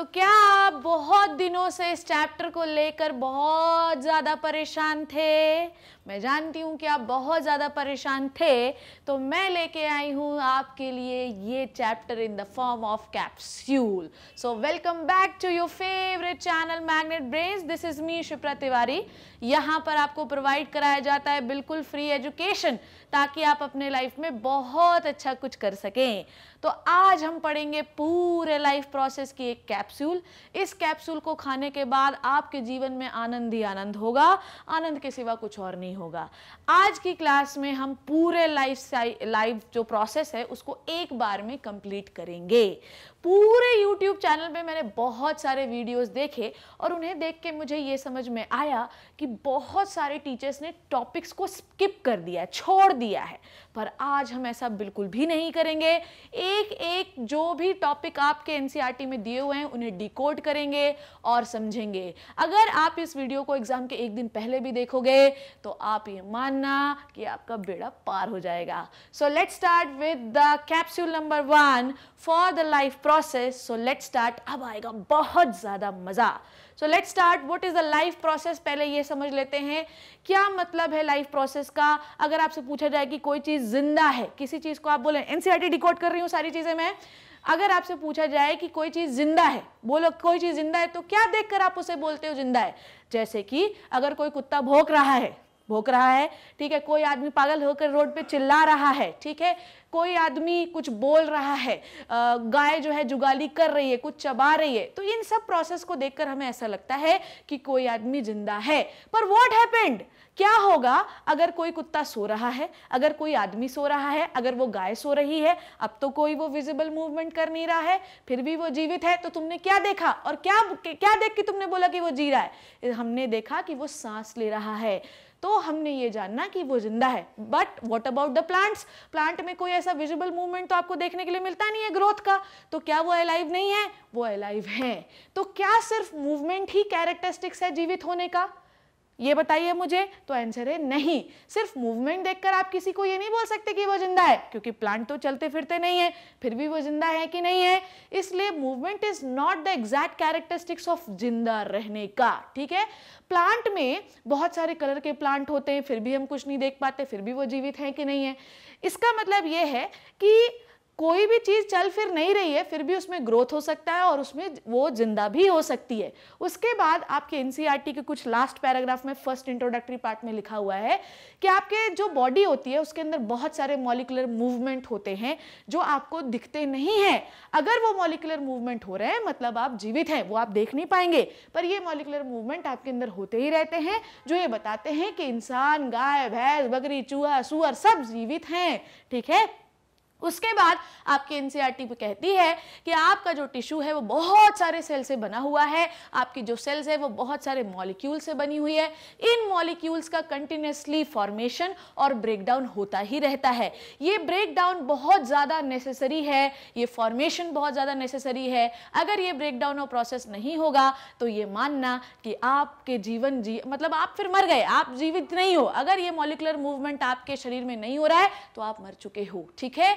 तो क्या आप बहुत दिनों से इस चैप्टर को लेकर बहुत ज़्यादा परेशान थे मैं जानती हूँ कि आप बहुत ज़्यादा परेशान थे तो मैं लेके आई हूँ आपके लिए ये chapter in the form of capsule so welcome back to your favourite channel Magnet Brains this is me Shipra Tiwari यहाँ पर आपको प्रोवाइड कराया जाता है बिल्कुल फ्री एजुकेशन ताकि आप अपने लाइफ में बहुत अच्छा कुछ कर सकें तो आज हम पढ़ेंगे पूरे लाइफ प्रोसेस की एक कैप्सूल इस कैप्सूल को खाने के बाद आपके जीवन में आनंद ही आनंद होगा आनंद के सिवा कुछ और नहीं होगा आज की क्लास में हम पूरे लाइफ लाइफ जो प्रोसेस है उसको एक बार में कंप्लीट करेंगे पूरे यूट्यूब चैनल पे मैंने बहुत सारे वीडियोस देखे और उन्हें देख के मुझे ये समझ में आया कि बहुत सारे टीचर्स ने टॉपिक्स को स्किप कर दिया है छोड़ दिया है पर आज हम ऐसा बिल्कुल भी नहीं करेंगे एक एक जो भी टॉपिक आपके एन e में दिए हुए हैं उन्हें डिकोड करेंगे और समझेंगे अगर आप इस वीडियो को एग्ज़ाम के एक दिन पहले भी देखोगे तो आप ये मानना कि आपका बेड़ा पार हो जाएगा so let start with the capsule number one for the life process so let start अब आएगा बहुत ज़्यादा मज़ा so let start what is the life process पहले ये समझ लेते हैं क्या मतलब है लाइफ प्रोसेस का अगर आपसे पूछा जाए कि कोई चीज़ जिंदा है किसी चीज़ को आप बोले एनसीआरटी डिकोड कर रही हूँ सारी चीज़ें मैं अगर आपसे पूछा जाए कि कोई चीज़ जिंदा है बोलो कोई चीज़ जिंदा है तो क्या देखकर आप उसे बोलते हो जिंदा है जैसे कि अगर कोई कुत्ता भोंक रहा है भोंक रहा है ठीक है कोई आदमी पागल होकर रोड पे चिल्ला रहा है ठीक है कोई आदमी कुछ बोल रहा है गाय जो है जुगाली कर रही है कुछ चबा रही है तो इन सब प्रोसेस को देखकर हमें ऐसा लगता है कि कोई आदमी जिंदा है पर वॉट हैपेंड क्या होगा अगर कोई कुत्ता सो रहा है अगर कोई आदमी सो रहा है अगर वो गाय सो रही है अब तो कोई वो विजिबल मूवमेंट कर नहीं रहा है फिर भी वो जीवित है तो तुमने क्या देखा और क्या क्या देख के तुमने बोला कि वो जी रहा है हमने देखा कि वो सांस ले रहा है तो हमने ये जानना कि वो जिंदा है but what about the plants plant में कोई ऐसा विजिबल मूवमेंट तो आपको देखने के लिए मिलता नहीं है ग्रोथ का तो क्या वो अलाइव नहीं है वो अलाइव है तो क्या सिर्फ मूवमेंट ही कैरेक्टरिस्टिक्स है जीवित होने का ये बताइए मुझे तो आंसर है नहीं सिर्फ मूवमेंट देखकर आप किसी को ये नहीं बोल सकते कि वो जिंदा है क्योंकि प्लांट तो चलते फिरते नहीं है फिर भी वो जिंदा है कि नहीं है इसलिए movement is not the exact characteristics of जिंदा रहने का ठीक है प्लांट में बहुत सारे कलर के प्लांट होते हैं फिर भी हम कुछ नहीं देख पाते फिर भी वो जीवित हैं कि नहीं है इसका मतलब ये है कि कोई भी चीज़ चल फिर नहीं रही है फिर भी उसमें ग्रोथ हो सकता है और उसमें वो जिंदा भी हो सकती है उसके बाद आपके एनसीईआरटी e के कुछ लास्ट पैराग्राफ में फर्स्ट इंट्रोडक्टरी पार्ट में लिखा हुआ है कि आपके जो बॉडी होती है उसके अंदर बहुत सारे मॉलिकुलर मूवमेंट होते हैं जो आपको दिखते नहीं है अगर वो मॉलिकुलर मूवमेंट हो रहे हैं मतलब आप जीवित हैं वो आप देख नहीं पाएंगे पर ये मॉलिकुलर मूवमेंट आपके अंदर होते ही रहते हैं जो ये बताते हैं कि इंसान गाय भैंस बकरी चूहा सुअर सब जीवित हैं ठीक है उसके बाद आपके एनसीईआरटी e भी कहती है कि आपका जो टिश्यू है वो बहुत सारे सेल से बना हुआ है आपकी जो सेल्स है वो बहुत सारे मॉलिक्यूल से बनी हुई है इन मॉलिक्यूल्स का कंटिन्यूसली फॉर्मेशन और ब्रेकडाउन होता ही रहता है ये ब्रेकडाउन बहुत ज़्यादा नेसेसरी है ये फॉर्मेशन बहुत ज़्यादा नेसेसरी है अगर ये ब्रेकडाउन और प्रोसेस नहीं होगा तो ये मानना कि आपके जीवन जी मतलब आप फिर मर गए आप जीवित नहीं हो अगर ये मॉलिकुलर मूवमेंट आपके शरीर में नहीं हो रहा है तो आप मर चुके हो ठीक है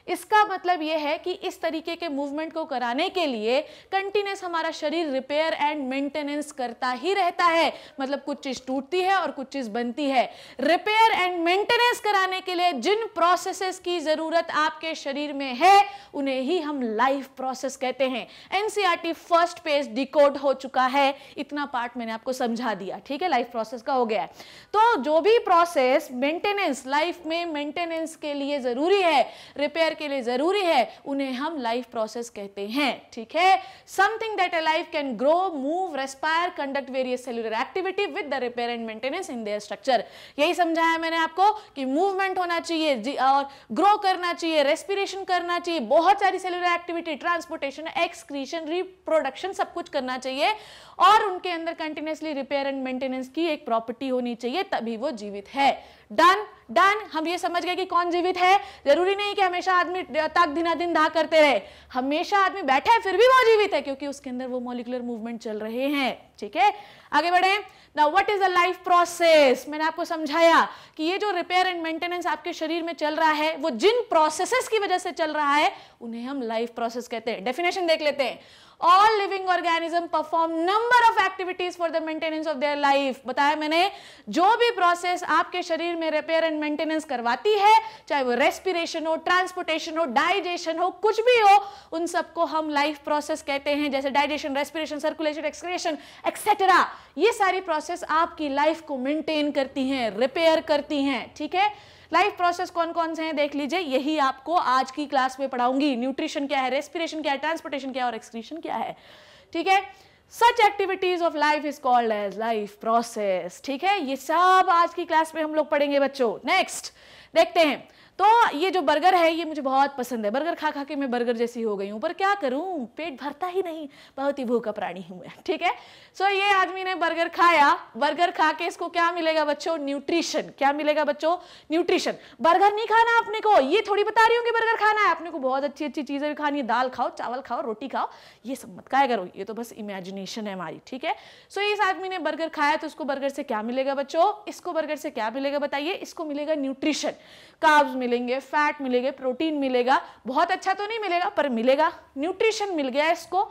इसका मतलब ये है कि इस तरीके के मूवमेंट को कराने के लिए कंटिन्यूस हमारा शरीर रिपेयर एंड मेंटेनेंस करता ही रहता है मतलब कुछ चीज़ टूटती है और कुछ चीज़ बनती है रिपेयर एंड मेंटेनेंस कराने के लिए जिन प्रोसेसेस की ज़रूरत आपके शरीर में है उन्हें ही हम लाइफ प्रोसेस कहते हैं एनसीआरटी फर्स्ट पेज डिकोड हो चुका है इतना पार्ट मैंने आपको समझा दिया ठीक है लाइफ प्रोसेस का हो गया है तो जो भी प्रोसेस मेंटेनेंस लाइफ में मेंटेनेंस के लिए ज़रूरी है रिपेयर के लिए ज़रूरी है उन्हें हम लाइफ प्रोसेस कहते हैं ठीक है something that a life can grow move respire conduct various cellular activity with the repair and maintenance in their structure यही समझाया मैंने आपको कि मूवमेंट होना चाहिए और ग्रो करना चाहिए रेस्पिरेशन करना चाहिए बहुत सारी cellular activity transportation excretion reproduction सब कुछ करना चाहिए और उनके अंदर कंटिन्यूसली रिपेयर एंड मेंटेनेंस की एक प्रॉपर्टी होनी चाहिए तभी वो जीवित है डन डन हम ये समझ गए कि कौन जीवित है जरूरी नहीं कि हमेशा आदमी तक दिन धा करते रहे हमेशा आदमी बैठा है फिर भी वो जीवित है क्योंकि उसके अंदर वो मोलिकुलर मूवमेंट चल रहे हैं ठीक है आगे बढ़े ना what is a life process मैंने आपको समझाया कि ये जो रिपेयर एंड मेंटेनेंस आपके शरीर में चल रहा है वो जिन प्रोसेसेस की वजह से चल रहा है उन्हें हम लाइफ प्रोसेस कहते हैं डेफिनेशन देख लेते हैं all living organism perform number of activities for the maintenance of their life बताया मैंने जो भी प्रोसेस आपके शरीर में रिपेयर एंड मेंटेनेंस करवाती है चाहे वो रेस्पिरेशन हो ट्रांसपोर्टेशन हो डाइजेशन हो कुछ भी हो उन सबको हम लाइफ प्रोसेस कहते हैं जैसे digestion respiration circulation excretion et cetera ये सारी प्रोसेस आपकी लाइफ को मेंटेन करती हैं रिपेयर करती हैं ठीक है थीके? लाइफ प्रोसेस कौन कौन से हैं देख लीजिए यही आपको आज की क्लास में पढ़ाऊंगी न्यूट्रिशन क्या है रेस्पिरेशन क्या है ट्रांसपोर्टेशन क्या है और एक्सक्रीशन क्या है ठीक है such activities of life is called as life process ठीक है ये सब आज की क्लास में हम लोग पढ़ेंगे बच्चों नेक्स्ट देखते हैं तो ये जो बर्गर है ये मुझे बहुत पसंद है बर्गर खा खा के मैं बर्गर जैसी हो गई हूँ पर क्या करूँ पेट भरता ही नहीं बहुत ही भूखा प्राणी हूँ मैं ठीक है सो ये आदमी ने बर्गर खाया बर्गर खा के इसको क्या मिलेगा बच्चों न्यूट्रिशन क्या मिलेगा बच्चों न्यूट्रिशन बर्गर नहीं खाना अपने को ये थोड़ी बता रही हूँ कि बर्गर खाना है अपने को बहुत अच्छी अच्छी चीज़ें भी खानी है दाल खाओ चावल खाओ रोटी खाओ ये सब मत खाया करो ये तो बस इमेजिनेशन है हमारी ठीक है सो इस आदमी ने बर्गर खाया तो उसको बर्गर से क्या मिलेगा बच्चों इसको बर्गर से क्या मिलेगा बताइए इसको मिलेगा न्यूट्रिशन काब्स मिलेंगे फैट मिलेंगे प्रोटीन मिलेगा बहुत अच्छा तो नहीं मिलेगा पर मिलेगा न्यूट्रिशन मिल गया इसको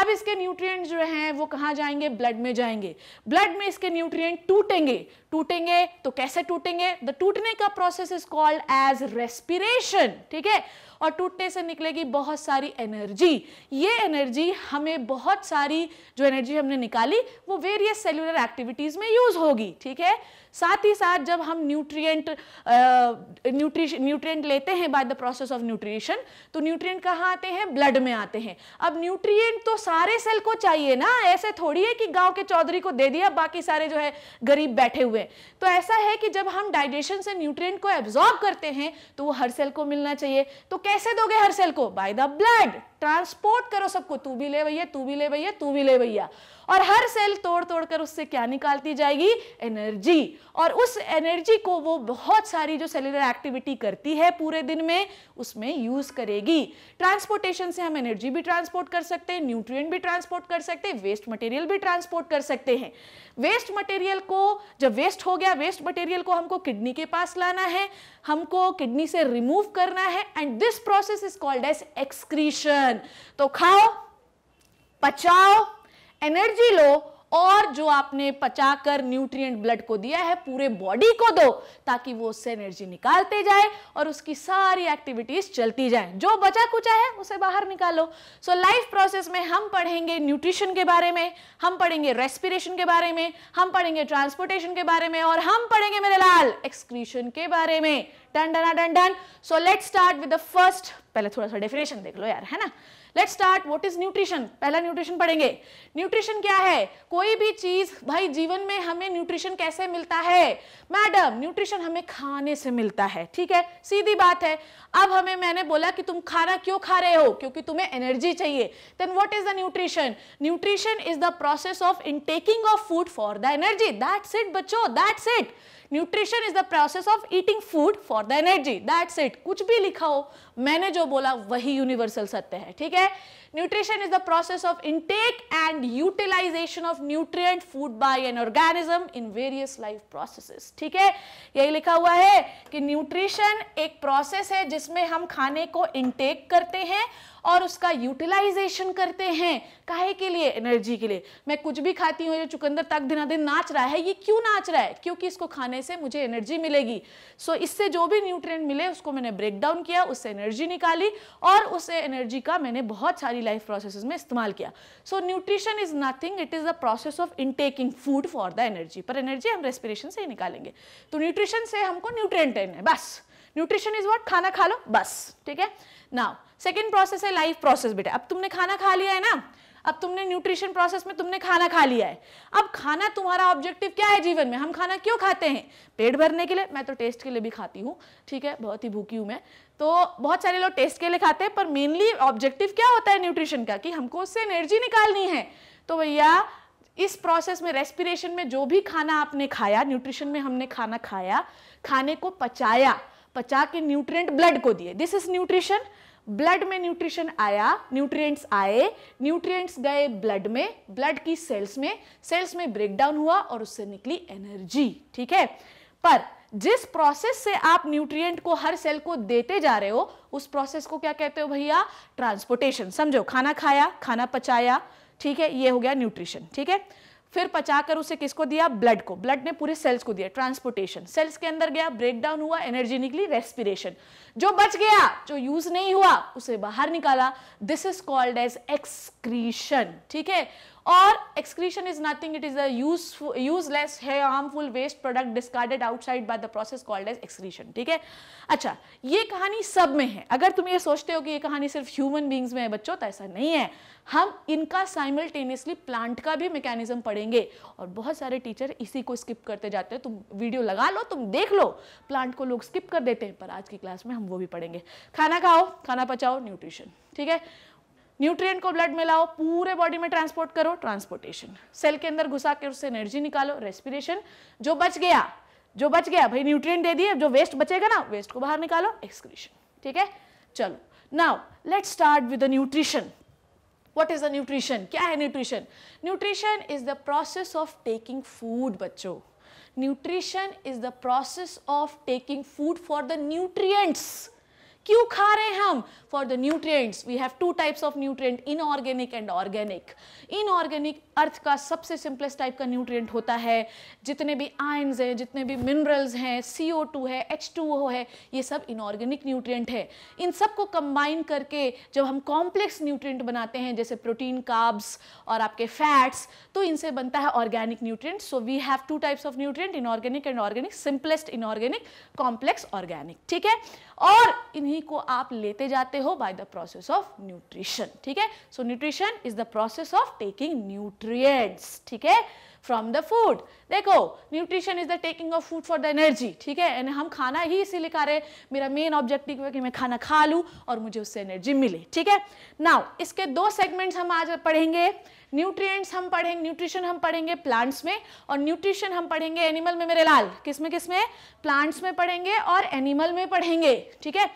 अब इसके न्यूट्रिएंट्स जो हैं वो कहाँ जाएंगे ब्लड में जाएंगे ब्लड में इसके न्यूट्रिएंट टूटेंगे टूटेंगे तो कैसे टूटेंगे द टूटने का process is called as respiration ठीक है और टूटने से निकलेगी बहुत सारी एनर्जी ये एनर्जी हमें बहुत सारी जो एनर्जी हमने निकाली वो वेरियस सेलुलर एक्टिविटीज़ में यूज़ होगी ठीक है साथ ही साथ जब हम न्यूट्रिएंट न्यूट्रिशन न्यूट्रिएंट लेते हैं by the process of nutrition तो न्यूट्रिएंट कहाँ आते हैं ब्लड में आते हैं अब न्यूट्रिएंट तो सारे सेल को चाहिए ना ऐसे थोड़ी है कि गांव के चौधरी को दे दिया बाकी सारे जो है गरीब बैठे हुए तो ऐसा है कि जब हम डाइजेशन से न्यूट्रिएंट को एब्जॉर्ब करते हैं तो वो हर सेल को मिलना चाहिए तो कैसे दोगे हर सेल को बाय द ब्लड ट्रांसपोर्ट करो सबको तू भी ले भैया तू भी ले भैया तू भी ले भैया और हर सेल तोड़ तोड़ कर उससे क्या निकालती जाएगी एनर्जी और उस एनर्जी को वो बहुत सारी जो सेलुलर एक्टिविटी करती है पूरे दिन में उसमें यूज करेगी ट्रांसपोर्टेशन से हम एनर्जी भी ट्रांसपोर्ट कर सकते हैं न्यूट्रिएंट भी ट्रांसपोर्ट कर सकते हैं वेस्ट मटेरियल भी ट्रांसपोर्ट कर सकते हैं वेस्ट मटेरियल को जब वेस्ट हो गया वेस्ट मटेरियल को हमको किडनी के पास लाना है हमको किडनी से रिमूव करना है and this process is called as excretion तो खाओ पचाओ एनर्जी लो और जो आपने पचाकर न्यूट्रिएंट ब्लड को दिया है पूरे बॉडी को दो ताकि वो उससे एनर्जी निकालते जाए और उसकी सारी एक्टिविटीज चलती जाए जो बचा कुचा है उसे बाहर निकालो सो लाइफ प्रोसेस में हम पढ़ेंगे न्यूट्रिशन के बारे में हम पढ़ेंगे रेस्पिरेशन के बारे में हम पढ़ेंगे ट्रांसपोर्टेशन के बारे में और हम पढ़ेंगे मेरे लाल एक्सक्रीशन के बारे में done done done done so let start with the first पहले थोड़ा सा डेफिनेशन देख लो यार है ना let start what is nutrition पहला न्यूट्रिशन पढ़ेंगे न्यूट्रिशन क्या है कोई भी चीज भाई जीवन में हमें न्यूट्रिशन कैसे मिलता है मैडम न्यूट्रिशन हमें खाने से मिलता है ठीक है सीधी बात है अब हमें मैंने बोला कि तुम खाना क्यों खा रहे हो क्योंकि तुम्हें एनर्जी चाहिए then what is the nutrition nutrition is the process of intaking of food for the energy that's it बच्चो that's it nutrition is the process of eating food for the energy that's it कुछ भी लिखा हो मैंने जो बोला वही universal सत्य है ठीक है nutrition is the process of intake and utilization of nutrient food by an organism in various life processes ठीक है यही लिखा हुआ है कि न्यूट्रिशन एक प्रोसेस है जिसमें हम खाने को इनटेक करते हैं और उसका यूटिलाइजेशन करते हैं काहे के लिए एनर्जी के लिए मैं कुछ भी खाती हूँ ये चुकंदर तक दिना दिन नाच रहा है ये क्यों नाच रहा है क्योंकि इसको खाने से मुझे एनर्जी मिलेगी सो so, इससे जो भी न्यूट्रिएंट मिले उसको मैंने ब्रेक डाउन किया उससे एनर्जी एनर्जी निकाली और उस एनर्जी का मैंने बहुत सारी लाइफ प्रोसेस में इस्तेमाल किया so nutrition is nothing it is the process of intaking food for the energy पर एनर्जी हम रेस्पिरेशन से ही निकालेंगे तो न्यूट्रिशन से हमको न्यूट्रिएंट है बस न्यूट्रिशन इज वॉट खाना खा लो बस ठीक है नाउ सेकेंड प्रोसेस है लाइफ प्रोसेस बेटा अब तुमने खाना खा लिया है ना अब तुमने न्यूट्रिशन प्रोसेस में तुमने खाना खा लिया है अब खाना तुम्हारा ऑब्जेक्टिव क्या है जीवन में हम खाना क्यों खाते हैं पेट भरने के लिए मैं तो टेस्ट के लिए भी खाती हूँ ठीक है बहुत ही भूखी हूँ मैं तो बहुत सारे लोग टेस्ट के लिए खाते हैं पर मेनली ऑब्जेक्टिव क्या होता है न्यूट्रिशन का कि हमको उससे एनर्जी निकालनी है तो भैया इस प्रोसेस में रेस्पिरेशन में जो भी खाना आपने खाया न्यूट्रिशन में हमने खाना खाया खाने को पचाया पचा के न्यूट्रिएंट ब्लड को दिए दिस इज न्यूट्रिशन ब्लड में न्यूट्रिशन आया न्यूट्रिएंट्स आए न्यूट्रिएंट्स गए ब्लड में ब्लड की सेल्स में सेल्स में ब्रेकडाउन हुआ और उससे निकली एनर्जी ठीक है पर जिस प्रोसेस से आप न्यूट्रिएंट को हर सेल को देते जा रहे हो उस प्रोसेस को क्या कहते हो भैया ट्रांसपोर्टेशन समझो खाना खाया खाना पचाया ठीक है ये हो गया न्यूट्रिशन ठीक है फिर पचाकर उसे किसको दिया ब्लड को ब्लड ने पूरे सेल्स को दिया ट्रांसपोर्टेशन सेल्स के अंदर गया ब्रेकडाउन हुआ एनर्जी निकली रेस्पिरेशन जो बच गया जो यूज नहीं हुआ उसे बाहर निकाला this is called as excretion ठीक है और excretion is nothing it is a है useless waste product discarded outside by the process called as excretion ठीक है अच्छा ये कहानी सब में है अगर तुम ये सोचते हो कि ये कहानी सिर्फ ह्यूमन बींग्स में है बच्चों तो ऐसा नहीं है हम इनका साइमल्टेनियसली प्लांट का भी मैकेनिज्म पढ़ेंगे और बहुत सारे टीचर इसी को स्किप करते जाते हैं तुम वीडियो लगा लो तुम देख लो प्लांट को लोग स्किप कर देते हैं पर आज की क्लास में हम वो भी पढ़ेंगे खाना खाओ खाना पचाओ न्यूट्रिशन ठीक है न्यूट्रिएंट को ब्लड में लाओ पूरे बॉडी में ट्रांसपोर्ट करो ट्रांसपोर्टेशन सेल के अंदर घुसा के उससे एनर्जी निकालो रेस्पिरेशन जो बच गया जो बच गया भाई न्यूट्रिएंट दे दिए जो वेस्ट बचेगा ना वेस्ट को बाहर निकालो एक्सक्रीशन ठीक है चलो now let start with the nutrition what is the nutrition क्या है nutrition nutrition is the process of taking food बच्चो nutrition is the process of taking food for the न्यूट्रिय क्यों खा रहे हैं हम for the nutrients we have two types of nutrient inorganic and organic inorganic अर्थ का सबसे सिंपलेस्ट टाइप का न्यूट्रिएंट होता है जितने भी आयंस हैं जितने भी मिनरल्स हैं सी है एच है ये सब इनऑर्गेनिक न्यूट्रिएंट है इन सब को कंबाइन करके जब हम कॉम्प्लेक्स न्यूट्रिएंट बनाते हैं जैसे प्रोटीन कार्ब्स और आपके फैट्स तो इनसे बनता है organic nutrient so we have two types of nutrient inorganic and organic simplest inorganic complex organic ठीक है और इन्हीं को आप लेते जाते हो by the process of nutrition ठीक है so nutrition is the process of taking nutrients ठीक है फ्रॉम द फूड देखो nutrition is the taking of food for the energy ठीक है यानी हम खाना ही इसीलिए खा रहे मेरा मेन ऑब्जेक्टिव है कि मैं खाना खा लूँ और मुझे उससे एनर्जी मिले ठीक है नाउ इसके दो सेगमेंट्स हम आज पढ़ेंगे न्यूट्रिएंट्स हम पढ़ेंगे न्यूट्रिशन हम पढ़ेंगे प्लांट्स में और न्यूट्रिशन हम पढ़ेंगे एनिमल में मेरे लाल किस में किस में प्लांट्स में पढ़ेंगे और एनिमल में पढ़ेंगे ठीक है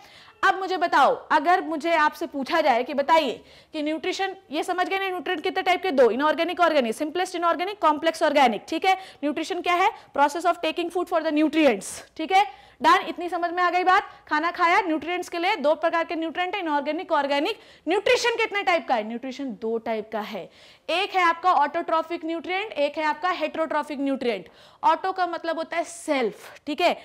अब मुझे बताओ अगर मुझे आपसे पूछा जाए कि बताइए कि न्यूट्रिशन ये समझ गए ना न्यूट्रिएंट कितने टाइप के दो inorganic organic simplest inorganic complex organic ठीक है न्यूट्रिशन क्या है process of taking food for the nutrients ठीक है डन इतनी समझ में आ गई बात खाना खाया न्यूट्रिएंट्स के लिए दो प्रकार के न्यूट्रिएंट है इनऑर्गेनिक ऑर्गेनिक न्यूट्रिशन कितने टाइप का है न्यूट्रिशन दो टाइप का है एक है आपका ऑटोट्रॉफिक न्यूट्रिएंट एक है आपका हेट्रोट्रॉफिक न्यूट्रिएंट ऑटो का मतलब होता है सेल्फ ठीक है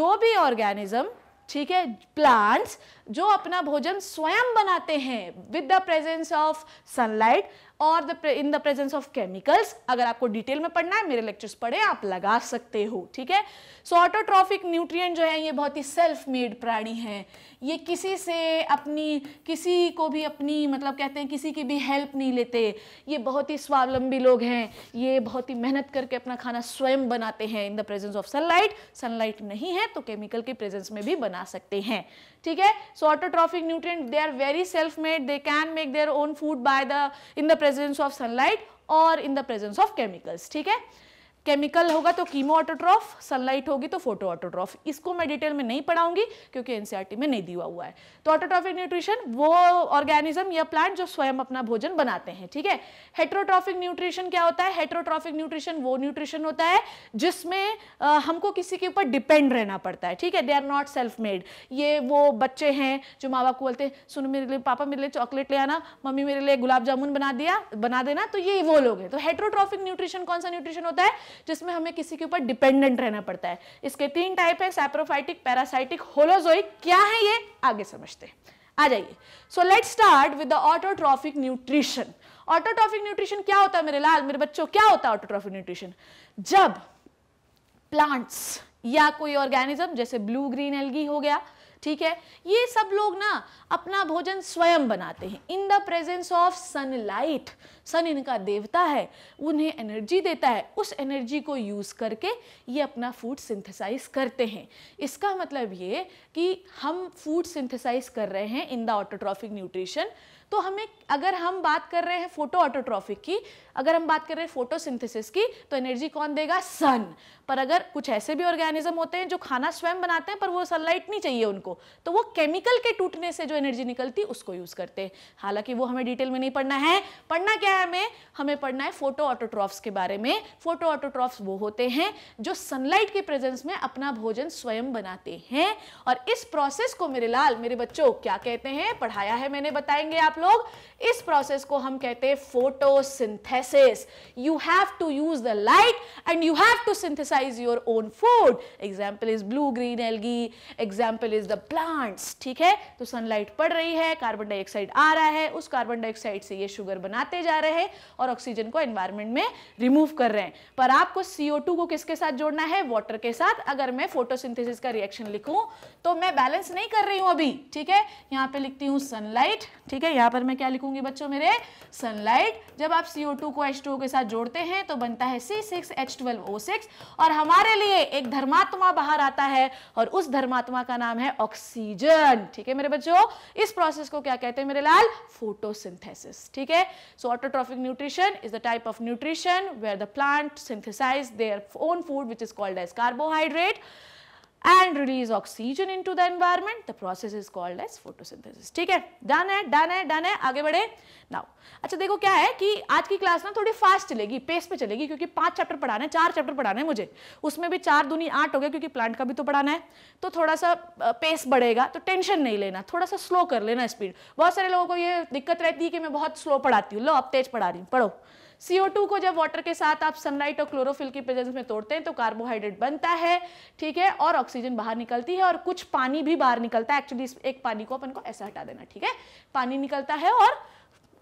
जो भी ऑर्गेनिज्म ठीक है प्लांट्स जो अपना भोजन स्वयं बनाते हैं with the presence of sunlight और the in the presence of chemicals अगर आपको डिटेल में पढ़ना है मेरे लेक्चर्स पढ़े आप लगा सकते हो ठीक है सो ऑटोट्रॉफिक न्यूट्रिएंट जो है ये बहुत ही सेल्फ मेड प्राणी हैं ये किसी से अपनी किसी को भी अपनी मतलब कहते हैं किसी की भी हेल्प नहीं लेते ये बहुत ही स्वावलंबी लोग हैं ये बहुत ही मेहनत करके अपना खाना स्वयं बनाते हैं in the presence of sunlight sunlight नहीं है तो केमिकल के प्रेजेंस में भी बना सकते हैं ठीक है so autotrophic nutrient they are very self made they can make their own food by the in the presence of sunlight और in the presence of chemicals ठीक है केमिकल होगा तो कीमो ऑटोट्रॉफ सनलाइट होगी तो फोटो ऑटोट्रॉफ इसको मैं detail में नहीं पढ़ाऊंगी क्योंकि एनसीईआरटी e में नहीं दिया हुआ है तो ऑटोट्रॉफिक न्यूट्रिशन वो ऑर्गेनिज्म या प्लांट जो स्वयं अपना भोजन बनाते हैं ठीक है हेट्रोट्रॉफिक न्यूट्रिशन क्या होता है हेट्रोट्रॉफिक न्यूट्रिशन वो न्यूट्रिशन होता है जिसमें हमको किसी के ऊपर डिपेंड रहना पड़ता है ठीक है they are not self made ये वो बच्चे हैं जो माँ बाप को बोलते हैं सुनो मेरे लिए पापा मेरे लिए चॉकलेट ले आना मम्मी मेरे लिए गुलाब जामुन बना दिया बना देना तो ये वो लोग हैं तो हेट्रोट्रॉफिक न्यूट्रिशन कौन सा न्यूट्रिशन होता है जिसमें हमें किसी के ऊपर डिपेंडेंट रहना पड़ता है इसके तीन टाइप है सैप्रोफाइटिक पैरासाइटिक होलोजोइक क्या है ये आगे समझते हैं आ जाइए so let start with the autotrophic nutrition autotrophic nutrition क्या होता है मेरे लाल मेरे बच्चों क्या होता है ऑटोट्रॉफिक न्यूट्रिशन जब प्लांट्स या कोई ऑर्गेनिज्म जैसे ब्लू ग्रीन एल्गी हो गया ठीक है ये सब लोग ना अपना भोजन स्वयं बनाते हैं in the presence of sunlight sun इनका देवता है उन्हें एनर्जी देता है उस एनर्जी को यूज़ करके ये अपना फूड सिंथेसाइज करते हैं इसका मतलब ये कि हम फूड सिंथेसाइज कर रहे हैं इन द ऑटोट्रॉफिक न्यूट्रिशन तो हमें अगर हम बात कर रहे हैं फोटो ऑटोट्रॉफिक की अगर हम बात करें फोटोसिंथेसिस की तो एनर्जी कौन देगा सन पर अगर कुछ ऐसे भी ऑर्गेनिज्म होते हैं जो खाना स्वयं बनाते हैं पर वो सनलाइट नहीं चाहिए उनको तो वो केमिकल के टूटने से जो एनर्जी निकलती उसको यूज़ करते हैं हालांकि वो हमें डिटेल में नहीं पढ़ना है पढ़ना क्या है हमें हमें पढ़ना है फोटो ऑटोट्रॉफ्स के बारे में फोटो ऑटोट्रॉफ्स वो होते हैं जो सनलाइट के प्रेजेंस में अपना भोजन स्वयं बनाते हैं और इस प्रोसेस को मेरे लाल मेरे बच्चों क्या कहते हैं पढ़ाया है मैंने बताएंगे आप लोग इस प्रोसेस को हम कहते हैं photosynthesis gases You have to use the light and you have to synthesize your own food. Example is blue green algae, example is the plants, theek hai to sunlight pad rahi hai carbon dioxide aa raha hai us carbon dioxide se ye sugar banate ja rahe hai aur oxygen ko environment mein remove kar rahe hai par aapko CO2 ko kiske sath jodna hai Water ke sath agar main photosynthesis ka reaction likhu to main balance nahi kar rahi hu abhi theek hai yahan pe likhti hu sunlight, theek hai yahan par main kya likhungi bachcho mere sunlight. jab aap CO2 को H2O के साथ जोड़ते हैं तो बनता है C6H12O6 और हमारे लिए एक धर्मात्मा बाहर आता है और उस धर्मात्मा का नाम है ऑक्सीजन ठीक है मेरे बच्चों इस प्रोसेस को क्या कहते हैं मेरे लाल फोटोसिंथेसिस ठीक है so autotrophic nutrition is the type of nutrition where the plant synthesize their own food which is called as carbohydrate and release oxygen into the environment the process is called as photosynthesis ठीक है done है done है done है आगे बढ़े now अच्छा देखो क्या है कि आज की क्लास ना थोड़ी फास्ट चलेगी पेस पे चलेगी क्योंकि पांच चैप्टर पढ़ाना है चार चैप्टर पढ़ाना है मुझे उसमें भी चार दूनी आठ हो गया क्योंकि प्लांट का भी तो पढ़ाना है तो थोड़ा सा पेस बढ़ेगा तो टेंशन नहीं लेना थोड़ा सा स्लो कर लेना स्पीड बहुत सारे लोगों को ये दिक्कत रहती है कि मैं बहुत स्लो पढ़ाती हूँ लो अब तेज पढ़ा रही हूँ पढ़ो CO2 को जब वाटर के साथ आप सनलाइट और क्लोरोफिल की प्रेजेंस में तोड़ते हैं तो कार्बोहाइड्रेट बनता है ठीक है और ऑक्सीजन बाहर निकलती है और कुछ पानी भी बाहर निकलता है एक्चुअली एक पानी को अपन को ऐसा हटा देना ठीक है पानी निकलता है और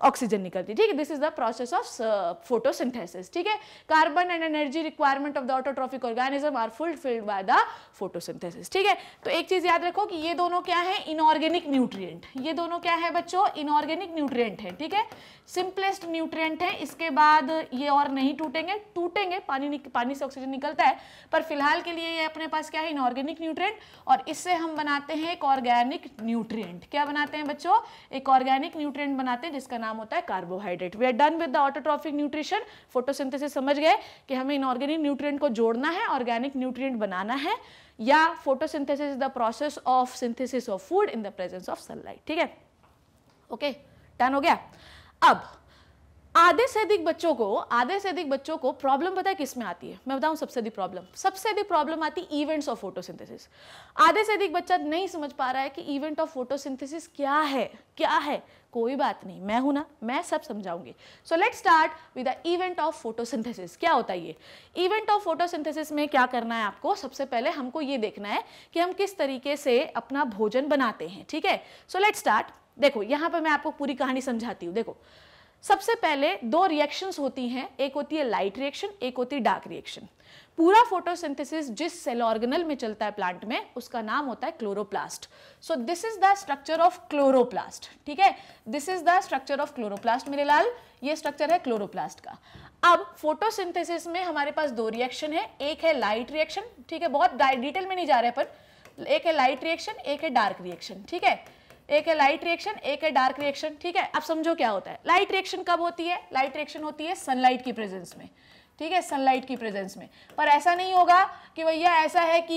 ऑक्सीजन निकलती है ठीक है this is the process of photosynthesis ठीक है carbon and energy requirement of the autotrophic organism are fulfilled by the photosynthesis ठीक है तो एक चीज याद रखो कि ये दोनों क्या है इनऑर्गेनिक न्यूट्रिएंट ये दोनों क्या है बच्चों इनऑर्गेनिक न्यूट्रिएंट है ठीक है सिंपलेस्ट न्यूट्रिएंट है इसके बाद ये और नहीं टूटेंगे टूटेंगे पानी पानी से ऑक्सीजन निकलता है पर फिलहाल के लिए ये अपने पास क्या है इनऑर्गेनिक न्यूट्रिएंट और इससे हम बनाते हैं एक ऑर्गेनिक न्यूट्रिएंट क्या बनाते हैं बच्चों एक ऑर्गेनिक न्यूट्रिएंट बनाते हैं जिसका नाम नाम होता है carbohydrate we are done with the autotrophic nutrition photosynthesis समझ गए कि हमें इनऑर्गेनिक न्यूट्रिएंट को जोड़ना है ऑर्गेनिक न्यूट्रिएंट बनाना है या photosynthesis is the process of synthesis of food in the presence of sunlight ठीक है ओके डन हो गया अब आधे से अधिक बच्चों को आधे से अधिक बच्चों को प्रॉब्लम पता है किसमें आती है मैं बताऊं सबसे अधिक प्रॉब्लम सबसे अधिक प्रॉब्लम आती है इवेंट्स ऑफ फोटोसिंथेसिस आधे से अधिक बच्चा नहीं समझ पा रहा है कि इवेंट ऑफ फोटोसिंथेसिस क्या है क्या है कोई बात नहीं मैं हूं ना मैं सब समझाऊंगी so let start with the event of photosynthesis क्या होता है ये इवेंट ऑफ फोटोसिंथेसिस में क्या करना है आपको सबसे पहले हमको ये देखना है कि हम किस तरीके से अपना भोजन बनाते हैं ठीक है सो लेट स्टार्ट देखो यहां पर मैं आपको पूरी कहानी समझाती हूँ देखो सबसे पहले दो रिएक्शंस होती हैं एक होती है लाइट रिएक्शन एक होती है डार्क रिएक्शन पूरा फोटोसिंथेसिस जिस सेल ऑर्गेनल में चलता है प्लांट में उसका नाम होता है chloroplast so this is the structure of chloroplast ठीक है this is the structure of chloroplast मेरे लाल ये स्ट्रक्चर है क्लोरोप्लास्ट का अब फोटोसिंथेसिस में हमारे पास दो रिएक्शन है एक है लाइट रिएक्शन ठीक है बहुत डिटेल में नहीं जा रहे पर एक है लाइट रिएक्शन एक है डार्क रिएक्शन ठीक है एक है लाइट रिएक्शन एक है डार्क रिएक्शन ठीक है अब समझो क्या होता है लाइट रिएक्शन कब होती है लाइट रिएक्शन होती है सनलाइट की प्रेजेंस में ठीक है सनलाइट की प्रेजेंस में पर ऐसा नहीं होगा कि भैया ऐसा है कि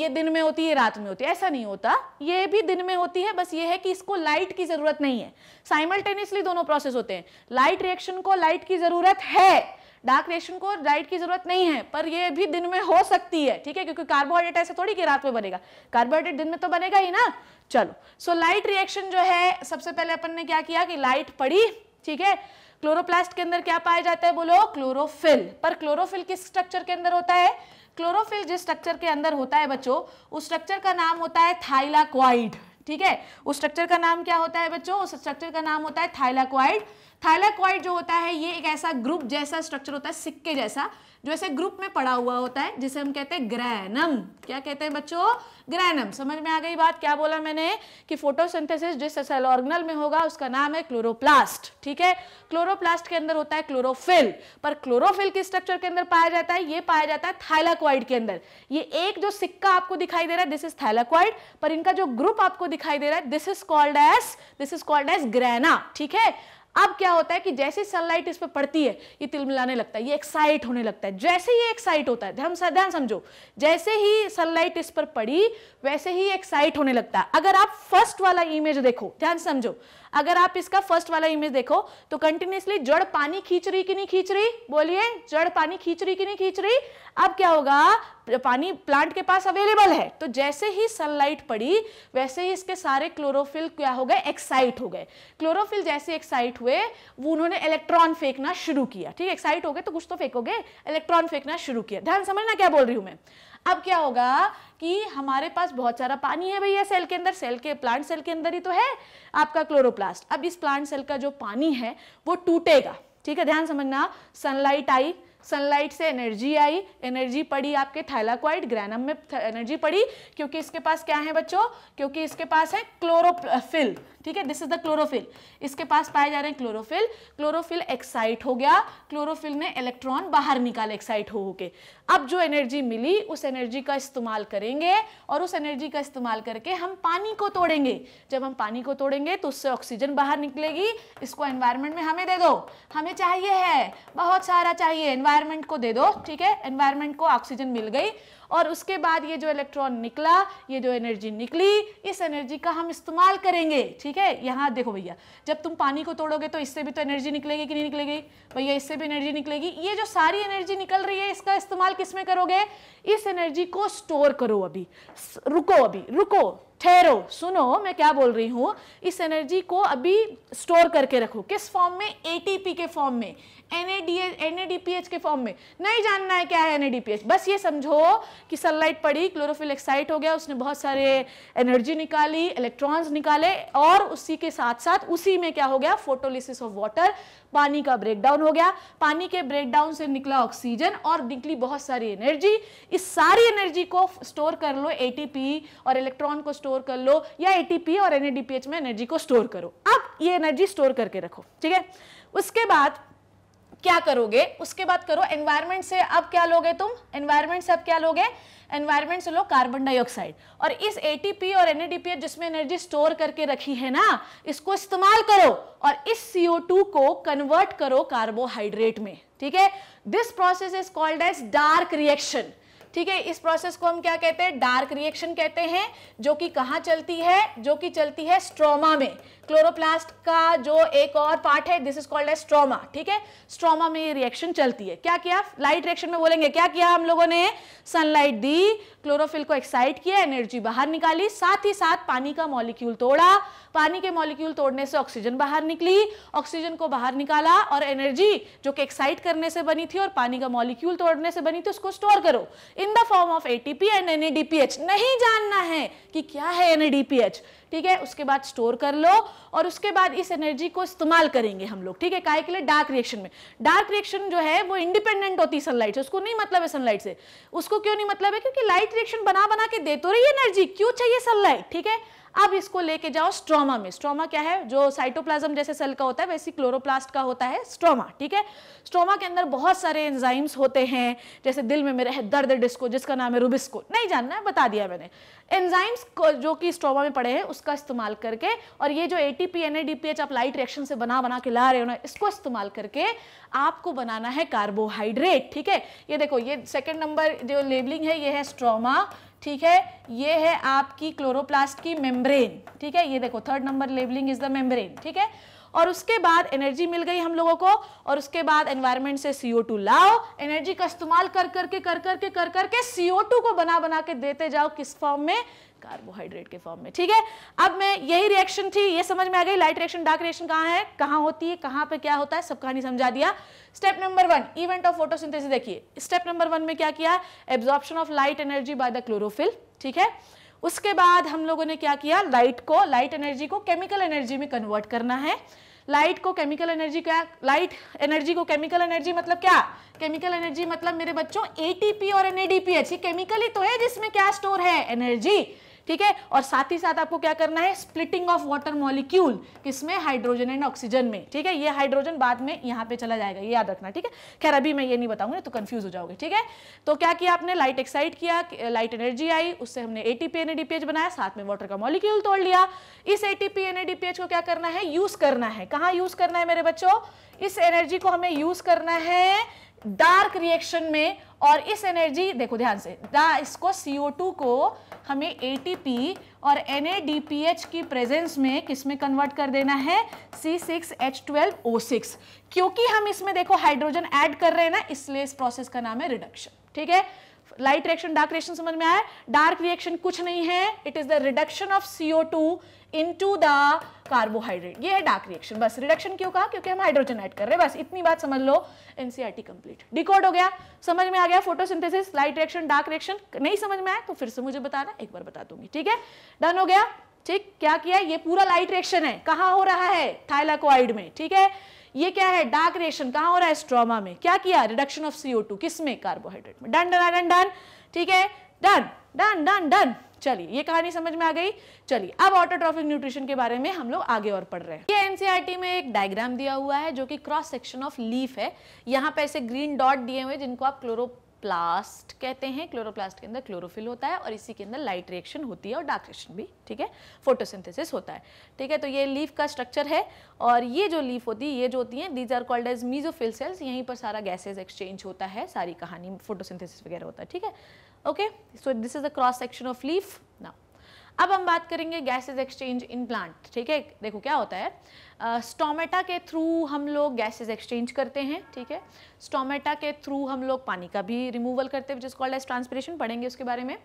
ये दिन में होती है रात में होती है ऐसा नहीं होता ये भी दिन में होती है बस ये है कि इसको लाइट की ज़रूरत नहीं है साइमल्टेनियसली दोनों प्रोसेस होते हैं लाइट रिएक्शन को लाइट की ज़रूरत है डार्क रेशन को डाइट की जरूरत नहीं है पर ये भी दिन में हो सकती है ठीक है क्योंकि कार्बोहाइड्रेट ऐसे थोड़ी कि रात में बनेगा कार्बोहाइड्रेट दिन में तो बनेगा ही ना चलो सो लाइट रिएक्शन जो है सबसे पहले अपन ने क्या किया कि लाइट पड़ी ठीक है क्लोरोप्लास्ट के अंदर क्या पाया जाता है बोलो क्लोरोफिल पर क्लोरोफिल किस स्ट्रक्चर के अंदर होता है क्लोरोफिल जिस स्ट्रक्चर के अंदर होता है बच्चों उस स्ट्रक्चर का नाम होता है थाइलाक्वाइड ठीक है उस स्ट्रक्चर का नाम क्या होता है बच्चों उस स्ट्रक्चर का नाम होता है थाइलाक्वाइड थैलाकॉइड जो होता है ये एक ऐसा ग्रुप जैसा स्ट्रक्चर होता है सिक्के जैसा जो ऐसे ग्रुप में पड़ा हुआ होता है जिसे हम कहते हैं ग्रैनम क्या कहते हैं बच्चों ग्रैनम समझ में आ गई बात क्या बोला मैंने कि फोटोसिंथेसिस जिस सेल ऑर्गनल में होगा उसका नाम है क्लोरोप्लास्ट ठीक है क्लोरोप्लास्ट के अंदर होता है क्लोरोफिल पर क्लोरोफिल किस स्ट्रक्चर के अंदर पाया जाता है ये पाया जाता है थाइलाक्वाइड के अंदर ये एक जो सिक्का आपको दिखाई दे रहा है दिस इज थाइलाक्वाइड पर इनका जो ग्रुप आपको दिखाई दे रहा है this is called as this is called as grana ठीक है अब क्या होता है कि जैसे सनलाइट इस पर पड़ती है ये तिलमिलाने लगता है ये एक्साइट होने लगता है जैसे ही एक्साइट होता है ध्यान ध्यान समझो जैसे ही सनलाइट इस पर पड़ी वैसे ही एक्साइट होने लगता है अगर आप फर्स्ट वाला इमेज देखो ध्यान समझो अगर आप इसका फर्स्ट वाला इमेज देखो तो कंटिन्यूसली जड़ पानी खींच रही कि नहीं खींच रही बोलिए जड़ पानी खींच रही कि नहीं खींच रही अब क्या होगा पानी प्लांट के पास अवेलेबल है तो जैसे ही सनलाइट पड़ी वैसे ही इसके सारे क्लोरोफिल क्या हो गए एक्साइट हो गए क्लोरोफिल जैसे एक्साइट हुए वो उन्होंने इलेक्ट्रॉन फेंकना शुरू किया ठीक एक्साइट हो गए तो कुछ तो फेंकोगे इलेक्ट्रॉन फेंकना शुरू किया ध्यान समझना क्या बोल रही हूं मैं अब क्या होगा कि हमारे पास बहुत सारा पानी है भैया सेल के अंदर सेल के प्लांट सेल के अंदर ही तो है आपका क्लोरोप्लास्ट अब इस प्लांट सेल का जो पानी है वो टूटेगा ठीक है ध्यान समझना सनलाइट आई सनलाइट से एनर्जी आई एनर्जी पड़ी आपके थैलाक्वाइड ग्रैनम में एनर्जी पड़ी क्योंकि इसके पास क्या है बच्चों क्योंकि इसके पास है क्लोरोफिल ठीक है दिस इज द क्लोरोफिल इसके पास पाए जा रहे हैं क्लोरोफिल क्लोरोफिल एक्साइट हो गया क्लोरोफिल ने इलेक्ट्रॉन बाहर निकाले एक्साइट हो होके अब जो एनर्जी मिली उस एनर्जी का इस्तेमाल करेंगे और उस एनर्जी का इस्तेमाल करके हम पानी को तोड़ेंगे जब हम पानी को तोड़ेंगे तो उससे ऑक्सीजन बाहर निकलेगी इसको एनवायरमेंट में हमें दे दो हमें चाहिए है बहुत सारा चाहिए एनवायरमेंट को दे दो ठीक है एनवायरमेंट को ऑक्सीजन मिल गई और उसके बाद ये जो इलेक्ट्रॉन निकला ये जो एनर्जी निकली इस एनर्जी का हम इस्तेमाल करेंगे ठीक है यहाँ देखो भैया जब तुम पानी को तोड़ोगे तो इससे भी तो एनर्जी निकलेगी कि नहीं निकलेगी भैया इससे भी एनर्जी निकलेगी ये जो सारी एनर्जी निकल रही है इसका इस्तेमाल किस में करोगे इस एनर्जी को स्टोर करो अभी रुको अभी रुको ठहरो सुनो मैं क्या बोल रही हूँ इस एनर्जी को अभी स्टोर करके रखो किस फॉर्म में एटीपी के फॉर्म में एनएडीपीएच के फॉर्म में नहीं जानना है क्या है एनएडीपीएच बस ये समझो कि सनलाइट पड़ी क्लोरोफिल एक्साइट हो गया उसने बहुत सारे एनर्जी निकाली इलेक्ट्रॉन्स निकाले और उसी के साथ साथ उसी में क्या हो गया फोटोलिसिस ऑफ वाटर पानी का ब्रेकडाउन हो गया पानी के ब्रेकडाउन से निकला ऑक्सीजन और निकली बहुत सारी एनर्जी इस सारी एनर्जी को स्टोर कर लो एटीपी और इलेक्ट्रॉन को स्टोर कर लो या एटीपी और एनएडीपीएच में एनर्जी को स्टोर करो अब ये एनर्जी स्टोर करके रखो ठीक है उसके बाद क्या करोगे उसके बाद करो एनवायरमेंट से अब क्या लोगे तुम एनवायरमेंट से अब क्या लोगे एनवायरमेंट से लो कार्बन डाइऑक्साइड और इस एटीपी और एनएडीपी जिसमें एनर्जी स्टोर करके रखी है ना इसको इस्तेमाल करो और इस सीओ को कन्वर्ट करो कार्बोहाइड्रेट में ठीक है this process is called as dark reaction ठीक है इस प्रोसेस को हम क्या कहते हैं डार्क रिएक्शन कहते हैं जो कि कहाँ चलती है जो कि चलती है स्ट्रोमा में क्लोरोप्लास्ट का जो एक और पार्ट है this is called a stroma ठीक है स्ट्रोमा में ये रिएक्शन चलती है क्या किया लाइट रिएक्शन में बोलेंगे क्या किया हम लोगों ने सनलाइट दी क्लोरोफिल को एक्साइट किया एनर्जी बाहर निकाली साथ ही साथ पानी का मॉलिक्यूल तोड़ा पानी के मॉलिक्यूल तोड़ने से ऑक्सीजन बाहर निकली ऑक्सीजन को बाहर निकाला और एनर्जी जो कि एक्साइट करने से बनी थी और पानी का मॉलिक्यूल तोड़ने से बनी थी उसको स्टोर करो in the form of ATP and NADPH नहीं जानना है कि क्या है एनएडीपीएच ठीक है उसके बाद स्टोर कर लो और उसके बाद इस एनर्जी को इस्तेमाल करेंगे हम लोग ठीक है काय के लिए डार्क रिएक्शन में डार्क रिएक्शन जो है वो इंडिपेंडेंट होती है सनलाइट से उसको नहीं मतलब है सनलाइट से उसको क्यों नहीं मतलब है क्योंकि लाइट रिएक्शन बना बना के दे तो रही एनर्जी क्यों चाहिए सनलाइट ठीक है अब इसको लेके जाओ स्ट्रोमा में स्ट्रोमा क्या है जो साइटोप्लाज्म जैसे सेल का होता है वैसे क्लोरोप्लास्ट का होता है स्ट्रोमा ठीक है स्ट्रोमा के अंदर बहुत सारे एंजाइम्स होते हैं जैसे दिल में मेरे है दर्द डिस्को जिसका नाम है रूबिस्को नहीं जानना है बता दिया मैंने एंजाइम्स जो कि स्ट्रोमा में पड़े हैं उसका इस्तेमाल करके और ये जो A T P N A D P H आप लाइट रिएक्शन से बना बना के ला रहे हो ना इसको इस्तेमाल करके आपको बनाना है कार्बोहाइड्रेट ठीक है ये देखो ये सेकेंड नंबर जो लेबलिंग है ये है स्ट्रोमा ठीक है ये है आपकी क्लोरोप्लास्ट की मेम्ब्रेन ठीक है ये देखो third number labelling is the membrane ठीक है और उसके बाद एनर्जी मिल गई हम लोगों को और उसके बाद एनवायरमेंट से सीओ टू लाओ एनर्जी का इस्तेमाल कर करके कर करके कर करके सीओ टू को बना बना के देते जाओ किस फॉर्म में कार्बोहाइड्रेट के फॉर्म में ठीक है अब मैं यही रिएक्शन थी ये समझ में आ गई लाइट रिएक्शन डार्क रिएक्शन कहाँ है कहाँ होती है कहाँ पे क्या होता है सब कहानी समझा दिया step number one event of photosynthesis देखिए स्टेप नंबर वन में क्या किया absorption of light energy by the chlorophyll ठीक है उसके बाद हम लोगों ने क्या किया लाइट को लाइट एनर्जी को केमिकल एनर्जी में कन्वर्ट करना है लाइट को केमिकल एनर्जी क्या लाइट एनर्जी को केमिकल एनर्जी मतलब क्या केमिकल एनर्जी मतलब मेरे बच्चों एटीपी और एनएडीपीएच ये केमिकल ही तो है जिसमें क्या स्टोर है एनर्जी ठीक है और साथ ही साथ आपको क्या करना है स्प्लिटिंग ऑफ वाटर मॉलिक्यूल किसमें हाइड्रोजन एंड ऑक्सीजन में ठीक है ये हाइड्रोजन बाद में यहां पे चला जाएगा ये याद रखना ठीक है खैर अभी मैं ये नहीं बताऊंगी तो कंफ्यूज हो जाओगे ठीक है तो क्या किया आपने लाइट एक्साइट किया लाइट एनर्जी आई उससे हमने एटीपी एनएडीपीएच बनाया साथ में वाटर का मॉलिक्यूल तोड़ लिया इस एटीपी एनएडीपीएच को क्या करना है यूज करना है कहां यूज करना है मेरे बच्चों इस एनर्जी को हमें यूज करना है डार्क रिएक्शन में और इस एनर्जी देखो ध्यान से ना इसको CO2 को हमें ATP और NADPH की प्रेजेंस में किस में कन्वर्ट कर देना है C6H12O6 क्योंकि हम इसमें देखो हाइड्रोजन ऐड कर रहे हैं ना इसलिए इस प्रोसेस का नाम है रिडक्शन ठीक है लाइट रिएक्शन डार्क रिएक्शन समझ में आया डार्क रिएक्शन कुछ नहीं है it is the reduction of CO two into the carbohydrate ये है डार्क रिएक्शन बस रिडक्शन क्यों कहा क्योंकि हम हाइड्रोजन ऐड कर रहे हैं बस इतनी बात समझ लो एनसीईआरटी कंप्लीट डिकोड हो गया समझ में आ गया photosynthesis light reaction dark reaction नहीं समझ में आया तो फिर से मुझे बताना एक बार बता दूंगी ठीक है डन हो गया ठीक क्या किया ये पूरा लाइट रिएक्शन है कहां हो रहा है थाइलाकोआइड में ठीक है ये क्या है डार्क रिएक्शन कहां हो रहा है स्ट्रोमा में क्या किया रिडक्शन ऑफ सीओ टू किस में कार्बोहाइड्रेट में डन डन डन डन ठीक है डन डन डन डन चलिए ये कहानी समझ में आ गई चलिए अब ऑटोट्रॉफिक न्यूट्रिशन के बारे में हम लोग आगे और पढ़ रहे हैं ये एनसीईआरटी में एक डायग्राम दिया हुआ है जो कि क्रॉस सेक्शन ऑफ लीफ है यहाँ पे ऐसे ग्रीन डॉट दिए हुए जिनको आप क्लोरो प्लास्ट कहते हैं क्लोरोप्लास्ट के अंदर क्लोरोफिल होता है और इसी के अंदर लाइट रिएक्शन होती है और डार्क रिएक्शन भी ठीक है फोटोसिंथेसिस होता है ठीक है तो ये लीफ का स्ट्रक्चर है और ये जो लीफ होती है ये जो होती हैं these are called as mesophyll cells यहीं पर सारा गैसेज एक्सचेंज होता है सारी कहानी फोटोसिंथेसिस वगैरह होता है ठीक है okay so this is the cross section of leaf now अब हम बात करेंगे गैसेज एक्सचेंज इन प्लांट ठीक है देखो क्या होता है स्टोमेटा uh, के थ्रू हम लोग गैसेज एक्सचेंज करते हैं ठीक है स्टोमेटा के थ्रू हम लोग पानी का भी रिमूवल करते हैं जिस कॉल्ड एज ट्रांसपरेशन पढ़ेंगे उसके बारे में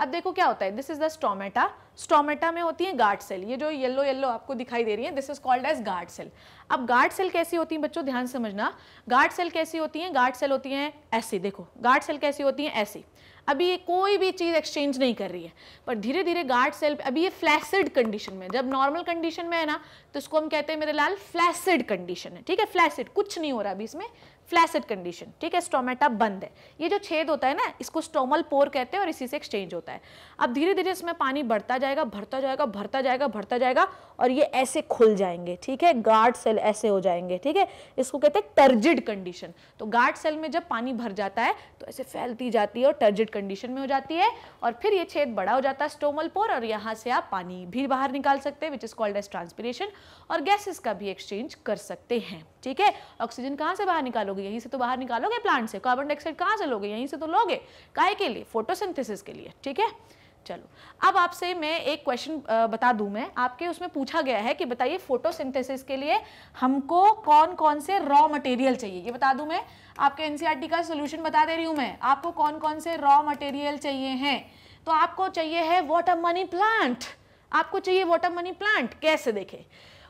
अब देखो क्या होता है this is the stomata stomata में होती है गार्ड सेल ये जो येलो येलो आपको दिखाई दे रही है this is called as guard cell अब गार्ड सेल कैसी होती है बच्चों ध्यान समझना गार्ड सेल कैसी होती है गार्ड सेल होती हैं ऐसी देखो गार्ड सेल कैसी होती है ऐसी अभी ये कोई भी चीज़ एक्सचेंज नहीं कर रही है पर धीरे धीरे गार्ड सेल अभी ये फ्लैसिड कंडीशन में जब नॉर्मल कंडीशन में है ना तो इसको हम कहते हैं मेरे लाल फ्लैसिड कंडीशन है ठीक है फ्लैसिड कुछ नहीं हो रहा अभी इसमें फ्लैसिड कंडीशन ठीक है स्टोमेटा बंद है ये जो छेद होता है ना इसको स्टोमल पोर कहते हैं और इसी से एक्सचेंज होता है अब धीरे धीरे इसमें पानी बढ़ता जाएगा भरता जाएगा भरता जाएगा भरता जाएगा और ये ऐसे खुल जाएंगे ठीक है गार्ड सेल ऐसे हो जाएंगे ठीक है इसको कहते हैं टर्जिड कंडीशन तो गार्ड सेल में जब पानी भर जाता है तो ऐसे फैलती जाती है और टर्जिड कंडीशन में हो जाती है और फिर ये छेद बड़ा हो जाता है स्टोमल पोर और यहाँ से आप पानी भी बाहर निकाल सकते हैं which is called as transpiration और गैसेस का भी एक्सचेंज कर सकते हैं ठीक है ऑक्सीजन कहाँ से बाहर निकालोगे यहीं से तो बाहर निकालोगे प्लांट से कार्बन डाइऑक्साइड कहाँ से लोगे यहीं से तो लोगे काहे के लिए फोटोसिंथेसिस के लिए ठीक है चलो अब आपसे मैं एक क्वेश्चन बता दूं मैं आपके उसमें पूछा गया है कि बताइए फोटोसिंथेसिस के लिए हमको कौन कौन से रॉ मटेरियल चाहिए ये बता दूं मैं आपके एनसीईआरटी e का सोल्यूशन बता दे रही हूं मैं आपको कौन कौन से रॉ मटेरियल चाहिए हैं तो आपको चाहिए है वाटर मनी प्लांट आपको चाहिए वाटर मनी प्लांट कैसे देखें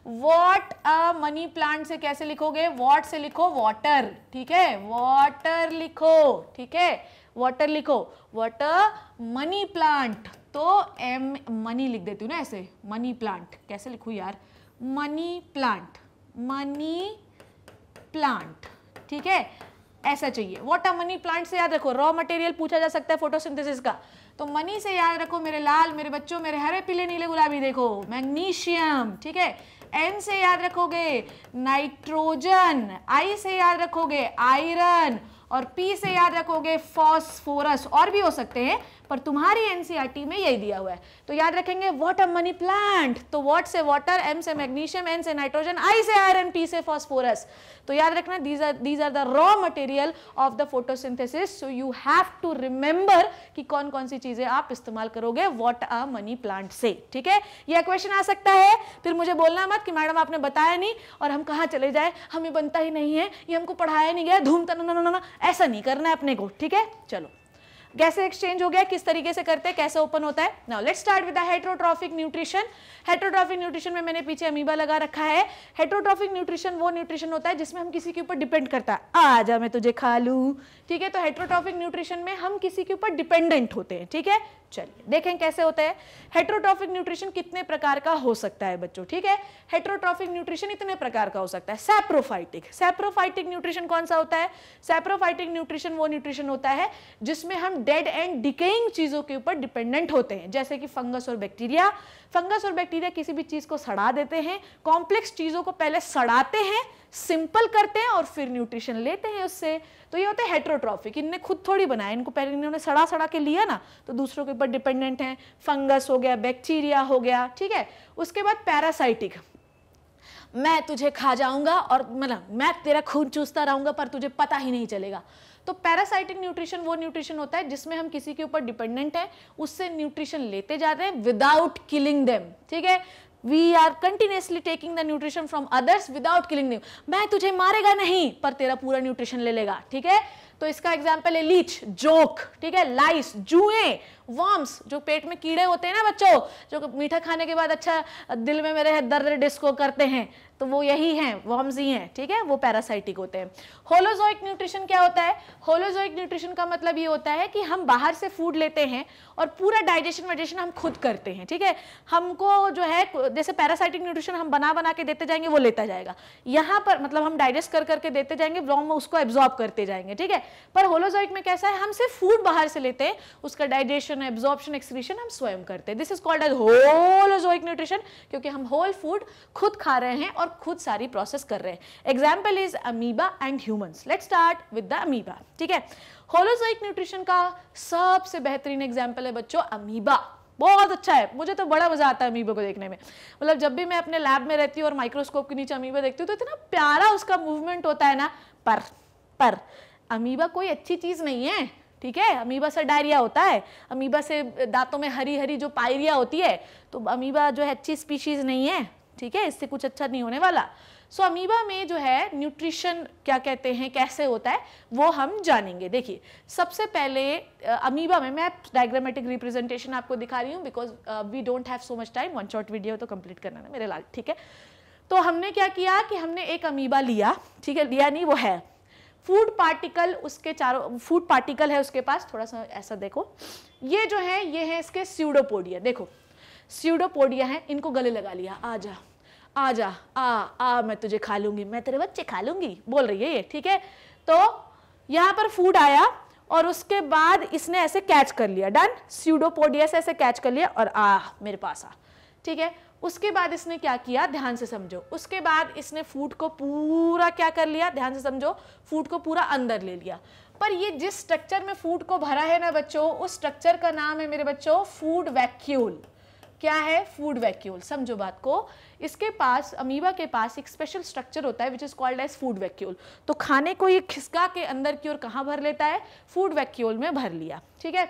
वॉट अ मनी प्लांट से कैसे लिखोगे वॉट से लिखो वॉटर ठीक है वॉटर लिखो ठीक है वॉटर लिखो वॉट अ मनी प्लांट तो एम मनी लिख देती हूँ ना ऐसे मनी प्लांट कैसे लिखू यार मनी प्लांट मनी प्लांट ठीक है ऐसा चाहिए वॉट अ मनी प्लांट से याद रखो रॉ मटेरियल पूछा जा सकता है फोटोसिंथेसिस का तो मनी से याद रखो मेरे लाल मेरे बच्चों मेरे हरे पीले नीले गुलाबी देखो मैग्नीशियम ठीक है एन से याद रखोगे नाइट्रोजन आई से याद रखोगे आयरन और पी से याद रखोगे फॉस्फोरस और भी हो सकते हैं पर तुम्हारी एनसीईआरटी e में यही दिया हुआ है तो याद रखेंगे अ मनी प्लांट तो वॉट से वाटर एम से मैग्नीशियम एन से नाइट्रोजन आई से आयरन टी से फॉस्फोरस तो याद रखना these are these are the raw material of the photosynthesis so you have to remember कि कौन कौन सी चीजें आप इस्तेमाल करोगे वॉट अ मनी प्लांट से ठीक है यह क्वेश्चन आ सकता है फिर मुझे बोलना मत कि मैडम आपने बताया नहीं और हम कहा चले जाए हमें बनता ही नहीं है ये हमको पढ़ाया नहीं गया धूम ऐसा नहीं करना है अपने को ठीक है चलो कैसे एक्सचेंज हो गया किस तरीके से करते हैं कैसे ओपन होता है now let's start with heterotrophic nutrition heterotrophic nutrition में मैंने पीछे अमीबा लगा रखा है हेट्रोट्रॉफिक न्यूट्रिशन वो न्यूट्रिशन होता है जिसमें हम किसी के ऊपर डिपेंड करता है आ जा मैं तुझे खा लू ठीक है तो हेट्रोट्रॉफिक न्यूट्रिशन में हम किसी के ऊपर डिपेंडेंट होते हैं ठीक है चलिए देखें कैसे होता है हेट्रोट्रॉफिक न्यूट्रिशन कितने प्रकार का हो सकता है बच्चों ठीक है हेट्रोट्रॉफिक न्यूट्रिशन इतने प्रकार का हो सकता है सैप्रोफाइटिक सैप्रोफाइटिक न्यूट्रिशन कौन सा होता है सैप्रोफाइटिक न्यूट्रिशन वो न्यूट्रिशन होता है जिसमें हम डेड एंड डिकेइंग चीज़ों के ऊपर डिपेंडेंट होते हैं जैसे कि फंगस और बैक्टीरिया फंगस और बैक्टीरिया किसी भी चीज़ को सड़ा देते हैं कॉम्प्लेक्स चीज़ों को पहले सड़ाते हैं सिंपल करते हैं और फिर न्यूट्रिशन लेते हैं उससे तो ये होते हैं हेट्रोट्रॉफिक इनने खुद थोड़ी बनाया इनको पहले इन्होंने सड़ा सड़ा के लिया ना तो दूसरों के ऊपर डिपेंडेंट हैं फंगस हो गया बैक्टीरिया हो गया ठीक है उसके बाद पैरासाइटिक मैं तुझे खा जाऊंगा और मतलब मैं तेरा खून चूसता रहूंगा पर तुझे पता ही नहीं चलेगा तो पैरासाइटिक न्यूट्रिशन वो न्यूट्रिशन होता है जिसमें हम किसी के ऊपर डिपेंडेंट है उससे न्यूट्रिशन लेते जाते हैं विदाउट किलिंग देम ठीक है we are continuously taking the nutrition from others without killing न्यू मैं तुझे मारेगा नहीं पर तेरा पूरा न्यूट्रिशन ले लेगा ठीक है तो इसका एग्जाम्पल है लीच जोक ठीक है लाइस जुए वॉर्म्स जो पेट में कीड़े होते हैं ना बच्चों जो मीठा खाने के बाद अच्छा दिल में मेरे दर्द डिस्को करते हैं तो वो यही हैं वॉर्म्स ही हैं ठीक है वो पैरासाइटिक होते हैं होलोजोइक न्यूट्रिशन क्या होता है होलोजोइक न्यूट्रिशन का मतलब ये होता है कि हम बाहर से फूड लेते हैं और पूरा डाइजेशन वाइजेशन हम खुद करते हैं ठीक है हमको जो है जैसे पैरासाइटिक न्यूट्रिशन हम बना बना के देते जाएंगे वो लेता जाएगा यहाँ पर मतलब हम डाइजेस्ट कर करके देते जाएंगे वॉर्म उसको एब्जॉर्ब करते जाएंगे ठीक है पर होलोजोइक में कैसा है हम सिर्फ फूड बाहर से लेते हैं उसका डाइजेशन डाइजेशन एब्जॉर्प्शन एक्सक्रीशन हम स्वयं करते हैं this is called as holozoic nutrition क्योंकि हम होल फूड खुद खा रहे हैं और खुद सारी प्रोसेस कर रहे हैं example is amoeba and humans let start with the amoeba ठीक है होलोजोइक न्यूट्रिशन का सबसे बेहतरीन एग्जाम्पल है बच्चों अमीबा बहुत अच्छा है मुझे तो बड़ा मजा आता है अमीबा को देखने में मतलब जब भी मैं अपने लैब में रहती हूँ और माइक्रोस्कोप के नीचे अमीबा देखती हूँ तो इतना प्यारा उसका मूवमेंट होता है ना पर पर अमीबा कोई अच्छी चीज़ नहीं है ठीक है अमीबा से डायरिया होता है अमीबा से दांतों में हरी हरी जो पायरिया होती है तो अमीबा जो है अच्छी स्पीशीज़ नहीं है ठीक है इससे कुछ अच्छा नहीं होने वाला सो so, अमीबा में जो है न्यूट्रिशन क्या कहते हैं कैसे होता है वो हम जानेंगे देखिए सबसे पहले अमीबा में मैं डायग्रामेटिक रिप्रेजेंटेशन आपको दिखा रही हूँ because we don't have so much time one short video तो कंप्लीट करना है मेरे लाल ठीक है तो हमने क्या किया कि हमने एक अमीबा लिया ठीक है लिया नहीं वो है फूड पार्टिकल उसके चारों फूड पार्टिकल है उसके पास थोड़ा सा ऐसा देखो ये जो है ये है इसके स्यूडोपोडिया देखो स्यूडोपोडिया है इनको गले लगा लिया आ जा आ जा आ आ मैं तुझे खा लूंगी मैं तेरे बच्चे खा लूंगी बोल रही है ये ठीक है तो यहाँ पर फूड आया और उसके बाद इसने ऐसे कैच कर लिया डन स्यूडोपोडिया से ऐसे कैच कर लिया और आ मेरे पास आ ठीक है उसके बाद इसने क्या किया ध्यान से समझो उसके बाद इसने फूड को पूरा क्या कर लिया ध्यान से समझो फूड को पूरा अंदर ले लिया पर ये जिस स्ट्रक्चर में फूड को भरा है ना बच्चों उस स्ट्रक्चर का नाम है मेरे बच्चों फूड वैक्यूल क्या है फूड वैक्यूल समझो बात को इसके पास अमीबा के पास एक स्पेशल स्ट्रक्चर होता है which is called as food vacuole तो खाने को ये खिसका के अंदर की ओर कहाँ भर लेता है फूड वैक्यूल में भर लिया ठीक है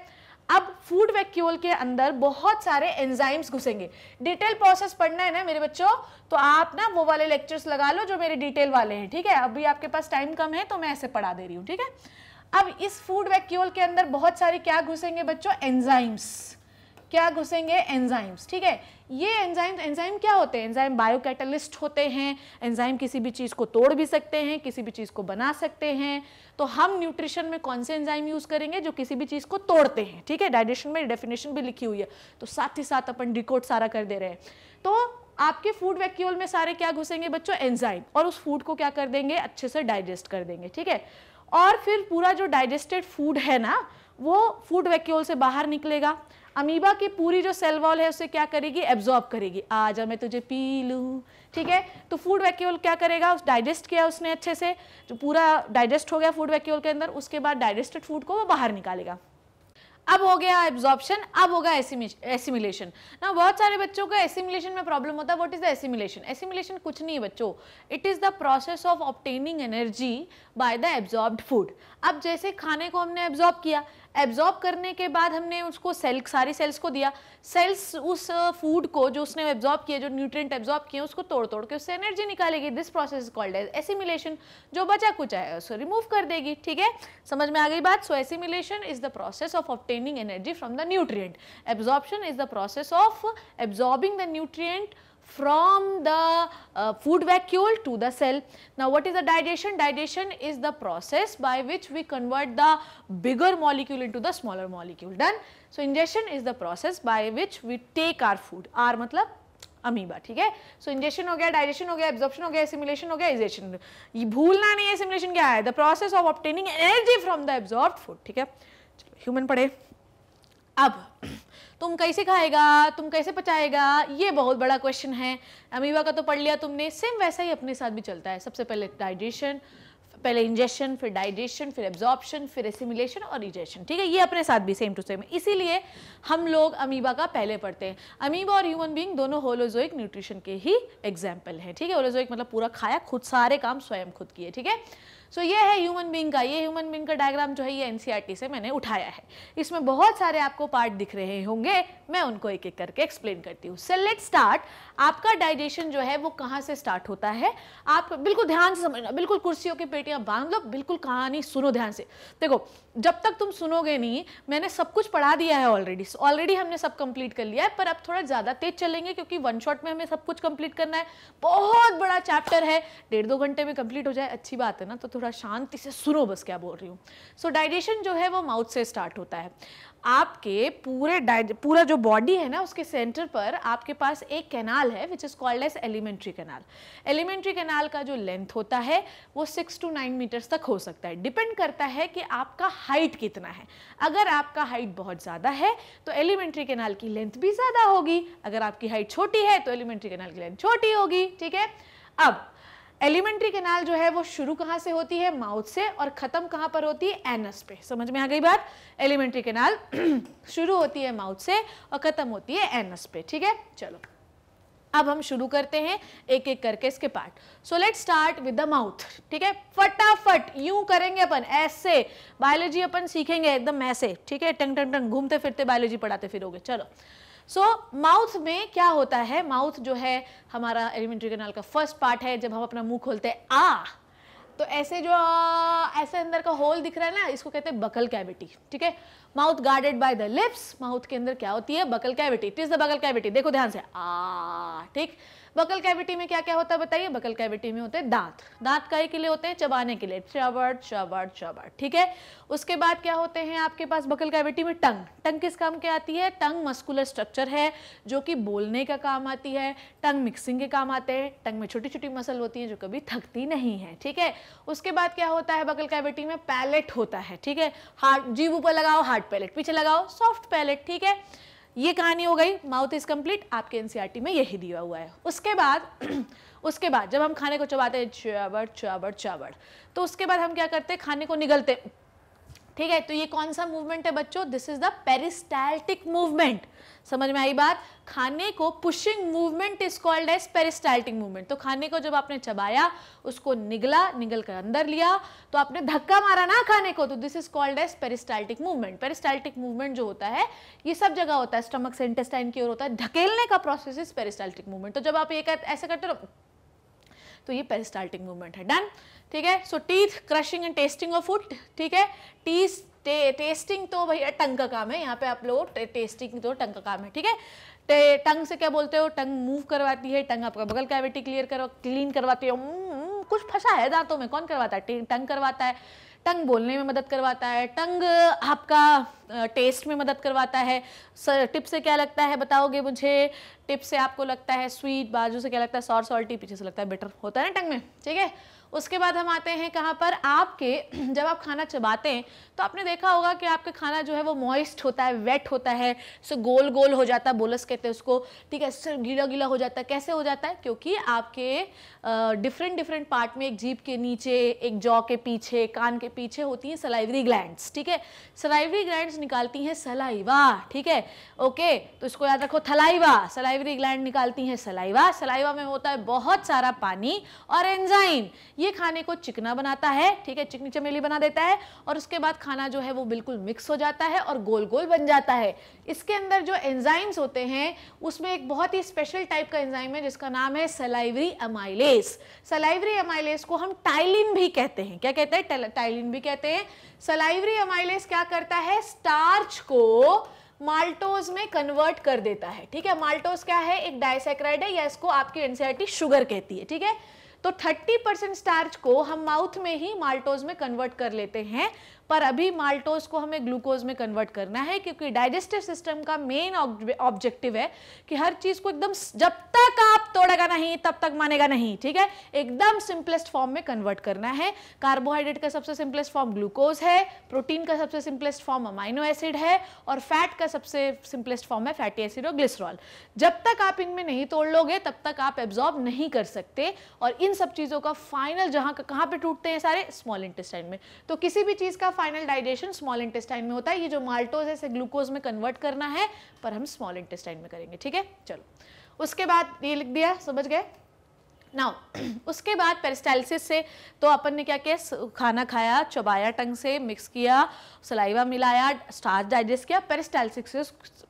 अब फूड वैक्यूल के अंदर बहुत सारे एंजाइम्स घुसेंगे डिटेल प्रोसेस पढ़ना है ना मेरे बच्चों तो आप ना वो वाले लेक्चर्स लगा लो जो मेरे डिटेल वाले हैं ठीक है अभी आपके पास टाइम कम है तो मैं ऐसे पढ़ा दे रही हूँ ठीक है अब इस फूड वैक्यूल के अंदर बहुत सारे क्या घुसेंगे बच्चों एंजाइम्स क्या घुसेंगे एंजाइम्स ठीक है ये एंजाइम एंजाइम क्या होते हैं एंजाइम बायोकैटलिस्ट होते हैं एंजाइम किसी भी चीज़ को तोड़ भी सकते हैं किसी भी चीज़ को बना सकते हैं तो हम न्यूट्रिशन में कौन से एंजाइम यूज़ करेंगे जो किसी भी चीज़ को तोड़ते हैं ठीक है डाइजेशन में डेफिनेशन भी लिखी हुई है तो साथ ही साथ अपन डिकोड सारा कर दे रहे हैं तो आपके फूड वैक्यूल में सारे क्या घुसेंगे बच्चों एंजाइम और उस फूड को क्या कर देंगे अच्छे से डाइजेस्ट कर देंगे ठीक है और फिर पूरा जो डाइजेस्टेड फूड है ना वो फूड वैक्यूल से बाहर निकलेगा अमीबा की पूरी जो सेल वॉल है उसे क्या करेगी एब्जॉर्ब करेगी आ जा मैं तुझे पी लूँ ठीक है तो फूड वैक्यूल क्या करेगा उस डाइजेस्ट किया उसने अच्छे से जो पूरा डाइजेस्ट हो गया फूड वैक्यूल के अंदर उसके बाद डाइजेस्टेड फूड को वो बाहर निकालेगा अब हो गया एब्जॉर्प्शन अब होगा एसिमिलेशन ना बहुत सारे बच्चों का एसिमिलेशन में प्रॉब्लम होता है what is the assimilation assimilation कुछ नहीं है बच्चों it is the process of obtaining energy by the absorbed food अब जैसे खाने को हमने एब्जॉर्ब किया एब्जॉर्ब करने के बाद हमने उसको सेल सारी सेल्स को दिया सेल्स उस फूड को जो उसने एब्जॉर्ब किया जो न्यूट्रिएंट एब्जॉर्ब किए उसको तोड़ तोड़ के उससे एनर्जी निकालेगी this process is called as assimilation जो बचा कुछ आएगा उसको रिमूव कर देगी ठीक है समझ में आ गई बात so assimilation is the process of obtaining energy from the nutrient absorption is the process of absorbing the nutrient from the uh, food vacuole to the cell. Now what is the digestion? Digestion is the process by which we convert the bigger molecule into the smaller molecule done. So ingestion is the process by which we take our food R matlab amoeba, ठीक है So, ingestion हो गया digestion हो गया absorption हो गया assimilation हो गया इजेशन ये भूलना नहीं है assimilation क्या है The process of obtaining energy from the absorbed food, ठीक है चलो human पढ़े अब तुम कैसे खाएगा तुम कैसे पचाएगा ये बहुत बड़ा क्वेश्चन है अमीबा का तो पढ़ लिया तुमने सेम वैसा ही अपने साथ भी चलता है सबसे पहले डाइजेशन पहले इंजेशन फिर डाइजेशन फिर एब्जॉर्प्शन फिर एसिमिलेशन और रिजेशन ठीक है ये अपने साथ भी सेम टू सेम इसीलिए हम लोग अमीबा का पहले पढ़ते हैं अमीबा और ह्यूमन बीइंग दोनों होलोजोइक न्यूट्रिशन के ही एग्जाम्पल हैं ठीक है होलोजोइक मतलब पूरा खाया खुद सारे काम स्वयं खुद किए ठीक है सो so, ये है ह्यूमन बींग का ये ह्यूमन बींग का डायग्राम जो है ये एनसीईआरटी e से मैंने उठाया है इसमें बहुत सारे आपको पार्ट दिख रहे होंगे मैं उनको एक एक करके एक्सप्लेन करती हूँ सो लेट स्टार्ट आपका डाइजेशन जो है वो कहाँ से स्टार्ट होता है आप बिल्कुल ध्यान से समझना बिल्कुल कुर्सियों की पेटियाँ बांध लो बिल्कुल कहानी सुनो ध्यान से देखो जब तक तुम सुनोगे नहीं मैंने सब कुछ पढ़ा दिया है ऑलरेडी ऑलरेडी हमने सब कंप्लीट कर लिया है पर अब थोड़ा ज़्यादा तेज चलेंगे क्योंकि वन शॉट में हमें सब कुछ कंप्लीट करना है बहुत बड़ा चैप्टर है डेढ़ दो घंटे में कंप्लीट हो जाए अच्छी बात है ना तो थोड़ा पूरा शांति से सुनो बस क्या बोल रही हूँ सो डाइजेशन जो है वो माउथ से स्टार्ट होता है आपके पूरे पूरा जो बॉडी है ना उसके सेंटर पर आपके पास एक कैनाल है which is called as alimentary canal alimentary canal का जो लेंथ होता है वो सिक्स टू नाइन मीटर्स तक हो सकता है डिपेंड करता है कि आपका हाइट कितना है अगर आपका हाइट बहुत ज़्यादा है तो एलिमेंट्री कैनाल की लेंथ भी ज़्यादा होगी अगर आपकी हाइट छोटी है तो एलिमेंट्री कैनाल की लेंथ छोटी होगी ठीक है अब एलिमेंट्री कैनाल जो है वो शुरू कहां से होती है माउथ से और ख़त्म कहां पर होती है एनस पे समझ में आ गई बात एलिमेंट्री कैनाल शुरू होती है माउथ से और ख़त्म होती है एनस पे ठीक है चलो अब हम शुरू करते हैं एक एक करके इसके part so let start with the mouth ठीक है फटाफट यू करेंगे अपन ऐसे बायोलॉजी अपन सीखेंगे एकदम ऐसे ठीक है टंग टंग टंग घूमते फिरते बायोलॉजी पढ़ाते फिरोगे चलो सो so, माउथ में क्या होता है माउथ जो है हमारा एलिमेंट्री कैनाल का फर्स्ट पार्ट है जब हम अपना मुंह खोलते हैं आ तो ऐसे जो ऐसे अंदर का होल दिख रहा है ना इसको कहते हैं बकल कैविटी ठीक है mouth guarded by the lips mouth के अंदर क्या होती है buccal cavity it is the buccal cavity देखो ध्यान से आ ठीक बकल कैविटी में क्या क्या होता है बताइए बकल कैविटी में होते हैं दांत दांत काय के लिए होते हैं चबाने के लिए चबड़ चबड़ चबड़ ठीक है उसके बाद क्या होते हैं आपके पास बकल कैविटी में टंग टंग किस काम के आती है टंग मस्कुलर स्ट्रक्चर है जो कि बोलने का काम आती है टंग मिक्सिंग के काम आते हैं टंग में छोटी छोटी मसल होती है जो कभी थकती नहीं है ठीक है उसके बाद क्या होता है बकल कैविटी में पैलेट होता है ठीक है हार्ट जीव ऊपर लगाओ हार्ट पैलेट पीछे लगाओ सॉफ्ट पैलेट ठीक है ये कहानी हो गई माउथ इज़ कंप्लीट आपके एन e में यही दिया हुआ है उसके बाद उसके बाद जब हम खाने को चबाते हैं चावड़ चावड़ चावड़ तो उसके बाद हम क्या करते हैं खाने को निगलते ठीक है तो ये कौन सा मूवमेंट है बच्चों this is the peristaltic movement समझ में आई बात खाने को pushing movement is called as peristaltic movement तो खाने को जब आपने चबाया उसको निगला निगल कर अंदर लिया तो आपने धक्का मारा ना खाने को तो this is called as peristaltic movement peristaltic movement जो होता है ये सब जगह होता है स्टमक से इंटेस्टाइन की ओर होता है ढकेलने का प्रोसेस इज पेरिस्टाल्टिक मूवमेंट तो जब आप ये कर, ऐसे करते हो तो ये पेरिस्टाल्टिक मूवमेंट है डन ठीक है so teeth crushing and tasting of food ठीक है टीस टे, टेस्टिंग तो भैया टंग का काम है यहाँ पे आप लोग टे, टेस्टिंग तो टंग का काम है ठीक है टंग से क्या बोलते हो टंग मूव करवाती है टंग आपका बगल कैविटी क्लियर करवा क्लीन करवाती है हम्म, हम्म, कुछ फंसा है दांतों में कौन करवाता है टंग करवाता है टंग बोलने में मदद करवाता है टंग आपका टेस्ट में मदद करवाता है सर टिप से क्या लगता है बताओगे मुझे टिप से आपको लगता है स्वीट बाजू से क्या लगता है सॉर सॉल्टी पीछे से लगता है बेटर होता है ना टंग में ठीक है उसके बाद हम आते हैं कहाँ पर आपके जब आप खाना चबाते हैं तो आपने देखा होगा कि आपका खाना जो है वो मॉइस्ट होता है वेट होता है सो गोल गोल हो जाता है बोलस कहते हैं उसको ठीक है सर गीला गीला हो जाता है कैसे हो जाता है क्योंकि आपके डिफरेंट डिफरेंट पार्ट में एक जीप के नीचे एक जॉ के पीछे कान के पीछे होती हैं सलाइवरी ग्लैंड्स ठीक है सलाइवरी ग्लैंड्स निकालती हैं सलाइवा ठीक है ओके तो इसको याद रखो थलाइवा सलाइवरी ग्लैंड निकालती हैं सलाइवा सलाइवा में होता है बहुत सारा पानी और एंजाइम ये खाने को चिकना बनाता है ठीक है चिकनी चमेली बना देता है और उसके बाद खाना जो है वो बिल्कुल मिक्स हो जाता है और गोल गोल बन जाता है इसके अंदर जो एंजाइम्स होते हैं उसमें एक बहुत ही स्पेशल टाइप का एंजाइम है जिसका नाम है सलाइवरी अमाइलेस सलाइवरी अमाइलेस को हम टाइलिन भी कहते हैं क्या कहते हैं टाइलिन भी कहते हैं सलाइवरी अमाइलेस क्या करता है स्टार्च को माल्टोज में कन्वर्ट कर देता है ठीक है माल्टोज क्या है एक डायसेक्राइड है या इसको आपकी एनसीआरटी शुगर कहती है ठीक है तो 30 परसेंट स्टार्च को हम माउथ में ही माल्टोज में कन्वर्ट कर लेते हैं पर अभी माल्टोज को हमें ग्लूकोज में कन्वर्ट करना है क्योंकि डाइजेस्टिव सिस्टम का मेन ऑब्जेक्टिव है कि हर चीज़ को एकदम जब तक आप तोड़ेगा नहीं तब तक मानेगा नहीं ठीक है एकदम सिंपलेस्ट फॉर्म में कन्वर्ट करना है कार्बोहाइड्रेट का सबसे सिंपलेस्ट फॉर्म ग्लूकोज है प्रोटीन का सबसे सिंपलेस्ट फॉर्म अमाइनो एसिड है और फैट का सबसे सिंपलेस्ट फॉर्म है फैटी एसिड और ग्लिसरॉल जब तक आप इनमें नहीं तोड़ लोगे तब तक आप एब्जॉर्ब नहीं कर सकते और इन सब चीज़ों का फाइनल जहां कहाँ पे टूटते हैं सारे स्मॉल इंटेस्टाइन में तो किसी भी चीज़ का फाइनल डाइजेशन स्मॉल इंटेस्टाइन में होता है ये जो माल्टोज है इसे ग्लूकोज में कन्वर्ट करना है पर हम स्मॉल इंटेस्टाइन में करेंगे ठीक है चलो उसके बाद ये लिख दिया समझ गए नाउ उसके बाद पेरिस्टाइलिसिस से तो अपन ने क्या किया खाना खाया चबाया टंग से मिक्स किया सलाइवा मिलाया स्टार्च डाइजेस्ट किया पेरिस्टाइलिस से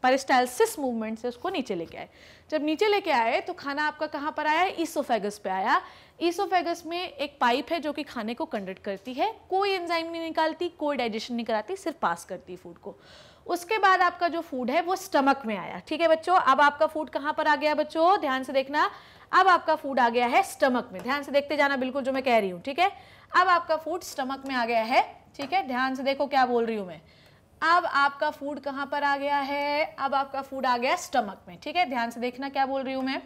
पेरिस्टाइलिसिस मूवमेंट से उसको नीचे लेके आए जब नीचे लेके आए तो खाना आपका कहाँ पर आया इसोफेगस पे आया ईसोफेगस में एक पाइप है जो कि खाने को कंडक्ट करती है कोई एंजाइम नहीं निकालती कोई डाइजेशन नहीं कराती सिर्फ पास करती फूड को उसके बाद आपका जो फूड है वो स्टमक में आया ठीक है बच्चों अब आपका फूड कहाँ पर आ गया बच्चों ध्यान से देखना अब आपका फूड आ गया है स्टमक में ध्यान से देखते जाना बिल्कुल जो मैं कह रही हूँ ठीक है अब आपका फूड स्टमक में आ गया है ठीक है ध्यान से देखो क्या बोल रही हूँ मैं अब आपका फूड कहाँ पर आ गया है अब आपका फूड आ गया स्टमक में ठीक है ध्यान से देखना क्या बोल रही हूँ मैं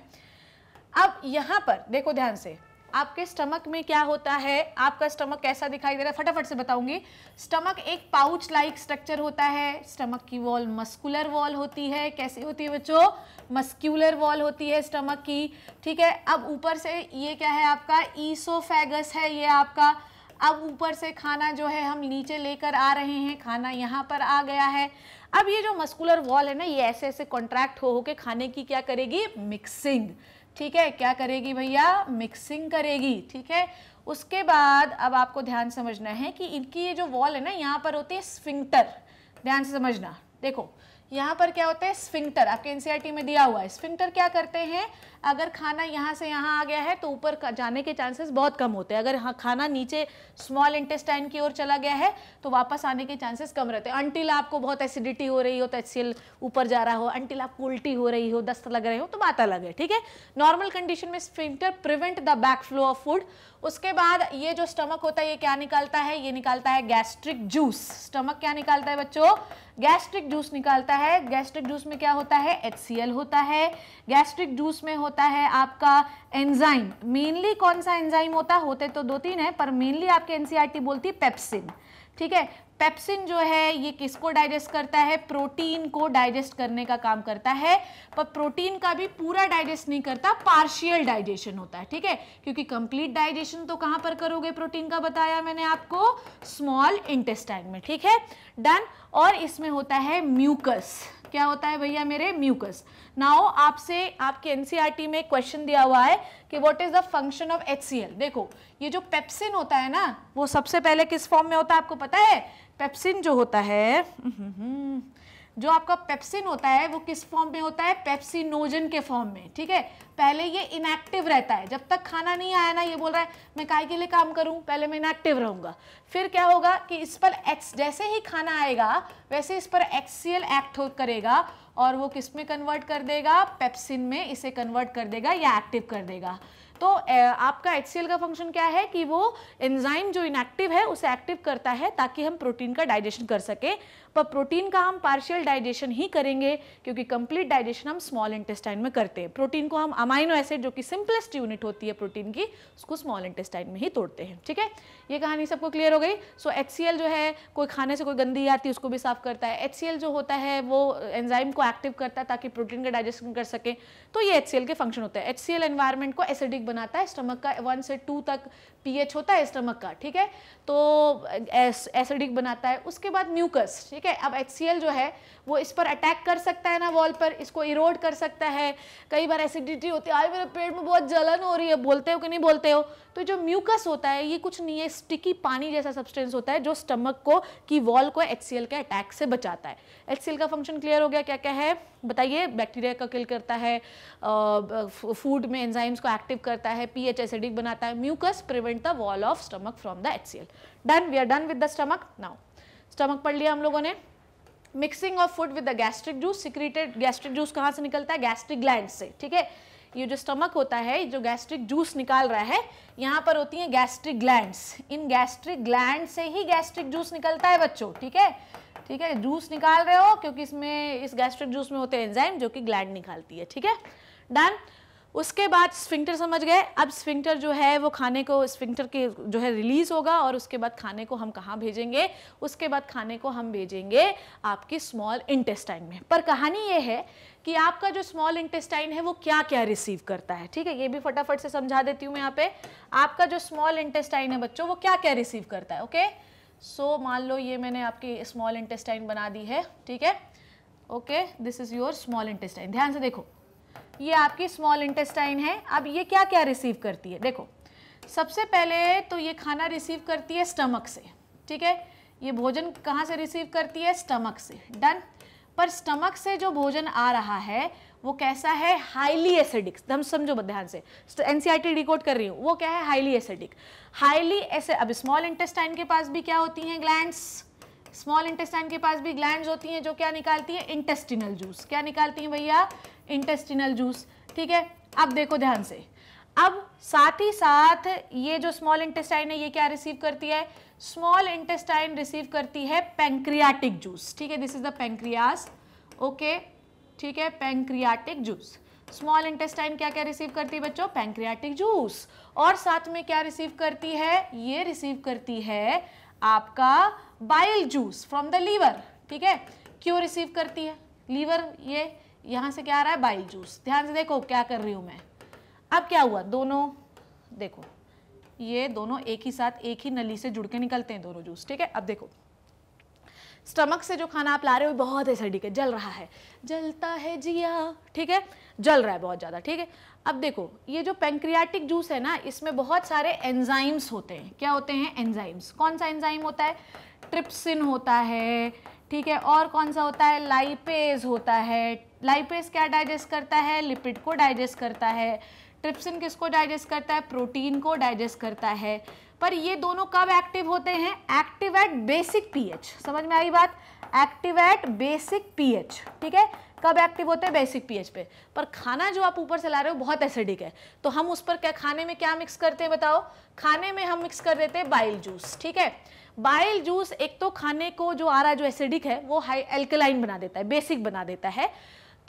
अब यहाँ पर देखो ध्यान से आपके स्टमक में क्या होता है आपका स्टमक कैसा दिखाई दे रहा है फटाफट से बताऊंगी स्टमक एक पाउच लाइक स्ट्रक्चर होता है स्टमक की वॉल मस्कुलर वॉल होती है कैसी होती है बच्चों मस्क्यूलर वॉल होती है स्टमक की ठीक है अब ऊपर से ये क्या है आपका ईसोफेगस है ये आपका अब ऊपर से खाना जो है हम नीचे लेकर आ रहे हैं खाना यहाँ पर आ गया है अब ये जो मस्कुलर वॉल है ना ये ऐसे ऐसे कॉन्ट्रैक्ट हो होके खाने की क्या करेगी मिक्सिंग ठीक है क्या करेगी भैया मिक्सिंग करेगी ठीक है उसके बाद अब आपको ध्यान समझना है कि इनकी ये जो वॉल है ना यहाँ पर होती है स्फिंक्टर ध्यान से समझना देखो यहाँ पर क्या होता है स्फिंक्टर आपके एनसीईआरटी e में दिया हुआ है स्फिंक्टर क्या करते हैं अगर खाना यहाँ से यहाँ आ गया है तो ऊपर जाने के चांसेस बहुत कम होते हैं अगर हाँ, खाना नीचे स्मॉल इंटेस्टाइन की ओर चला गया है तो वापस आने के चांसेस कम रहते हैं अनटिल आपको बहुत एसिडिटी हो रही हो तो एच ऊपर जा रहा हो अंटिल आपको उल्टी हो रही हो दस्त लग रहे हो तो बात अलग है ठीक है नॉर्मल कंडीशन में sphincter prevent the back flow of food उसके बाद ये जो स्टमक होता है ये क्या निकालता है ये निकालता है गैस्ट्रिक जूस स्टमक क्या निकालता है बच्चों गैस्ट्रिक जूस निकालता है गैस्ट्रिक जूस में क्या होता है एच होता है गैस्ट्रिक जूस में हो होता है आपका एंजाइम मेनली कौन सा एंजाइम होता है होते तो दो तीन है पर मेनली आपके एनसीईआरटी e बोलती है पेप्सिन ठीक है पेप्सिन जो है ये किसको डाइजेस्ट करता है प्रोटीन को डाइजेस्ट करने का काम करता है पर प्रोटीन का भी पूरा डाइजेस्ट नहीं करता पार्शियल डाइजेशन होता है ठीक है क्योंकि कंप्लीट डाइजेशन तो कहां पर करोगे प्रोटीन का बताया मैंने आपको स्मॉल इंटेस्टाइन में ठीक है डन और इसमें होता है म्यूकस क्या होता है भैया मेरे म्यूकस नाउ आपसे आपके एनसीईआरटी e में क्वेश्चन दिया हुआ है कि what is the function of H देखो ये जो पेप्सिन होता है ना वो सबसे पहले किस फॉर्म में होता है आपको पता है पेप्सिन जो होता है जो आपका पेप्सिन होता है वो किस फॉर्म में होता है पेप्सिनोजन के फॉर्म में ठीक है पहले ये इनएक्टिव रहता है जब तक खाना नहीं आया ना ये बोल रहा है मैं काय के लिए काम करूँ पहले मैं इनएक्टिव रहूंगा फिर क्या होगा कि इस पर एक्स जैसे ही खाना आएगा वैसे इस पर एक्सीएल एक्ट करेगा और वो किस में कन्वर्ट कर देगा पेप्सिन में इसे कन्वर्ट कर देगा या एक्टिव कर देगा तो आपका एच का फंक्शन क्या है कि वो एंजाइम जो इनएक्टिव है उसे एक्टिव करता है ताकि हम प्रोटीन का डाइजेशन कर सकें पर प्रोटीन का हम पार्शियल डाइजेशन ही करेंगे क्योंकि कंप्लीट डाइजेशन हम स्मॉल इंटेस्टाइन में करते हैं प्रोटीन को हम अमाइनो एसिड जो कि सिंपलेस्ट यूनिट होती है प्रोटीन की उसको स्मॉल इंटेस्टाइन में ही तोड़ते हैं ठीक है ये कहानी सबको क्लियर हो गई सो एच जो है कोई खाने से कोई गंदी आती है उसको भी साफ करता है एच जो होता है वो एंजाइम को एक्टिव करता है ताकि प्रोटीन का डाइजेशन कर सके तो ये एच के फंक्शन होता है एच सी एनवायरमेंट को एसिडिक बनाता है स्टमक का वन से टू तक पीएच होता है स्टमक का ठीक है तो एसिडिक बनाता है उसके बाद म्यूकस ठीक है अब एच जो है वो इस पर अटैक कर सकता है ना वॉल पर इसको इरोड कर सकता है कई बार एसिडिटी होती है आज मेरे पेट में बहुत जलन हो रही है बोलते हो कि नहीं बोलते हो तो जो म्यूकस होता है ये कुछ नहीं है स्टिकी पानी जैसा सब्सटेंस होता है जो स्टमक को की वॉल को एच के अटैक से बचाता है एच का फंक्शन क्लियर हो गया क्या क्या है बताइए बैक्टीरिया का किल करता है फूड में एंजाइम्स को एक्टिव करता है पीएच एसिडिक बनाता है mucus prevent prevent the wall of stomach from the H C L done we are done with the stomach now stomach पढ़ लिया हम लोगों ने mixing of food with the gastric juice secreted gastric juice कहाँ से निकलता है gastric gland से ठीक है ये जो स्टमक होता है जो गैस्ट्रिक जूस निकाल रहा है यहाँ पर होती है गैस्ट्रिक ग्लैंड इन गैस्ट्रिक ग्लैंड से ही गैस्ट्रिक जूस निकलता है बच्चों ठीक है ठीक है जूस निकाल रहे हो क्योंकि इसमें इस गैस्ट्रिक जूस में होते हैं एंजाइम जो कि ग्लैंड निकालती है ठीक है डन उसके बाद स्फिंक्टर समझ गए अब स्फिंक्टर जो है वो खाने को स्फिंक्टर के जो है रिलीज़ होगा और उसके बाद खाने को हम कहाँ भेजेंगे उसके बाद खाने को हम भेजेंगे आपकी स्मॉल इंटेस्टाइन में पर कहानी ये है कि आपका जो स्मॉल इंटेस्टाइन है वो क्या क्या रिसीव करता है ठीक है ये भी फटाफट से समझा देती हूँ मैं यहाँ पे आपका जो स्मॉल इंटेस्टाइन है बच्चों वो क्या क्या रिसीव करता है ओके सो मान लो ये मैंने आपकी स्मॉल इंटेस्टाइन बना दी है ठीक है okay this is your small intestine ध्यान से देखो ये आपकी स्मॉल इंटेस्टाइन है अब ये क्या क्या रिसीव करती है देखो सबसे पहले तो ये खाना रिसीव करती है स्टमक से ठीक है ये भोजन कहाँ से रिसीव करती है स्टमक से डन पर स्टमक से जो भोजन आ रहा है वो कैसा है हाईली एसिडिक हम समझो ध्यान से एन तो सी e कर रही हूँ वो क्या है हाईली एसिडिक हाईली ऐसे अब स्मॉल इंटेस्टाइन के पास भी क्या होती हैं ग्लैंड्स स्मॉल इंटेस्टाइन के पास भी ग्लैंड होती हैं जो क्या निकालती हैं इंटेस्टिनल जूस क्या निकालती हैं भैया इंटेस्टिनल जूस ठीक है अब देखो ध्यान से अब साथ ही साथ ये जो स्मॉल इंटेस्टाइन है ये क्या रिसीव करती है स्मॉल इंटेस्टाइन रिसीव करती है पेंक्रियाटिक जूस ठीक है this is the pancreas okay ठीक है पेंक्रियाटिक जूस स्मॉल इंटेस्टाइन क्या क्या रिसीव करती है बच्चों पेंक्रियाटिक जूस और साथ में क्या रिसीव करती है ये रिसीव करती है आपका bile juice from the liver ठीक है क्यों रिसीव करती है लीवर ये यहाँ से क्या आ रहा है बाइल जूस ध्यान से देखो क्या कर रही हूँ मैं अब क्या हुआ दोनों देखो ये दोनों एक ही साथ एक ही नली से जुड़ के निकलते हैं दोनों जूस ठीक है अब देखो स्टमक से जो खाना आप ला रहे हो बहुत एसिडिक है जल रहा है जलता है जिया ठीक है जल रहा है बहुत ज़्यादा ठीक है अब देखो ये जो पेंक्रियाटिक जूस है ना इसमें बहुत सारे एंजाइम्स होते हैं क्या होते हैं एंजाइम्स कौन सा एंजाइम होता है ट्रिप्सिन होता है ठीक है और कौन सा होता है लाइपेज होता है लाइपेस क्या डाइजेस्ट करता है लिपिड को डाइजेस्ट करता है ट्रिप्सिन किसको डाइजेस्ट करता है प्रोटीन को डाइजेस्ट करता है पर ये दोनों कब एक्टिव होते हैं एक्टिव एट बेसिक पीएच समझ में आई बात एक्टिव एट बेसिक पीएच ठीक है कब एक्टिव होते हैं बेसिक पीएच पे पर खाना जो आप ऊपर से ला रहे हो बहुत एसिडिक है तो हम उस पर क्या खाने में क्या मिक्स करते हैं बताओ खाने में हम मिक्स कर देते हैं बाइल जूस ठीक है बाइल जूस एक तो खाने को जो आ रहा है जो एसिडिक है वो हाई एल्कलाइन बना देता है बेसिक बना देता है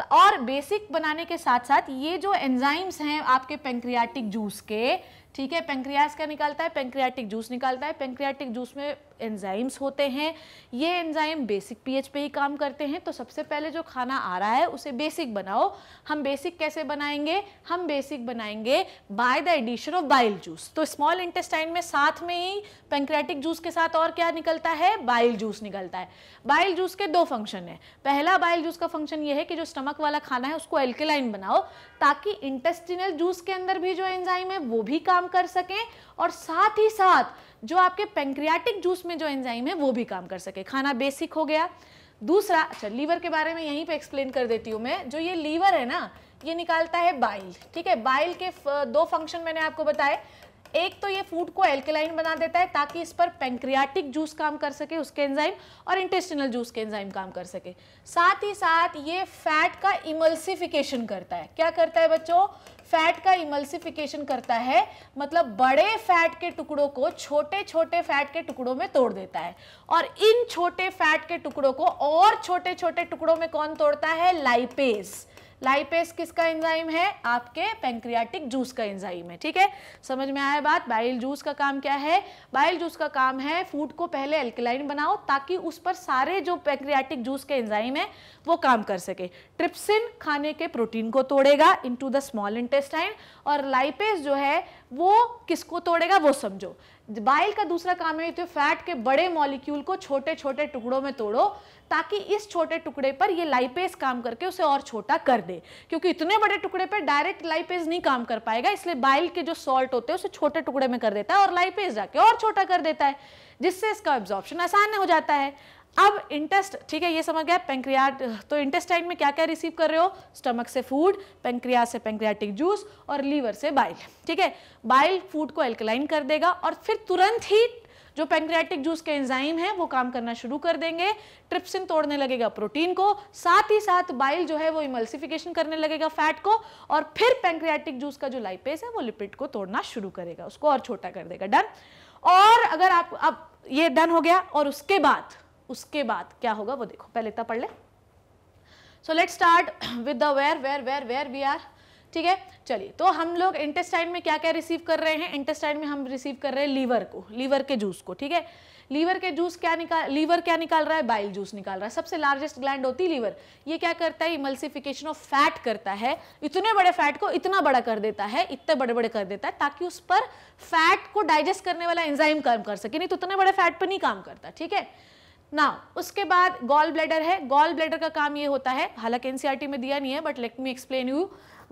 और बेसिक बनाने के साथ साथ ये जो एंजाइम्स हैं आपके पेंक्रियाटिक जूस के ठीक है पेंक्रियास का निकालता है पेंक्रियाटिक जूस निकालता है पेंक्रियाटिक जूस में एंजाइम्स होते हैं ये एंजाइम बेसिक पीएच पे ही काम करते हैं तो सबसे पहले जो खाना आ रहा है उसे बेसिक बनाओ हम बेसिक कैसे बनाएंगे हम बेसिक बनाएंगे by the addition of bile juice तो स्मॉल इंटेस्टाइन में साथ में ही पेंक्रेटिक जूस के साथ और क्या निकलता है बाइल जूस निकलता है बाइल जूस के दो फंक्शन है पहला बाइल जूस का फंक्शन ये है कि जो स्टमक वाला खाना है उसको एल्केलाइन बनाओ ताकि इंटेस्टिनल जूस के अंदर भी जो एंजाइम है वो भी काम कर सकें और साथ ही साथ जो आपके पेंक्रियाटिक जूस में जो एंजाइम है वो भी काम कर सके खाना बेसिक हो गया दूसरा अच्छा लीवर के बारे में यहीं पे एक्सप्लेन कर देती हूँ मैं जो ये लीवर है ना ये निकालता है बाइल ठीक है बाइल के दो फंक्शन मैंने आपको बताए एक तो ये फूड को एल्केलाइन बना देता है ताकि इस पर पेंक्रियाटिक जूस काम कर सके उसके एंजाइम और इंटेस्टिनल जूस के एंजाइम काम कर सके साथ ही साथ ये फैट का इमल्सिफिकेशन करता है क्या करता है बच्चों फैट का इमल्सिफिकेशन करता है मतलब बड़े फैट के टुकड़ों को छोटे छोटे फैट के टुकड़ों में तोड़ देता है और इन छोटे फैट के टुकड़ों को और छोटे छोटे टुकड़ों में कौन तोड़ता है लाइपेस लाइपेस किसका एंजाइम है आपके पेंक्रियाटिक जूस का एंजाइम है ठीक है समझ में आया बात बाइल जूस का काम क्या है बाइल जूस का काम है फूड को पहले अल्कलाइन बनाओ ताकि उस पर सारे जो पेंक्रियाटिक जूस के एंजाइम है वो काम कर सके ट्रिप्सिन खाने के प्रोटीन को तोड़ेगा इनटू द स्मॉल इंटेस्टाइन और लाइपेस जो है वो किसको तोड़ेगा वो समझो बाइल का दूसरा काम है तो फैट के बड़े मॉलिक्यूल को छोटे छोटे टुकड़ों में तोड़ो ताकि इस छोटे टुकड़े पर ये लाइपेज काम करके उसे और छोटा कर दे क्योंकि इतने बड़े टुकड़े पर डायरेक्ट लाइपेज नहीं काम कर पाएगा इसलिए बाइल के जो सॉल्ट होते हैं उसे छोटे टुकड़े में कर देता है और लाइपेज जाके और छोटा कर देता है जिससे इसका एब्जॉर्प्शन आसान हो जाता है अब इंटेस्ट ठीक है ये समझ गया पेंक्रियाट तो इंटेस्टाइन में क्या क्या रिसीव कर रहे हो स्टमक से फूड पेंक्रिया से पेंक्रियाटिक जूस और लीवर से बाइल ठीक है बाइल फूड को एल्कलाइन कर देगा और फिर तुरंत ही जो पेंक्रियाटिक जूस के एंजाइम हैं वो काम करना शुरू कर देंगे ट्रिप्सिन तोड़ने लगेगा प्रोटीन को साथ ही साथ बाइल जो है वो इमल्सिफिकेशन करने लगेगा फैट को और फिर पेंक्रियाटिक जूस का जो लाइपेज है वो लिपिड को तोड़ना शुरू करेगा उसको और छोटा कर देगा डन और अगर आप अब ये डन हो गया और उसके बाद उसके बाद क्या होगा वो देखो पहले इतना पढ़ ले so let start with the where where where where we are ठीक है चलिए तो हम लोग इंटेस्टाइन में क्या क्या रिसीव कर रहे हैं इंटेस्टाइन में हम रिसीव कर रहे हैं लीवर को लीवर के जूस को ठीक है लीवर के जूस क्या निकाल लीवर क्या निकाल रहा है बाइल जूस निकाल रहा है सबसे लार्जेस्ट ग्लैंड होती है लीवर ये क्या करता है इमल्सिफिकेशन ऑफ फैट करता है इतने बड़े फैट को इतना बड़ा कर देता है इतने बड़े बड़े कर देता है ताकि उस पर फैट को डाइजेस्ट करने वाला एंजाइम काम कर सके नहीं तो उतने बड़े फैट पर नहीं काम करता ठीक है ना उसके बाद गॉल ब्लेडर है गॉल ब्लेडर का काम ये होता है हालांकि एनसीईआरटी e में दिया नहीं है but let me explain you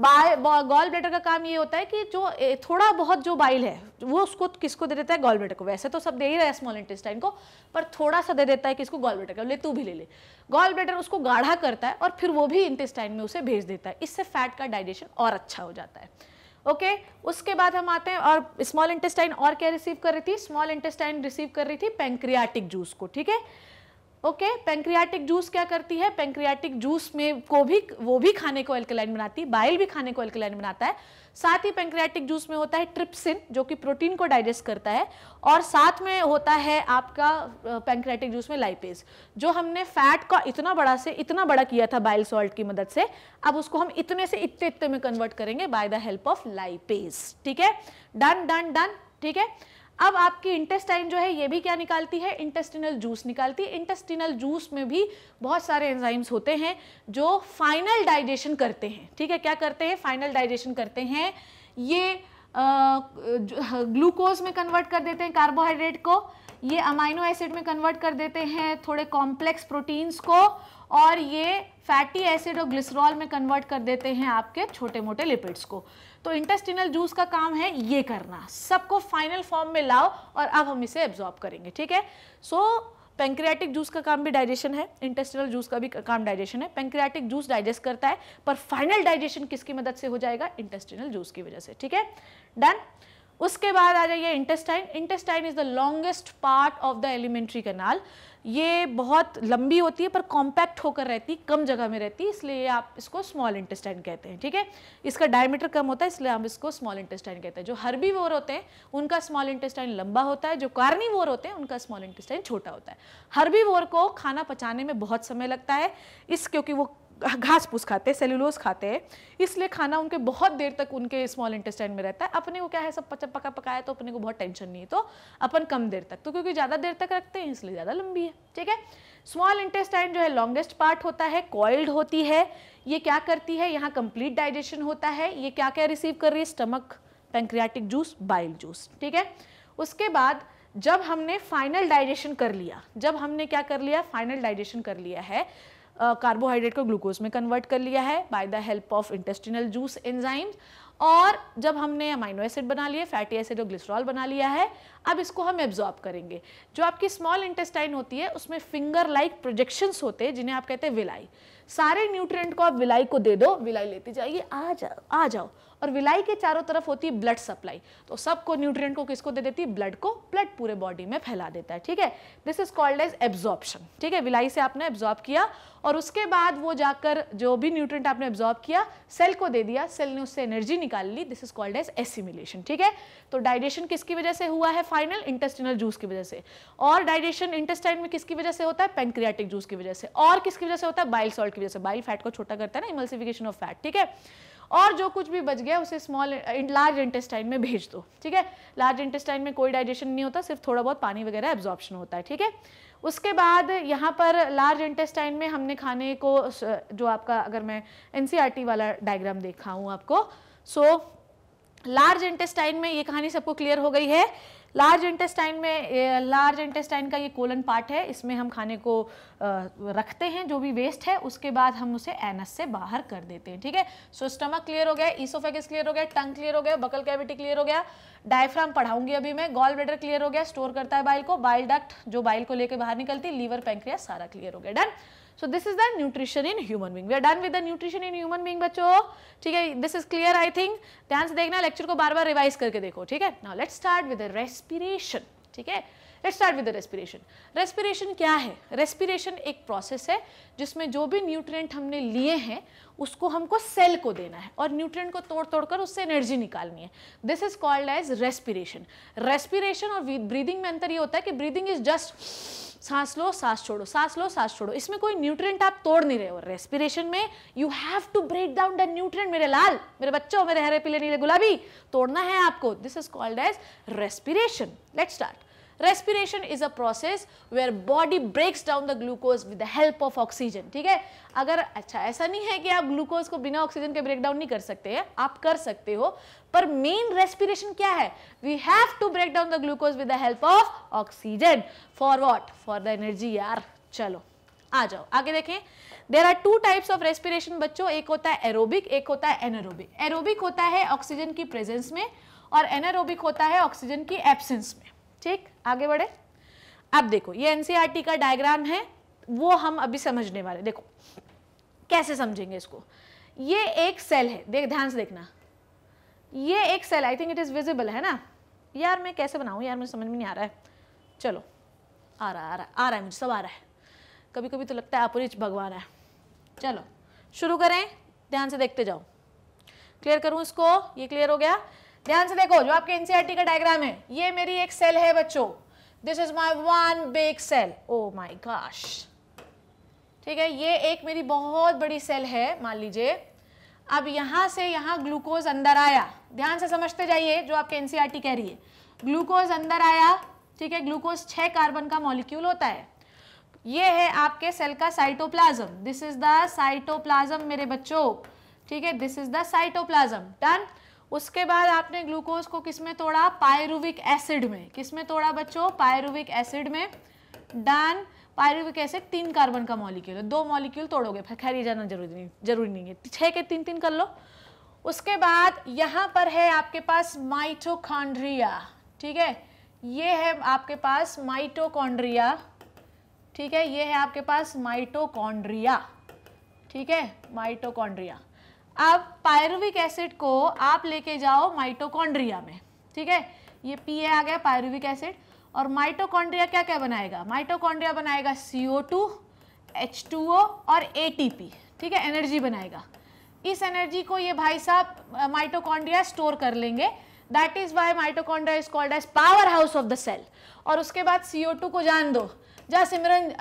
by gall bladder का काम ये होता है कि जो थोड़ा बहुत जो बाइल है वो उसको किसको दे देता है गॉल ब्लेडर को वैसे तो सब दे ही रहा है स्मॉल इंटेस्टाइन को पर थोड़ा सा दे देता है किसको गॉल ब्लेडर का ले तू भी ले ले गॉल ब्लेडर उसको गाढ़ा करता है और फिर वो भी इंटेस्टाइन में उसे भेज देता है इससे फैट का डाइजेशन और अच्छा हो जाता है ओके उसके बाद हम आते हैं और स्मॉल इंटेस्टाइन और क्या रिसीव कर रही थी स्मॉल इंटेस्टाइन रिसीव कर रही थी पेंक्रियाटिक जूस को ठीक है ओके पेंक्रियाटिक जूस क्या करती है पेंक्रियाटिक जूस में को भी वो भी खाने को एल्कलाइन बनाती है बाइल भी खाने को एल्कलाइन बनाता है साथ ही पेंक्रियाटिक जूस में होता है ट्रिप्सिन जो कि प्रोटीन को डाइजेस्ट करता है और साथ में होता है आपका पेंक्रियाटिक जूस में लाइपेज जो हमने फैट का इतना बड़ा से इतना बड़ा किया था बाइल सॉल्ट की मदद से अब उसको हम इतने से इतने इतने में कन्वर्ट करेंगे by the help of lipase ठीक है डन डन डन ठीक है अब आपकी इंटेस्टाइन जो है ये भी क्या निकालती है इंटेस्टिनल जूस निकालती है इंटेस्टिनल जूस में भी बहुत सारे एंजाइम्स होते हैं जो फाइनल डाइजेशन करते हैं ठीक है क्या करते हैं फाइनल डाइजेशन करते हैं ये ग्लूकोज में कन्वर्ट कर देते हैं कार्बोहाइड्रेट को ये अमाइनो एसिड में कन्वर्ट कर देते हैं थोड़े कॉम्प्लेक्स प्रोटीन्स को और ये फैटी एसिड और ग्लिसरॉल में कन्वर्ट कर देते हैं आपके छोटे मोटे लिपिड्स को तो इंटेस्टिनल जूस का काम है ये करना सबको फाइनल फॉर्म में लाओ और अब हम इसे एब्जॉर्ब करेंगे ठीक है सो पेंक्रियाटिक जूस का काम भी डाइजेशन है इंटेस्टिनल जूस का भी काम डाइजेशन है पेंक्रियाटिक जूस डाइजेस्ट करता है पर फाइनल डाइजेशन किसकी मदद से हो जाएगा इंटेस्टिनल जूस की वजह से ठीक है डन उसके बाद आ जाइए intestine intestine is the longest part of the alimentary canal ये बहुत लंबी होती है पर कॉम्पैक्ट होकर रहती कम जगह में रहती इसलिए आप इसको स्मॉल इंटेस्टाइन कहते हैं ठीक है इसका डायमीटर कम होता है इसलिए हम इसको स्मॉल इंटेस्टाइन कहते हैं जो हर्बी वोर होते हैं उनका स्मॉल इंटेस्टाइन लंबा होता है जो कार्नी वोर होते हैं उनका स्मॉल इंटेस्टाइन छोटा होता है हर्बी वोर को खाना पचाने में बहुत समय लगता है इस क्योंकि वो घास फूस खाते हैं सेल्यूलोस खाते हैं इसलिए खाना उनके बहुत देर तक उनके स्मॉल इंटेस्टाइन में रहता है अपने को क्या है सब पचा पका पकाया तो अपने को बहुत टेंशन नहीं है तो अपन कम देर तक तो क्योंकि ज़्यादा देर तक रखते हैं इसलिए ज़्यादा लंबी है ठीक है स्मॉल इंटेस्टाइन जो है लॉन्गेस्ट पार्ट होता है कॉइल्ड होती है ये क्या करती है यहाँ कंप्लीट डाइजेशन होता है ये क्या क्या रिसीव कर रही है stomach pancreatic juice bile juice ठीक है उसके बाद जब हमने फाइनल डाइजेशन कर लिया जब हमने क्या कर लिया फाइनल डाइजेशन कर लिया है कार्बोहाइड्रेट को ग्लूकोज में कन्वर्ट कर लिया है by the help of intestinal juice enzymes और जब हमने अमाइनो एसिड बना लिए फैटी एसिड और ग्लिसरॉल बना लिया है अब इसको हम एब्जॉर्ब करेंगे जो आपकी स्मॉल इंटेस्टाइन होती है उसमें फिंगर लाइक प्रोजेक्शंस होते हैं जिन्हें आप कहते हैं विलाई सारे न्यूट्रिएंट को आप विलाई को दे दो विलाई लेती जाइए आ जाओ आ जाओ और विलाई के चारों तरफ होती है ब्लड सप्लाई तो सबको न्यूट्रिएंट को किसको दे देती है ब्लड को ब्लड पूरे बॉडी में फैला देता है ठीक है this is called as absorption ठीक है विलाई से आपने एब्जॉर्ब किया और उसके बाद वो जाकर जो भी न्यूट्रेंट आपने एब्जॉर्ब किया सेल को दे दिया सेल ने उससे एनर्जी निकाल ली this is called as assimilation ठीक है तो डाइजेशन किसकी वजह से हुआ है फाइनल इंटेस्टिनल जूस की वजह से और डाइजेशन इंटेस्टाइन में किसकी वजह से होता है पेनक्रियाटिक जूस की वजह से और किसकी वजह से होता है बाइल सॉल्ट की वजह से बाइल फैट को छोटा करता है ना इमल्सिफिकेशन ऑफ फैट ठीक है और जो कुछ भी बच गया उसे स्मॉल लार्ज इंटेस्टाइन में भेज दो ठीक है लार्ज इंटेस्टाइन में कोई डाइजेशन नहीं होता सिर्फ थोड़ा बहुत पानी वगैरह एब्जॉर्प्शन होता है ठीक है उसके बाद यहाँ पर लार्ज इंटेस्टाइन में हमने खाने को जो आपका अगर मैं एन e वाला डायग्राम देखा हूँ आपको सो लार्ज इंटेस्टाइन में ये कहानी सबको क्लियर हो गई है लार्ज इंटेस्टाइन में लार्ज इंटेस्टाइन का ये कोलन पार्ट है इसमें हम खाने को रखते हैं जो भी वेस्ट है उसके बाद हम उसे एनस से बाहर कर देते हैं ठीक है सो स्टमक क्लियर हो गया ईसोफेगस क्लियर हो गया टंग क्लियर हो गया बकल कैविटी क्लियर हो गया डायफ्राम पढ़ाऊंगी अभी मैं गॉल ब्लेडर क्लियर हो गया स्टोर करता है बाइल को बाइल डक्ट जो बाइल को लेकर बाहर निकलती लीवर पैंक्रिया सारा क्लियर हो गया done so this is the nutrition in human being we are done with the nutrition in human being बच्चो ठीक है this is clear I think ध्यान से देखना लेक्चर को बार बार रिवाइज करके देखो ठीक है now let's start with respiration ठीक है let start with the respiration respiration क्या है रेस्पिरेशन एक प्रोसेस है जिसमें जो भी न्यूट्रिएंट हमने लिए हैं उसको हमको सेल को देना है और न्यूट्रिएंट को तोड़ तोड़ कर उससे एनर्जी निकालनी है this is called as respiration respiration और ब्रीदिंग में अंतर ये होता है कि ब्रीदिंग इज जस्ट सांस लो सांस छोड़ो सांस लो सांस छोड़ो इसमें कोई न्यूट्रिएंट आप तोड़ नहीं रहे हो रेस्पिरेशन में you have to break down the nutrient मेरे लाल मेरे बच्चों मेरे हरे पीले नीले गुलाबी तोड़ना है आपको this is called as respiration let start respiration is a process where body breaks down the glucose with the help of oxygen ठीक है अगर अच्छा ऐसा नहीं है कि आप ग्लूकोज को बिना ऑक्सीजन के ब्रेक डाउन नहीं कर सकते हैं आप कर सकते हो पर मेन रेस्पिरेशन क्या है we have to break down the glucose with the help of oxygen for what for the energy यार चलो आ जाओ आगे देखें there are two types of respiration बच्चों एक होता है एरोबिक एक होता है एनरोबिक एरोबिक होता है ऑक्सीजन की प्रेजेंस में और एनरोबिक होता है ऑक्सीजन की एब्सेंस में ठीक आगे बढ़े अब देखो ये एनसीईआरटी e का डायग्राम है वो हम अभी समझने वाले देखो कैसे समझेंगे इसको ये एक सेल है देख ध्यान से देखना ये एक cell I think it is visible है ना यार मैं कैसे बनाऊँ यार मुझे समझ में नहीं आ रहा है चलो आ रहा आ रहा आ रहा है मुझे सब आ रहा है कभी कभी तो लगता है अपरिच भगवान है चलो शुरू करें ध्यान से देखते जाओ क्लियर करूं इसको ये क्लियर हो गया ध्यान से देखो जो आपके एनसीआरटी e का डायग्राम है ये मेरी एक सेल है बच्चों this is my one big cell oh my gosh ठीक है ये एक मेरी बहुत बड़ी सेल है मान लीजिए अब यहां से यहाँ ग्लूकोज अंदर आया ध्यान से समझते जाइए जो आपके एनसीआरटी e कह रही है ग्लूकोज अंदर आया ठीक है ग्लूकोज छह कार्बन का मॉलिक्यूल होता है ये है आपके सेल का cytoplasm this is the cytoplasm मेरे बच्चों ठीक है this is the cytoplasm done उसके बाद आपने ग्लूकोज को किस में तोड़ा पायरुविक एसिड में किस में तोड़ा बच्चों पायरुविक एसिड में डन पायरुविक एसिड तीन कार्बन का मॉलिक्यूल है दो मॉलिक्यूल तोड़ोगे फिर खैर ये जाना जरूरी नहीं जरूरी नहीं है छः के तीन तीन कर लो उसके बाद यहाँ पर है आपके पास माइटोकॉन्ड्रिया ठीक है ये है आपके पास माइटोकॉन्ड्रिया ठीक है ये है आपके पास माइटोकॉन्ड्रिया ठीक है माइटोकॉन्ड्रिया अब पायरुविक एसिड को आप लेके जाओ माइटोकॉन्ड्रिया में ठीक है ये पी ए आ गया पायरुविक एसिड और माइटोकॉन्ड्रिया क्या क्या बनाएगा माइटोकॉन्ड्रिया बनाएगा C O two H two O और ए टी पी ठीक है एनर्जी बनाएगा इस एनर्जी को ये भाई साहब माइटोकॉन्ड्रिया स्टोर कर लेंगे that is why mitochondria is called as power house of the cell और उसके बाद सी ओ टू को जान दो जा Simran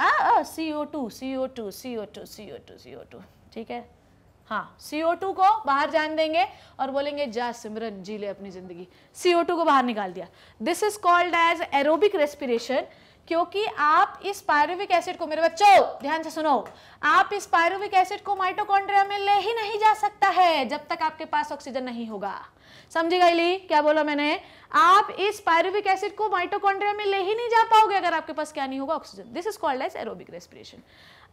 C O two C O two C O two C O two C O two ठीक है हाँ CO2 को बाहर जान देंगे और बोलेंगे जा सिमरन जी ले अपनी ज़िंदगी CO2 को बाहर निकाल दिया this is called as aerobic respiration क्योंकि आप इस पायरुविक एसिड को मेरे बच्चों ध्यान से सुनो आप इस पायरुविक एसिड को माइटोकॉन्ड्रिया में ले ही नहीं जा सकता है जब तक आपके पास ऑक्सीजन नहीं होगा समझी गई ली क्या बोला मैंने आप इस पायरुविक एसिड को माइटोकॉन्ड्रिया में ले ही नहीं जा पाओगे अगर आपके पास क्या नहीं होगा oxygen this is called as aerobic respiration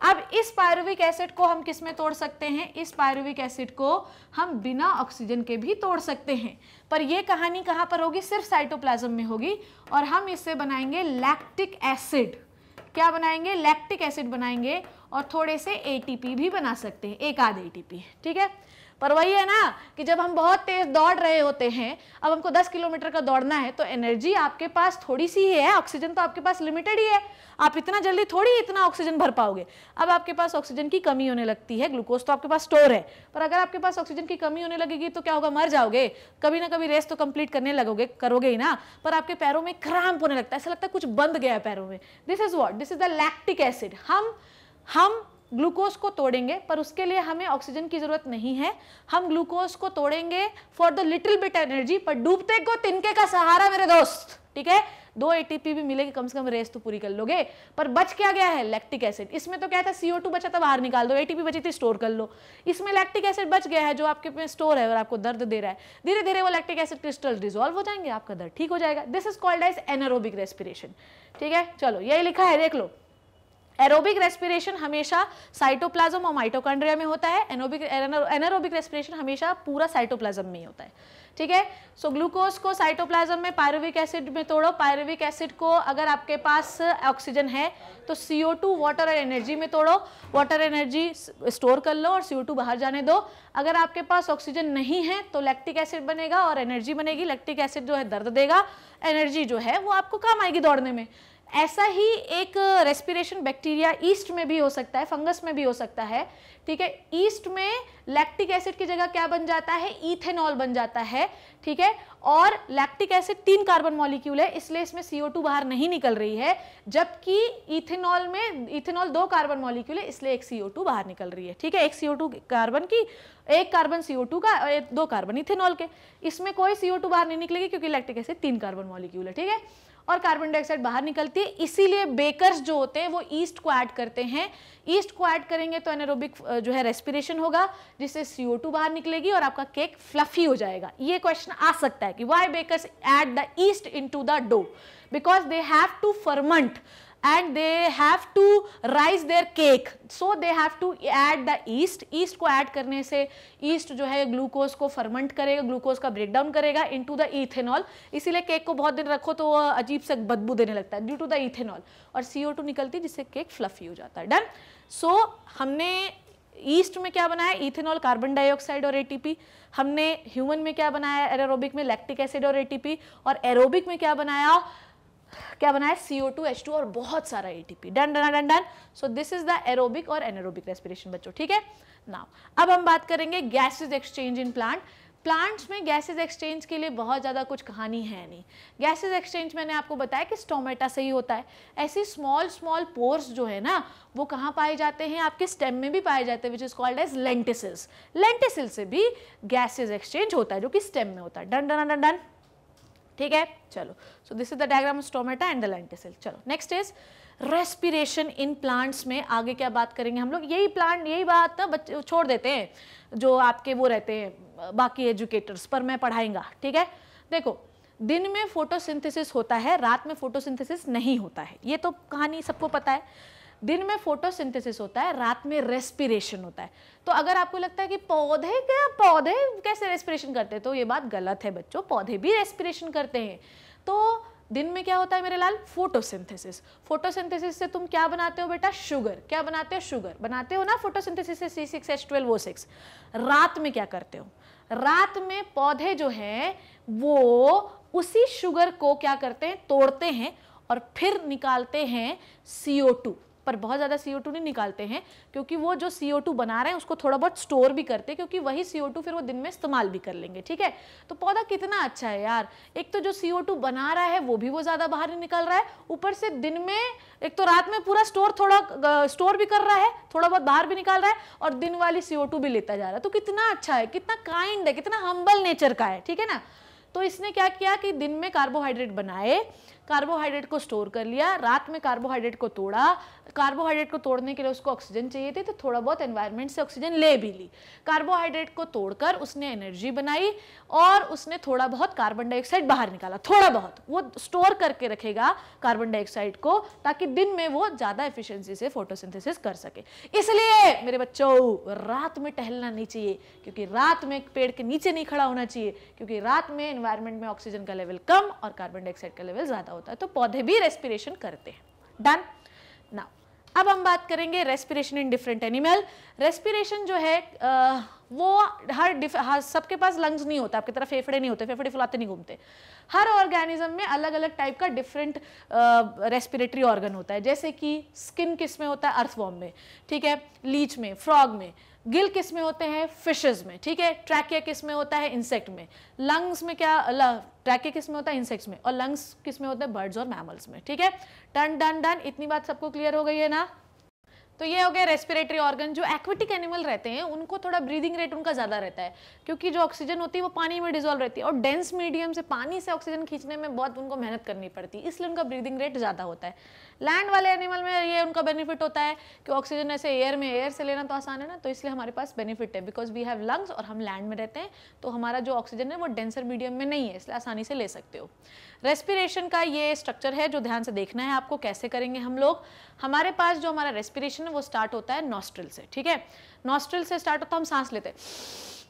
अब इस पायरुविक एसिड को हम किस में तोड़ सकते हैं इस पायरुविक एसिड को हम बिना ऑक्सीजन के भी तोड़ सकते हैं पर यह कहानी कहाँ पर होगी सिर्फ साइटोप्लाज्म में होगी और हम इससे बनाएंगे लैक्टिक एसिड क्या बनाएंगे लैक्टिक एसिड बनाएंगे और थोड़े से एटीपी भी बना सकते हैं एक आध एटीपी ठीक है पर वही है ना कि जब हम बहुत तेज दौड़ रहे होते हैं अब हमको 10 किलोमीटर का दौड़ना है तो एनर्जी आपके पास थोड़ी सी ही है ऑक्सीजन तो आपके पास लिमिटेड ही है आप इतना जल्दी थोड़ी इतना ऑक्सीजन भर पाओगे अब आपके पास ऑक्सीजन की कमी होने लगती है ग्लूकोज तो आपके पास स्टोर है पर अगर आपके पास ऑक्सीजन की कमी होने लगेगी तो क्या होगा मर जाओगे कभी ना कभी रेस तो कंप्लीट करने लगोगे करोगे ही ना पर आपके पैरों में क्रैम्प होने लगता है ऐसा लगता है कुछ बंद गया है पैरों में this is what this is the lactic acid हम हम ग्लूकोज को तोड़ेंगे पर उसके लिए हमें ऑक्सीजन की ज़रूरत नहीं है हम ग्लूकोज को तोड़ेंगे for the little bit energy पर डूबते को तिनके का सहारा मेरे दोस्त ठीक है दो एटीपी भी मिलेगी कम से कम रेस तो पूरी कर लोगे पर बच क्या गया है लैक्टिक एसिड इसमें तो क्या था सीओ टू बचा था बाहर निकाल दो एटीपी बची थी स्टोर कर लो इसमें लैक्टिक एसिड बच गया है जो आपके पे स्टोर है और आपको दर्द दे रहा है धीरे धीरे वो लैक्टिक एसिड क्रिस्टल डिजोल्व हो जाएंगे आपका दर्द ठीक हो जाएगा this is called as anaerobic respiration ठीक है चलो यही लिखा है देख लो एरोबिक रेस्पिरेशन हमेशा साइटोप्लाज्म और माइटोकॉन्ड्रिया में होता है एनोबिक एनारोबिक रेस्पिरेशन हमेशा पूरा साइटोप्लाज्म में ही होता है ठीक है सो ग्लूकोज को साइटोप्लाज्म में पायरोविक एसिड में तोड़ो पायरोविक एसिड को अगर आपके पास ऑक्सीजन है तो सी ओ टू वाटर और एनर्जी में तोड़ो वाटर एनर्जी स्टोर कर लो और सी ओ टू बाहर जाने दो अगर आपके पास ऑक्सीजन नहीं है तो लैक्टिक एसिड बनेगा और एनर्जी बनेगी लैक्टिक एसिड जो है दर्द देगा एनर्जी जो है वो आपको काम आएगी दौड़ने में ऐसा ही एक रेस्पिरेशन बैक्टीरिया ईस्ट में भी हो सकता है फंगस में भी हो सकता है ठीक है ईस्ट में लैक्टिक एसिड की जगह क्या बन जाता है इथेनॉल बन जाता है ठीक है और लैक्टिक एसिड तीन कार्बन मॉलिक्यूल है इसलिए इसमें CO2 बाहर नहीं निकल रही है जबकि इथेनॉल में इथेनॉल दो कार्बन मॉलिक्यूल है इसलिए एक CO2 बाहर निकल रही है ठीक है एक CO2 कार्बन की एक कार्बन CO2 का और एक दो कार्बन इथेनॉल के इसमें कोई CO2 बाहर नहीं निकलेगी क्योंकि लैक्टिक एसिड तीन कार्बन मॉलिक्यूल है ठीक है और कार्बन डाइऑक्साइड बाहर निकलती है इसीलिए बेकर्स जो होते हैं वो ईस्ट को ऐड करते हैं ईस्ट को ऐड करेंगे तो एनारोबिक जो है रेस्पिरेशन होगा जिससे टू बाहर निकलेगी और आपका केक फ्लफी हो जाएगा ये क्वेश्चन आ सकता है कि why bakers add the yeast in the dough because they have to ferment and they have to rise their cake so they have to add the yeast yeast को add करने से east जो है glucose को ferment करेगा glucose का break down करेगा into the ethanol इसीलिए केक को बहुत दिन रखो तो वह अजीब से बदबू देने लगता है ड्यू टू द इथेनॉल और सी ओ टू निकलती है जिससे केक फ्लफी हो जाता है डन सो हमने ईस्ट में क्या बनाया इथेनॉल कार्बन डाइऑक्साइड और एटीपी हमने ह्यूमन में क्या बनाया एरोबिक में लैक्टिक एसिड और एटीपी और एरोबिक में क्या बनाया क्या बनाया है C O two H two और बहुत सारा A T P done done done done so this is the aerobic और एनरोबिक रेस्पिरेशन बच्चों ठीक है नाउ अब हम बात करेंगे gases exchange in plant plants में गैसेज एक्सचेंज के लिए बहुत ज़्यादा कुछ कहानी है नहीं गैसेज एक्सचेंज मैंने आपको बताया कि स्टोमेटा से ही होता है ऐसी स्मॉल स्मॉल पोर्स जो है ना वो कहाँ पाए जाते हैं आपके स्टेम में भी पाए जाते हैं which is called as lenticels lenticel से भी गैसेज एक्सचेंज होता है जो कि स्टेम में होता है डन डन डन डन ठीक है चलो so this is the diagram of stomata and the lenticel चलो next is respiration in plants में आगे क्या बात करेंगे हम लोग यही प्लांट यही बात बच्चे छोड़ देते हैं जो आपके वो रहते हैं बाकी एजुकेटर्स पर मैं पढ़ाएंगा ठीक है देखो दिन में फोटोसिंथेसिस होता है रात में फोटोसिंथेसिस नहीं होता है ये तो कहानी सबको पता है दिन में फोटोसिंथेसिस होता है रात में रेस्पिरेशन होता है तो अगर आपको लगता है कि पौधे क्या पौधे कैसे रेस्पिरेशन करते हैं तो ये बात गलत है बच्चों पौधे भी रेस्पिरेशन करते हैं तो दिन में क्या होता है मेरे लाल फोटोसिंथेसिस फोटोसिंथेसिस से तुम क्या बनाते हो बेटा शुगर क्या बनाते हो शुगर बनाते हो ना फोटोसिंथेसिस से C six H twelve O six रात में क्या करते हो रात में पौधे जो हैं वो उसी शुगर को क्या करते हैं तोड़ते हैं और फिर निकालते हैं सीओ टू पर बहुत ज़्यादा सी नहीं निकालते हैं क्योंकि वो जो सी बना रहे हैं उसको थोड़ा बहुत स्टोर भी करते हैं क्योंकि वही सी फिर वो दिन में इस्तेमाल भी कर लेंगे ठीक है तो पौधा कितना अच्छा है यार एक तो जो सी बना रहा है वो भी वो ज़्यादा बाहर नहीं निकल रहा है ऊपर से दिन में एक तो रात में पूरा स्टोर थोड़ा स्टोर भी कर रहा है थोड़ा बहुत बाहर भी निकाल रहा है और दिन वाली सी भी लेता जा रहा है तो कितना अच्छा है कितना काइंड है कितना हम्बल नेचर का है ठीक है ना तो इसने क्या किया कि दिन में कार्बोहाइड्रेट बनाए कार्बोहाइड्रेट को स्टोर कर लिया रात में कार्बोहाइड्रेट को तोड़ा कार्बोहाइड्रेट को तोड़ने के लिए उसको ऑक्सीजन चाहिए थी तो थोड़ा बहुत एनवायरनमेंट से ऑक्सीजन ले भी ली कार्बोहाइड्रेट को तोड़कर उसने एनर्जी बनाई और उसने थोड़ा बहुत कार्बन डाइऑक्साइड बाहर निकाला थोड़ा बहुत वो स्टोर करके रखेगा कार्बन डाइऑक्साइड को ताकि दिन में वो ज़्यादा एफिशिएंसी से फोटोसिंथेसिस कर सके इसलिए मेरे बच्चों रात में टहलना नहीं चाहिए क्योंकि रात में पेड़ के नीचे नहीं खड़ा होना चाहिए क्योंकि रात में एनवायरनमेंट में ऑक्सीजन का लेवल कम और कार्बन डाइऑक्साइड का लेवल ज़्यादा होता है तो पौधे भी रेस्पिरेशन करते हैं डन नाउ अब हम बात करेंगे respiration in different animal respiration जो है आ, वो हर डिफ हर सबके पास लंग्स नहीं होता आपकी तरह फेफड़े नहीं होते फेफड़े फुलाते नहीं घूमते हर ऑर्गेनिज्म में अलग अलग टाइप का डिफरेंट रेस्पिरेटरी ऑर्गन होता है जैसे कि स्किन किस में होता है अर्थवॉर्म में ठीक है लीच में फ्रॉग में गिल किस में होते हैं फिशेज में ठीक है ट्रैकिया किस में होता है इंसेक्ट में लंग्स में क्या ट्रैकिया किस में होता है इंसेक्ट्स में और लंग्स किस में होते हैं बर्ड्स और मैमल्स में ठीक है टन डन डन इतनी बात सबको क्लियर हो गई है ना तो ये हो गया रेस्पिरेटरी ऑर्गन जो एक्वेटिक एनिमल रहते हैं उनको थोड़ा ब्रीदिंग रेट उनका ज़्यादा रहता है क्योंकि जो ऑक्सीजन होती है वो पानी में डिजोल्व रहती है और डेंस मीडियम से पानी से ऑक्सीजन खींचने में बहुत उनको मेहनत करनी पड़ती है इसलिए उनका ब्रीदिंग रेट ज़्यादा होता है लैंड वाले एनिमल में ये उनका बेनिफिट होता है कि ऑक्सीजन ऐसे एयर में एयर से लेना तो आसान है ना तो इसलिए हमारे पास बेनिफिट है बिकॉज वी हैव लंग्स और हम लैंड में रहते हैं तो हमारा जो ऑक्सीजन है वो डेंसर मीडियम में नहीं है इसलिए आसानी से ले सकते हो रेस्पिरेशन का ये स्ट्रक्चर है जो ध्यान से देखना है आपको कैसे करेंगे हम लोग हमारे पास जो हमारा रेस्पिरेशन है वो स्टार्ट होता है नॉस्ट्रिल से ठीक है नॉस्ट्रिल से स्टार्ट होता है हम सांस लेते हैं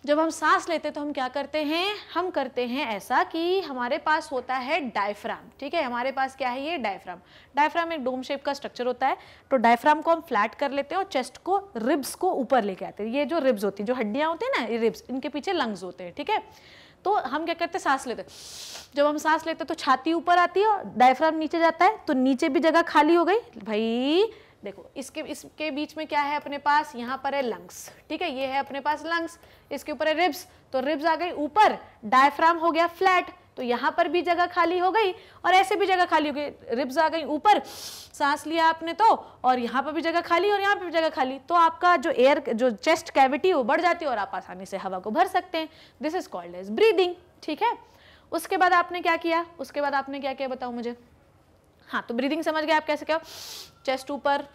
जब हम सांस लेते हैं तो हम क्या करते हैं हम करते हैं ऐसा कि हमारे पास होता है डायफ्राम ठीक है हमारे पास क्या है ये डायफ्राम डायफ्राम एक डोम शेप का स्ट्रक्चर होता है तो डायफ्राम को हम फ्लैट कर लेते हैं और चेस्ट को रिब्स को ऊपर लेके आते हैं ये जो रिब्स होती हैं जो हड्डियाँ होती हैं ना ये रिब्स इनके पीछे लंग्स होते हैं ठीक है थीके? तो हम क्या करते हैं सांस लेते जब हम सांस लेते तो छाती ऊपर आती है और डायफ्राम नीचे जाता है तो नीचे भी जगह खाली हो गई भाई देखो इसके इसके बीच में क्या है अपने पास यहाँ पर है लंग्स ठीक है ये है अपने पास लंग्स इसके ऊपर है रिब्स तो रिब्स आ गई ऊपर डायफ्राम हो गया फ्लैट तो यहाँ पर भी जगह खाली हो गई और ऐसे भी जगह खाली हो गई रिब्स आ गई ऊपर सांस लिया आपने तो और यहाँ पर भी जगह खाली और यहाँ पर भी जगह खाली तो आपका जो एयर जो चेस्ट कैविटी वो बढ़ जाती है और आप आसानी से हवा को भर सकते हैं this is called as breathing ठीक है उसके बाद आपने क्या किया उसके बाद आपने क्या किया बताओ मुझे हाँ तो ब्रीदिंग समझ गए आप कैसे क्या चेस्ट ऊपर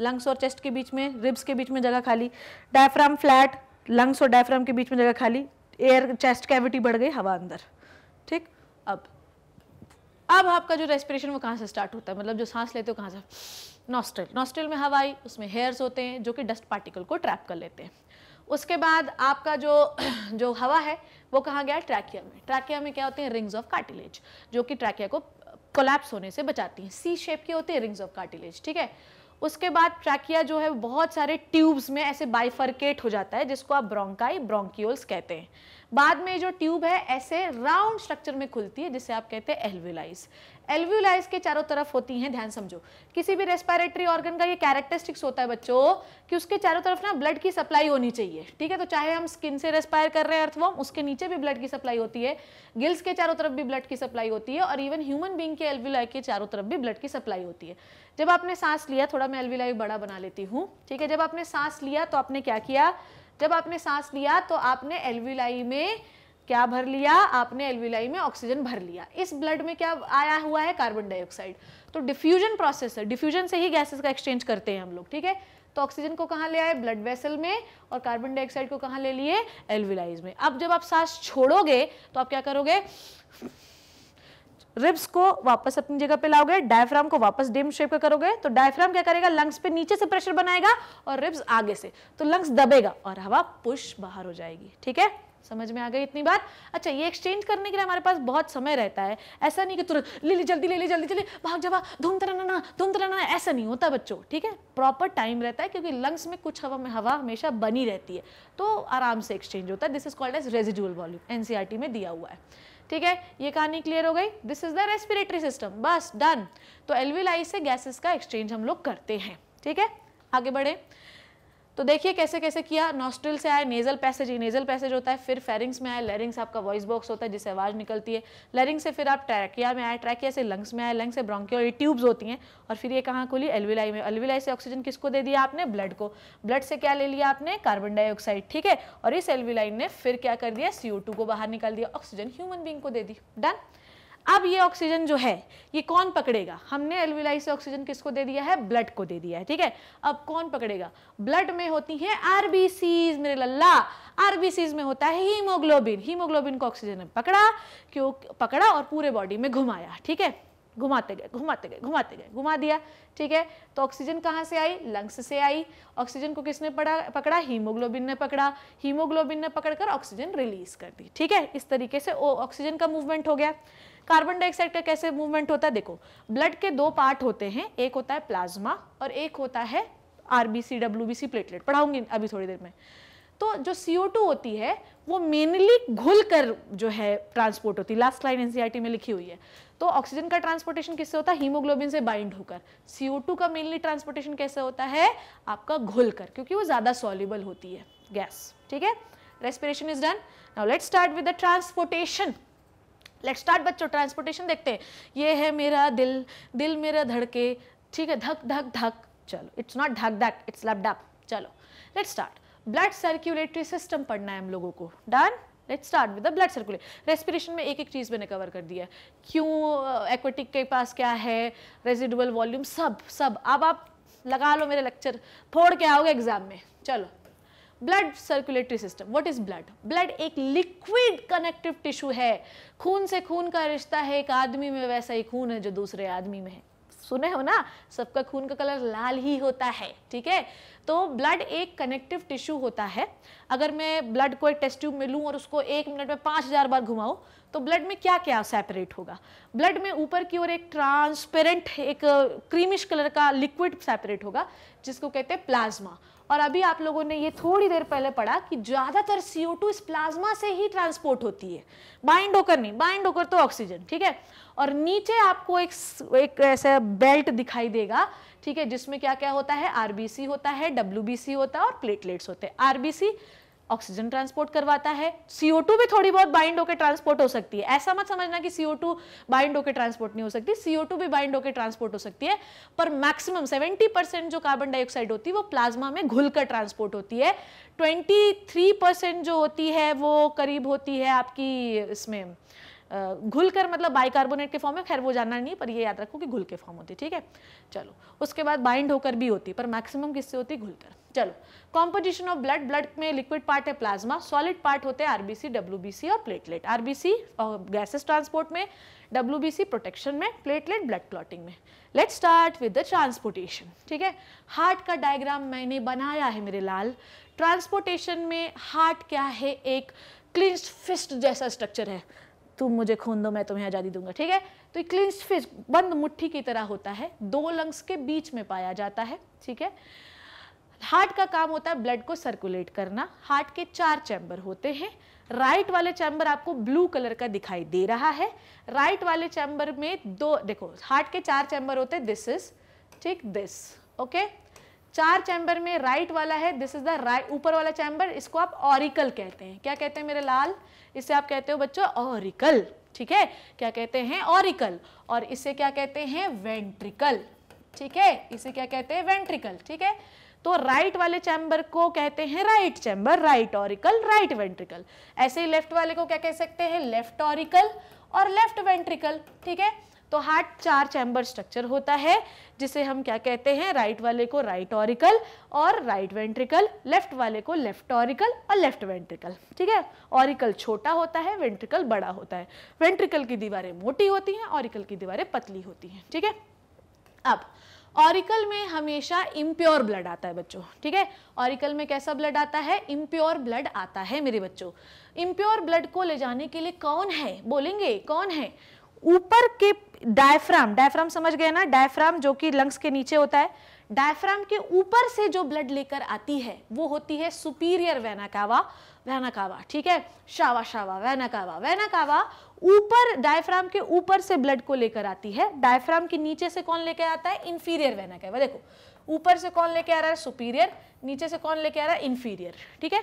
लंग्स और चेस्ट के बीच में रिब्स के बीच में जगह खाली डायफ्राम फ्लैट लंग्स और डायफ्राम के बीच में जगह खाली एयर चेस्ट कैविटी बढ़ गई हवा अंदर ठीक अब अब आपका जो रेस्पिरेशन वो कहाँ से स्टार्ट होता है मतलब जो सांस लेते हो कहाँ से नॉस्ट्रल नॉस्ट्रल में हवा आई उसमें हेयर्स होते हैं जो कि डस्ट पार्टिकल को ट्रैप कर लेते हैं उसके बाद आपका जो जो हवा है वो कहाँ गया ट्रैकिया में ट्रैकिया में क्या होते हैं रिंग्स ऑफ कार्टिलेज जो कि ट्रैकिया को कोलैप्स होने से बचाती हैं सी शेप के होते हैं रिंग्स ऑफ कार्टिलेज ठीक है उसके बाद ट्रैकिया जो है बहुत सारे ट्यूब्स में ऐसे बाइफरकेट हो जाता है जिसको आप ब्रोंकाई ब्रोंकियोल्स कहते हैं बाद में जो ट्यूब है ऐसे राउंड स्ट्रक्चर में खुलती है जिसे आप कहते हैं एल्विलाइज एल्व्यूलाइज के चारों तरफ होती हैं ध्यान समझो किसी भी रेस्पिरेटरी ऑर्गन का ये कैरेक्टरिस्टिक्स होता है बच्चों कि उसके चारों तरफ ना ब्लड की सप्लाई होनी चाहिए ठीक है तो चाहे हम स्किन से रेस्पायर कर रहे हैं अर्थवॉम उसके नीचे भी ब्लड की सप्लाई होती है गिल्स के चारों तरफ भी ब्लड की सप्लाई होती है और इवन ह्यूमन बींग के एल्व्यूलाई के चारों तरफ भी ब्लड की सप्लाई होती है जब आपने सांस लिया थोड़ा मैं एल्व्यूलाई बड़ा बना लेती हूँ ठीक है जब आपने सांस लिया तो आपने क्या किया जब आपने सांस लिया तो आपने एल्व्यूलाई में क्या भर लिया आपने एलविलाई में ऑक्सीजन भर लिया इस ब्लड में क्या आया हुआ है कार्बन डाइऑक्साइड तो डिफ्यूजन प्रोसेस है डिफ्यूजन से ही गैसेस का एक्सचेंज करते हैं हम लोग ठीक है तो ऑक्सीजन को कहाँ ले आए ब्लड वेसल में और कार्बन डाइऑक्साइड को कहाँ ले लिए एलविलाईज में अब जब आप सांस छोड़ोगे तो आप क्या करोगे रिब्स को वापस अपनी जगह पे लाओगे डायफ्राम को वापस डेम शेप का करोगे तो डायफ्राम क्या करेगा लंग्स पे नीचे से प्रेशर बनाएगा और रिब्स आगे से तो लंग्स दबेगा और हवा पुश बाहर हो जाएगी ठीक है समझ में आ गई इतनी बात अच्छा ये एक्सचेंज करने के लिए हमारे पास बहुत समय रहता है ऐसा नहीं कि तुरंत ले ली जल्दी ले ली जल्दी चले भाग जा भाग धूम धुम धूम तराना ऐसा नहीं होता बच्चों ठीक है प्रॉपर टाइम रहता है क्योंकि लंग्स में कुछ हवा में हवा हमेशा बनी रहती है तो आराम से एक्सचेंज होता है this is called as residual volume एन में दिया हुआ है ठीक है ये कहानी क्लियर हो गई this is the respiratory system बस डन तो एलवीलाई से गैसेस का एक्सचेंज हम लोग करते हैं ठीक है आगे बढ़े तो देखिए कैसे कैसे किया नॉस्ट्रिल से आया नेजल पैसेज नेजल पैसेज होता है फिर फेरिंग्स में आया लेरिंग्स आपका वॉइस बॉक्स होता है जिससे आवाज़ निकलती है लेरिंग से फिर आप ट्रैकिया में आए ट्रैकिया से लंग्स में आए लंग्स से ब्रोंकियो ये ट्यूब्स होती हैं और फिर ये कहाँ खुली एलविलाई में एलविलाई से ऑक्सीजन किसको दे दिया आपने ब्लड को ब्लड से क्या ले लिया आपने कार्बन डाइऑक्साइड ठीक है और इस एलविलाई ने फिर क्या कर दिया सी को बाहर निकाल दिया ऑक्सीजन ह्यूमन बींग को दे दी डन अब ये ऑक्सीजन जो है ये कौन पकड़ेगा हमने एलविलाई से ऑक्सीजन किसको दे दिया है ब्लड को दे दिया है ठीक है अब कौन पकड़ेगा ब्लड में होती है आरबीसीज मेरे लल्ला आरबीसीज में होता है हीमोग्लोबिन हीमोग्लोबिन को ऑक्सीजन ने पकड़ा क्यों पकड़ा और पूरे बॉडी में घुमाया ठीक है घुमाते गए घुमाते गए घुमाते गए घुमा दिया ठीक है तो ऑक्सीजन कहाँ से आई लंग्स से आई ऑक्सीजन को किसने पड़ा पकड़ा हीमोग्लोबिन ने पकड़ा हीमोग्लोबिन ने पकड़कर ऑक्सीजन रिलीज कर दी ठीक है इस तरीके से ऑक्सीजन का मूवमेंट हो गया कार्बन डाइऑक्साइड का कैसे मूवमेंट होता है देखो ब्लड के दो पार्ट होते हैं एक होता है प्लाज्मा और एक होता है आरबीसी डब्ल्यूबीसी प्लेटलेट पढ़ाऊंगी अभी थोड़ी देर में तो जो CO2 होती है वो मेनली घुल कर जो है ट्रांसपोर्ट होती है लास्ट लाइन एनसीईआरटी में लिखी हुई है तो ऑक्सीजन का ट्रांसपोर्टेशन किससे होता है हीमोग्लोबिन से बाइंड होकर CO2 का मेनली ट्रांसपोर्टेशन कैसे होता है आपका घुल कर क्योंकि वो ज़्यादा सॉल्यूबल होती है गैस ठीक है respiration is done now let start with the transportation let start बच्चों ट्रांसपोर्टेशन देखते हैं ये है मेरा दिल दिल मेरा धड़के ठीक है धक धक धक चलो इट्स नॉट धक धक इट्स लब डप चलो let start blood circulatory system पढ़ना है हम लोगों को done let start with the blood circulate respiration में एक एक चीज़ मैंने कवर कर दिया क्यों एक्वेटिक के पास क्या है रेजिडुअल वॉल्यूम सब सब अब आप लगा लो मेरे लेक्चर फोड़ के आओगे एग्जाम में चलो blood circulatory system what is blood blood एक लिक्विड कनेक्टिव टिश्यू है खून से खून का रिश्ता है एक आदमी में वैसा ही खून है जो दूसरे आदमी में है सुने हो ना सबका खून का कलर लाल ही होता है ठीक है तो ब्लड एक कनेक्टिव टिश्यू होता है अगर मैं ब्लड को एक टेस्ट ट्यूब में लूँ और उसको एक मिनट में पाँच हज़ार बार घुमाऊँ तो ब्लड में क्या क्या सेपरेट होगा ब्लड में ऊपर की ओर एक ट्रांसपेरेंट एक क्रीमिश कलर का लिक्विड सेपरेट होगा जिसको कहते हैं प्लाज्मा और अभी आप लोगों ने ये थोड़ी देर पहले पढ़ा कि ज़्यादातर CO2 इस प्लाज्मा से ही ट्रांसपोर्ट होती है बाइंड होकर नहीं बाइंड होकर तो ऑक्सीजन ठीक है और नीचे आपको एक एक ऐसा बेल्ट दिखाई देगा ठीक है जिसमें क्या क्या होता है आरबीसी होता है डब्ल्यूबीसी होता है और प्लेटलेट्स होते हैं आरबीसी ऑक्सीजन ट्रांसपोर्ट करवाता है टू भी थोड़ी बहुत बाइंड होकर ट्रांसपोर्ट हो सकती है ऐसा मत समझना कि टू बाइंड होकर ट्रांसपोर्ट नहीं हो सकती टू भी बाइंड होकर ट्रांसपोर्ट हो सकती है पर मैक्सिमम 70 परसेंट जो कार्बन डाइऑक्साइड होती है वो प्लाज्मा में घुलकर ट्रांसपोर्ट होती है 23 परसेंट जो होती है वो करीब होती है आपकी इसमें घुल कर मतलब बाइकार्बोनेट के फॉर्म में खैर वो जानना नहीं पर ये याद रखो कि घुल के फॉर्म होती है ठीक है चलो उसके बाद बाइंड होकर भी होती पर मैक्सिमम किससे होती है घुलकर चलो कॉम्पोजिशन ऑफ ब्लड ब्लड में लिक्विड पार्ट है प्लाज्मा सॉलिड पार्ट होते हैं आरबीसी डब्ल्यू और प्लेटलेट आरबीसी गैसेस ट्रांसपोर्ट में डब्ल्यू प्रोटेक्शन में प्लेटलेट ब्लड क्लॉटिंग में let start with the transportation ठीक है हार्ट का डायग्राम मैंने बनाया है मेरे लाल ट्रांसपोर्टेशन में हार्ट क्या है एक क्लिंस फिस्ट जैसा स्ट्रक्चर है तुम मुझे खून दो मैं तुम्हें आज़ादी दूंगा ठीक है तो ये क्लिंस्ड फिस्ट बंद मुट्ठी की तरह होता है दो लंग्स के बीच में पाया जाता है ठीक है हार्ट का काम होता है ब्लड को सर्कुलेट करना हार्ट के चार चैम्बर होते हैं राइट वाले चैम्बर आपको ब्लू कलर का दिखाई दे रहा है राइट वाले चैम्बर में दो देखो हार्ट के चार चैम्बर होते हैं दिस इज ठीक दिस ओके चार चैम्बर में राइट वाला है दिस इज द राइट ऊपर वाला चैम्बर इसको आप ऑरिकल कहते हैं क्या कहते हैं मेरे लाल इसे आप कहते हो बच्चों ऑरिकल ठीक है क्या कहते हैं ऑरिकल और इसे क्या कहते हैं वेंट्रिकल ठीक है इसे क्या कहते हैं वेंट्रिकल ठीक है तो राइट वाले चैम्बर को कहते हैं right chamber right auricle right ventricle ऐसे ही लेफ्ट वाले को क्या कह सकते हैं लेफ्ट ऑरिकल और लेफ्ट वेंट्रिकल ठीक है तो हार्ट चार चैम्बर स्ट्रक्चर होता है जिसे हम क्या कहते हैं राइट वाले को राइट ऑरिकल और राइट वेंट्रिकल लेफ्ट वाले को लेफ्ट ऑरिकल और लेफ्ट वेंट्रिकल ठीक है ऑरिकल छोटा होता है वेंट्रिकल बड़ा होता है वेंट्रिकल की दीवारें मोटी होती हैं ऑरिकल की दीवारें पतली होती हैं ठीक है अब ऑरिकल में हमेशा इम्प्योर ब्लड आता है बच्चों ठीक है ऑरिकल में कैसा ब्लड आता है इम्प्योर ब्लड आता है मेरे बच्चों इम्प्योर ब्लड को ले जाने के लिए कौन है बोलेंगे कौन है ऊपर के डायफ्राम डायफ्राम समझ गए ना डायफ्राम जो कि लंग्स के नीचे होता है डायफ्राम के ऊपर से जो ब्लड लेकर आती है वो होती है सुपीरियर वैनाकावा वैनाकावा ठीक है शावा शावा वैनाकावा वैनाकावा ऊपर डायफ्राम के ऊपर से ब्लड को लेकर आती है डायफ्राम के नीचे से कौन लेकर आता है इंफीरियर वेना कहवा देखो ऊपर से कौन लेके आ रहा है सुपीरियर नीचे से कौन लेके आ रहा है इंफीरियर ठीक है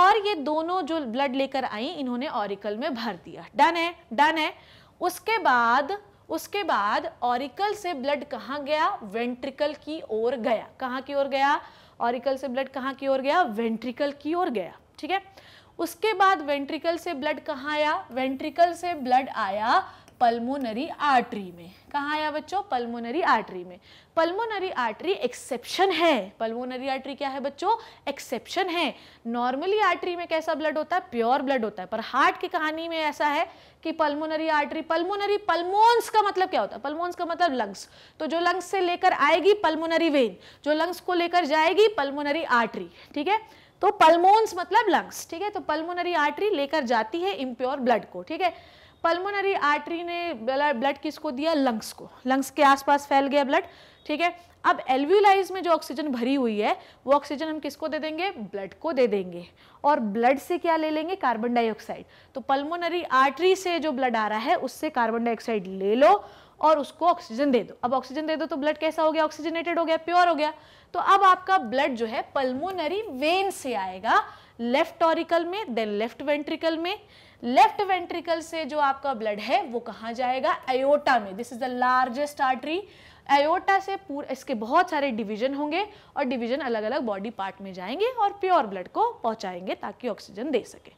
और ये दोनों जो ब्लड लेकर आई इन्होंने ऑरिकल में भर दिया डन है डन है उसके बाद उसके बाद ऑरिकल से ब्लड कहाँ गया वेंट्रिकल की ओर गया कहाँ की ओर गया ऑरिकल से ब्लड कहाँ की ओर गया वेंट्रिकल की ओर गया ठीक है उसके बाद वेंट्रिकल से ब्लड कहाँ आया वेंट्रिकल से ब्लड आया पल्मोनरी आर्टरी में कहाँ आया बच्चों पल्मोनरी आर्टरी में पल्मोनरी आर्टरी एक्सेप्शन है पल्मोनरी आर्टरी क्या है बच्चों एक्सेप्शन है नॉर्मली आर्टरी में कैसा ब्लड होता है प्योर ब्लड होता है पर हार्ट की कहानी में ऐसा है कि पल्मोनरी आर्टरी पल्मोनरी पल्मोन्स का मतलब क्या होता है पल्मोन्स का मतलब लंग्स तो जो लंग्स से लेकर आएगी पल्मोनरी वेन जो लंग्स को लेकर जाएगी पल्मोनरी आर्टरी ठीक है तो पल्मोन्स मतलब लंग्स ठीक है तो पल्मोनरी आर्टरी लेकर जाती है इम्प्योर ब्लड को ठीक है पल्मोनरी आर्टरी ने ब्लड किसको दिया लंग्स को लंग्स के आसपास फैल गया ब्लड ठीक है अब एल्व्यूलाइज में जो ऑक्सीजन भरी हुई है वो ऑक्सीजन हम किसको दे देंगे ब्लड को दे देंगे और ब्लड से क्या ले लेंगे कार्बन डाइऑक्साइड तो पल्मोनरी आर्टरी से जो ब्लड आ रहा है उससे कार्बन डाइऑक्साइड ले लो और उसको ऑक्सीजन दे दो अब ऑक्सीजन दे दो तो ब्लड कैसा हो गया ऑक्सीजनेटेड हो गया प्योर हो गया तो अब आपका ब्लड जो है पल्मोनरी वेन से आएगा लेफ्ट ऑरिकल में देन लेफ्ट वेंट्रिकल में लेफ्ट वेंट्रिकल से जो आपका ब्लड है वो कहाँ जाएगा एयोटा में this is the largest artery aorta से पूरा इसके बहुत सारे डिवीजन होंगे और डिवीजन अलग अलग बॉडी पार्ट में जाएंगे और प्योर ब्लड को पहुंचाएंगे ताकि ऑक्सीजन दे सके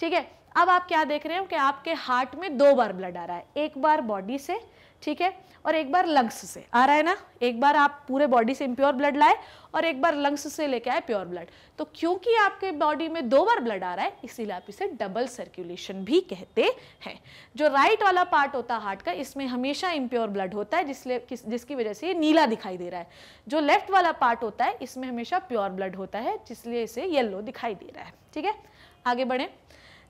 ठीक है अब आप क्या देख रहे हो कि आपके हार्ट में दो बार ब्लड आ रहा है एक बार बॉडी से ठीक है और एक बार लंग्स से आ रहा है ना एक बार आप पूरे बॉडी से इम्प्योर ब्लड लाए और एक बार लंग्स से लेके आए प्योर ब्लड तो क्योंकि आपके बॉडी में दो बार ब्लड आ रहा है इसीलिए आप इसे डबल सर्कुलेशन भी कहते हैं जो राइट वाला पार्ट होता है हार्ट का इसमें हमेशा इम्प्योर ब्लड होता है जिसलिए जिसकी वजह से ये नीला दिखाई दे रहा है जो लेफ्ट वाला पार्ट होता है इसमें हमेशा प्योर ब्लड होता है जिसलिए इसे येल्लो दिखाई दे रहा है ठीक है आगे बढ़ें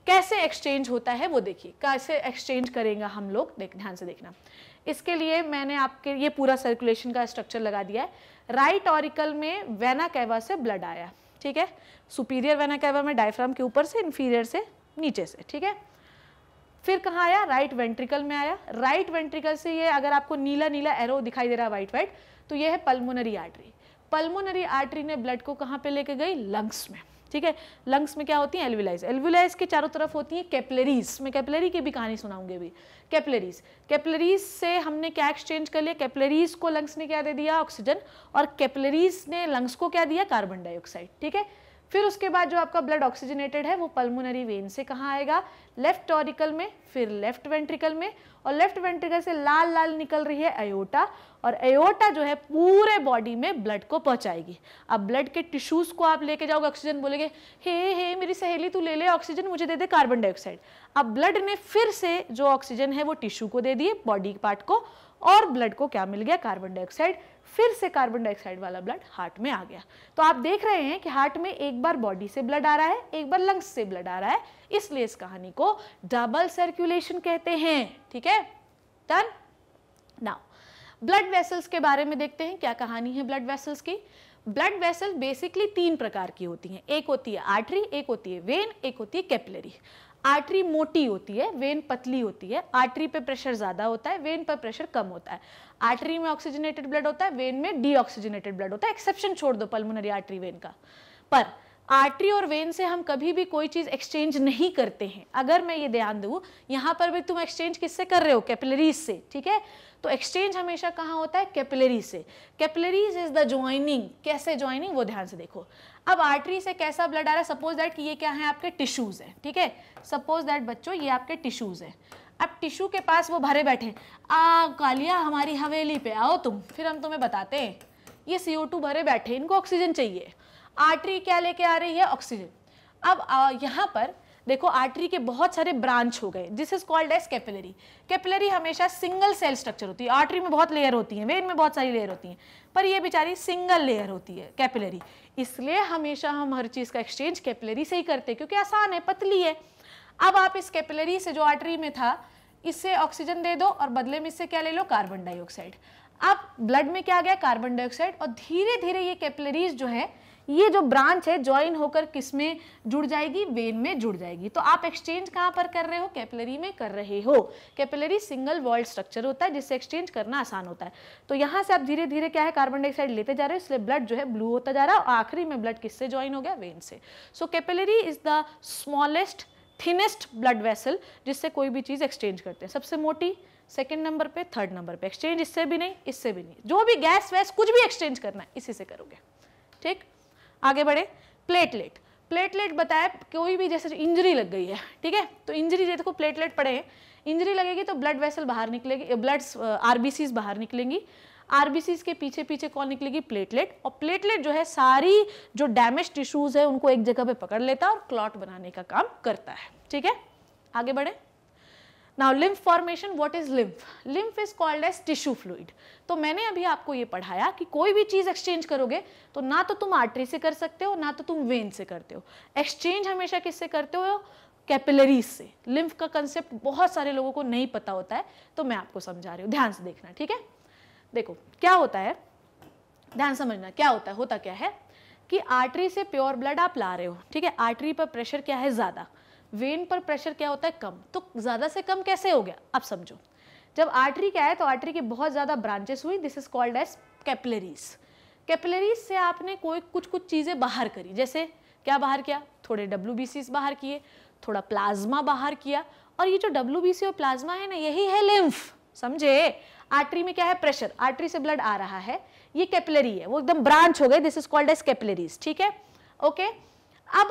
कैसे एक्सचेंज होता है वो देखिए कैसे एक्सचेंज करेंगे हम लोग देख ध्यान से देखना इसके लिए मैंने आपके ये पूरा सर्कुलेशन का स्ट्रक्चर लगा दिया है राइट ऑरिकल में वेना कैवा से ब्लड आया ठीक है सुपीरियर वेना कैवा में डायफ्राम के ऊपर से इन्फीरियर से नीचे से ठीक है फिर कहाँ आया राइट वेंट्रिकल में आया राइट वेंट्रिकल से ये अगर आपको नीला नीला एरो दिखाई दे रहा है वाइट वाइट तो ये है पल्मोनरी आर्टरी पल्मोनरी आर्टरी ने ब्लड को कहाँ पे लेके गई लंग्स में ठीक है लंग्स में क्या होती है एल्विलाइज एल्विलाइज के चारों तरफ होती है कैपलरीज मैं कैपलरी की भी कहानी सुनाऊंगी अभी कैपलरीज कैपलरीज से हमने क्या एक्सचेंज कर लिया कैपलरीज को लंग्स ने क्या दे दिया ऑक्सीजन और कैपलरीज ने लंग्स को क्या दिया कार्बन डाइऑक्साइड ठीक है फिर उसके बाद जो आपका ब्लड ऑक्सीजनेटेड है वो पल्मोनरी वेन से कहाँ आएगा लेफ्ट टॉरिकल में फिर लेफ्ट वेंट्रिकल में और लेफ्ट वेंट्रिकल से लाल लाल निकल रही है अयोटा और एओटा जो है पूरे बॉडी में ब्लड को पहुंचाएगी अब ब्लड के टिश्यूज़ को आप लेके जाओगे ऑक्सीजन बोलेंगे हे हे मेरी सहेली तू ले ले ऑक्सीजन मुझे दे दे कार्बन डाइऑक्साइड अब ब्लड ने फिर से जो ऑक्सीजन है वो टिश्यू को दे दिए बॉडी पार्ट को और ब्लड को क्या मिल गया कार्बन डाइऑक्साइड फिर से कार्बन डाइऑक्साइड वाला ब्लड हार्ट में आ गया तो आप देख रहे हैं कि हार्ट में एक बार बॉडी से ब्लड आ रहा है एक बार लंग्स से ब्लड आ रहा है इसलिए इस कहानी को डबल सर्कुलेशन कहते हैं ठीक है डन नाउ ब्लड वेसल्स के बारे में देखते हैं क्या कहानी है ब्लड वेसल्स की ब्लड वेसल बेसिकली तीन प्रकार की होती हैं एक होती है आर्टरी एक होती है वेन एक होती है कैपिलरी आर्टरी मोटी होती है वेन पतली होती है आर्टरी पे प्रेशर ज़्यादा होता है वेन पर प्रेशर कम होता है आर्टरी में ऑक्सीजनेटेड ब्लड होता है वेन में डीऑक्सीजनेटेड ब्लड होता है एक्सेप्शन छोड़ दो पल्मोनरी आर्टरी वेन का पर आर्टरी और वेन से हम कभी भी कोई चीज़ एक्सचेंज नहीं करते हैं अगर मैं ये ध्यान दूँ यहाँ पर भी तुम एक्सचेंज किससे कर रहे हो कैपिलरीज से ठीक है तो एक्सचेंज हमेशा कहाँ होता है कैपिलरी से कैपिलरीज इज द ज्वाइनिंग कैसे ज्वाइनिंग वो ध्यान से देखो अब आर्टरी से कैसा ब्लड आ रहा है सपोज दैट कि ये क्या है आपके टिश्यूज़ हैं ठीक है सपोज दैट बच्चों ये आपके टिश्यूज़ हैं अब टिश्यू के पास वो भरे बैठे आ कालिया हमारी हवेली पे आओ तुम फिर हम तुम्हें बताते हैं ये सी भरे बैठे इनको ऑक्सीजन चाहिए आर्टरी क्या लेके आ रही है ऑक्सीजन अब यहाँ पर देखो आर्टरी के बहुत सारे ब्रांच हो गए this is called as capillary capillary हमेशा सिंगल सेल स्ट्रक्चर होती है आर्टरी में बहुत लेयर होती है वेन में बहुत सारी लेयर होती हैं पर ये बेचारी सिंगल लेयर होती है कैपिलरी इसलिए हमेशा हम हर चीज़ का एक्सचेंज कैपिलरी से ही करते हैं क्योंकि आसान है पतली है अब आप इस कैपिलरी से जो आर्टरी में था इससे ऑक्सीजन दे दो और बदले में इससे क्या ले लो कार्बन डाइऑक्साइड अब ब्लड में क्या गया कार्बन डाइऑक्साइड और धीरे धीरे ये कैपिलरीज जो है ये जो ब्रांच है ज्वाइन होकर किस में जुड़ जाएगी वेन में जुड़ जाएगी तो आप एक्सचेंज कहाँ पर कर रहे हो कैपिलरी में कर रहे हो कैपिलरी सिंगल वॉल्ड स्ट्रक्चर होता है जिससे एक्सचेंज करना आसान होता है तो यहाँ से आप धीरे धीरे क्या है कार्बन डाइऑक्साइड लेते जा रहे हो इसलिए ब्लड जो है ब्लू होता जा रहा है और आखिरी में ब्लड किससे ज्वाइन हो गया वेन से so capillary is the smallest thinnest blood vessel जिससे कोई भी चीज़ एक्सचेंज करते हैं सबसे मोटी सेकेंड नंबर पे थर्ड नंबर पे एक्सचेंज इससे भी नहीं इससे भी नहीं जो भी गैस वैस कुछ भी एक्सचेंज करना है इसी से करोगे ठीक आगे बढ़े प्लेटलेट प्लेटलेट बताया कोई भी जैसे इंजरी लग गई है ठीक है तो इंजरी जैसे को प्लेटलेट पड़े हैं इंजरी लगेगी तो ब्लड वेसल बाहर निकलेगी ब्लड आर बाहर निकलेंगी आर के पीछे पीछे कौन निकलेगी प्लेटलेट और प्लेटलेट जो है सारी जो डैमेज टिश्यूज है उनको एक जगह पे पकड़ लेता है और क्लॉट बनाने का काम करता है ठीक है आगे बढ़े now lymph formation what is lymph lymph is called as tissue fluid तो मैंने अभी आपको ये पढ़ाया कि कोई भी चीज़ एक्सचेंज करोगे तो ना तो तुम आर्टरी से कर सकते हो ना तो तुम वेन से करते हो एक्सचेंज हमेशा किससे करते हो कैपिलरीज से लिम्फ का कंसेप्ट बहुत सारे लोगों को नहीं पता होता है तो मैं आपको समझा रही हूँ ध्यान से देखना ठीक है देखो क्या होता है ध्यान समझना क्या होता है होता क्या है कि आर्टरी से प्योर ब्लड आप ला रहे हो ठीक है आर्टरी पर प्रेशर क्या है ज़्यादा वेन पर प्रेशर क्या होता है कम तो ज़्यादा से कम कैसे हो गया अब समझो जब आर्टरी क्या है तो आर्टरी की बहुत ज़्यादा ब्रांचेस हुई this is called as capillaries capillaries से आपने कोई कुछ कुछ चीज़ें बाहर करी जैसे क्या बाहर किया थोड़े डब्ल्यू बाहर किए थोड़ा प्लाज्मा बाहर किया और ये जो डब्ल्यू और प्लाज्मा है ना यही है लिम्फ समझे आर्टरी में क्या है प्रेशर आर्टरी से ब्लड आ रहा है ये कैपलरी है वो एकदम ब्रांच हो गए this is called as capillaries ठीक है ओके अब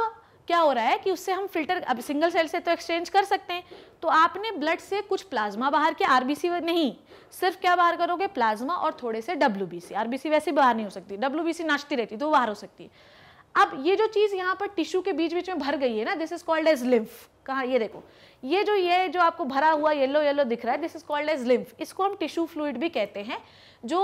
क्या हो रहा है कि उससे हम फिल्टर अब सिंगल सेल से तो एक्सचेंज कर सकते हैं तो आपने ब्लड से कुछ प्लाज्मा बाहर किया आरबीसी नहीं सिर्फ क्या बाहर करोगे प्लाज्मा और थोड़े से डब्ल्यूबीसी आरबीसी वैसे बाहर नहीं हो सकती डब्ल्यू नाचती रहती तो बाहर हो सकती है अब ये जो चीज़ यहाँ पर टिश्यू के बीच बीच में भर गई है ना this is called as lymph कहा ये देखो ये जो ये जो आपको भरा हुआ येलो येलो दिख रहा है this is called as lymph इसको हम टिश्यू फ्लूड भी कहते हैं जो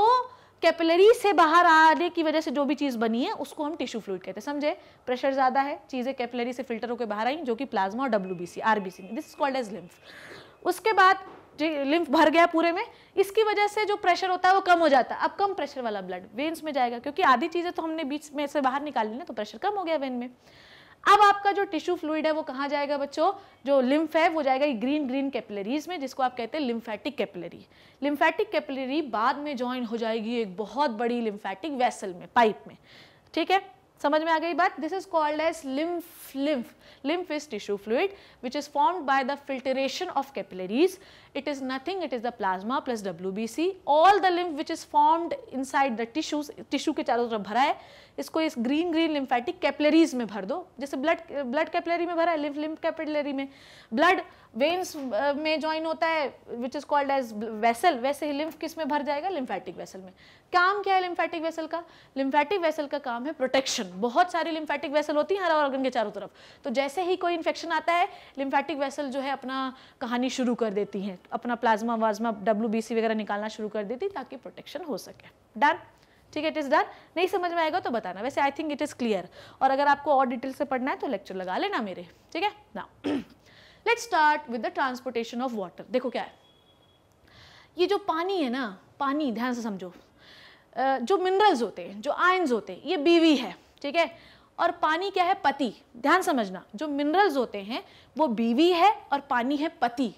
कैपिलरी से बाहर आने की वजह से जो भी चीज़ बनी है उसको हम टिश्यू फ्लूड कहते हैं समझे प्रेशर ज़्यादा है चीज़ें कैपिलरी से फिल्टर होकर बाहर आई जो कि प्लाज्मा और W B C R B C this is called as lymph उसके बाद लिम्फ भर गया पूरे में इसकी वजह से जो प्रेशर होता है वो कम हो जाता है अब कम प्रेशर वाला ब्लड वेन्स में जाएगा क्योंकि आधी चीज़ें तो हमने बीच में से बाहर ली ना तो प्रेशर कम हो गया वेन में अब आपका जो टिश्यू फ्लूड है वो कहाँ जाएगा बच्चों जो लिम्फ है वो जाएगा ग्रीन ग्रीन कैपिलरीज में जिसको आप कहते हैं लिम्फेटिक कैपिलरी लिम्फेटिक कैपिलरी बाद में ज्वाइन हो जाएगी एक बहुत बड़ी लिम्फेटिक वेसल में पाइप में ठीक है समझ में आ गई बात this is called as lymph lymph lymph is tissue fluid which is formed by the filtration of capillaries it is nothing it is the plasma plus wbc all the lymph which is formed inside the tissues tissue ke चारों तरफ भरा है इसको इस green green lymphatic capillaries में भर दो जैसे ब्लड ब्लड कैपिलरी में भरा है लिम्फ लिम्फ कैपिलरी में ब्लड वेन्स uh, में ज्वाइन होता है which is called as vessel वैसे ही लिम्फ किस में भर जाएगा लिम्फेटिक वेसल में काम क्या है लिम्फेटिक वेसल का लिम्फेटिक वेसल का काम है प्रोटेक्शन बहुत सारी लिम्फेटिक वेसल होती हैं हर ऑर्गन के चारों तरफ तो जैसे ही कोई इन्फेक्शन आता है लिम्फेटिक वेसल जो है अपना कहानी शुरू कर देती हैं अपना प्लाज्मा वाज्मा डब्ल्यू वगैरह निकालना शुरू कर देती ताकि प्रोटेक्शन हो सके डन ठीक है इट इज़ डन नहीं समझ में आएगा तो बताना वैसे I think it is clear और अगर आपको और डिटेल से पढ़ना है तो लेक्चर लगा लेना मेरे ठीक है ना let start with the transportation of water देखो क्या है ये जो पानी है ना पानी ध्यान से समझो जो मिनरल्स होते हैं जो आयन्स होते हैं ये बीवी है ठीक है और पानी क्या है पति ध्यान समझना जो मिनरल्स होते हैं वो बीवी है और पानी है पति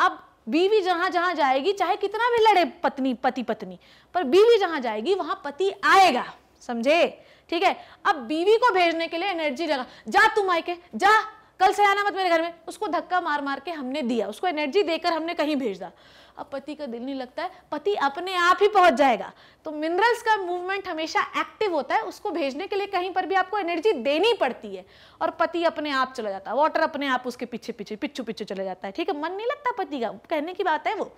अब बीवी जहां जहां जाएगी चाहे कितना भी लड़े पत्नी पति पत्नी पर बीवी जहां जाएगी वहां पति आएगा समझे ठीक है अब बीवी को भेजने के लिए एनर्जी लगा जा तू मायके जा कल से आना मत मेरे घर में उसको धक्का मार मार के हमने दिया उसको एनर्जी देकर हमने कहीं भेज दिया अब पति का दिल नहीं लगता है पति अपने आप ही पहुंच जाएगा तो मिनरल्स का मूवमेंट हमेशा एक्टिव होता है उसको भेजने के लिए कहीं पर भी आपको एनर्जी देनी पड़ती है और पति अपने आप चला जाता है वाटर अपने आप उसके पीछे पीछे पिछू पिच्चू चले जाता है ठीक है मन नहीं लगता पति का कहने की बात है वो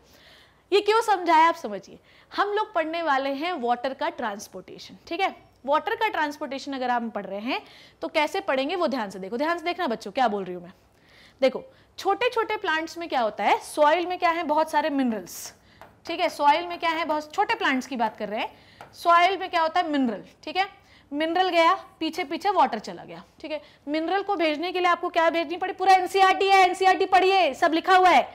ये क्यों समझाया आप समझिए हम लोग पढ़ने वाले हैं वाटर का ट्रांसपोर्टेशन ठीक है वाटर का ट्रांसपोर्टेशन अगर हम पढ़ रहे हैं तो कैसे पढ़ेंगे वो ध्यान से देखो ध्यान से देखना बच्चों क्या बोल रही हूँ मैं देखो छोटे छोटे प्लांट्स में क्या होता है सॉइल में क्या है बहुत सारे मिनरल्स ठीक है सॉइल में क्या है बहुत छोटे प्लांट्स की बात कर रहे हैं सॉइल में क्या होता है मिनरल ठीक है मिनरल गया पीछे पीछे वाटर चला गया ठीक है मिनरल को भेजने के लिए आपको क्या भेजनी पड़ी पूरा एनसीआरटी e है एनसीआरटी e पढ़िए सब लिखा हुआ है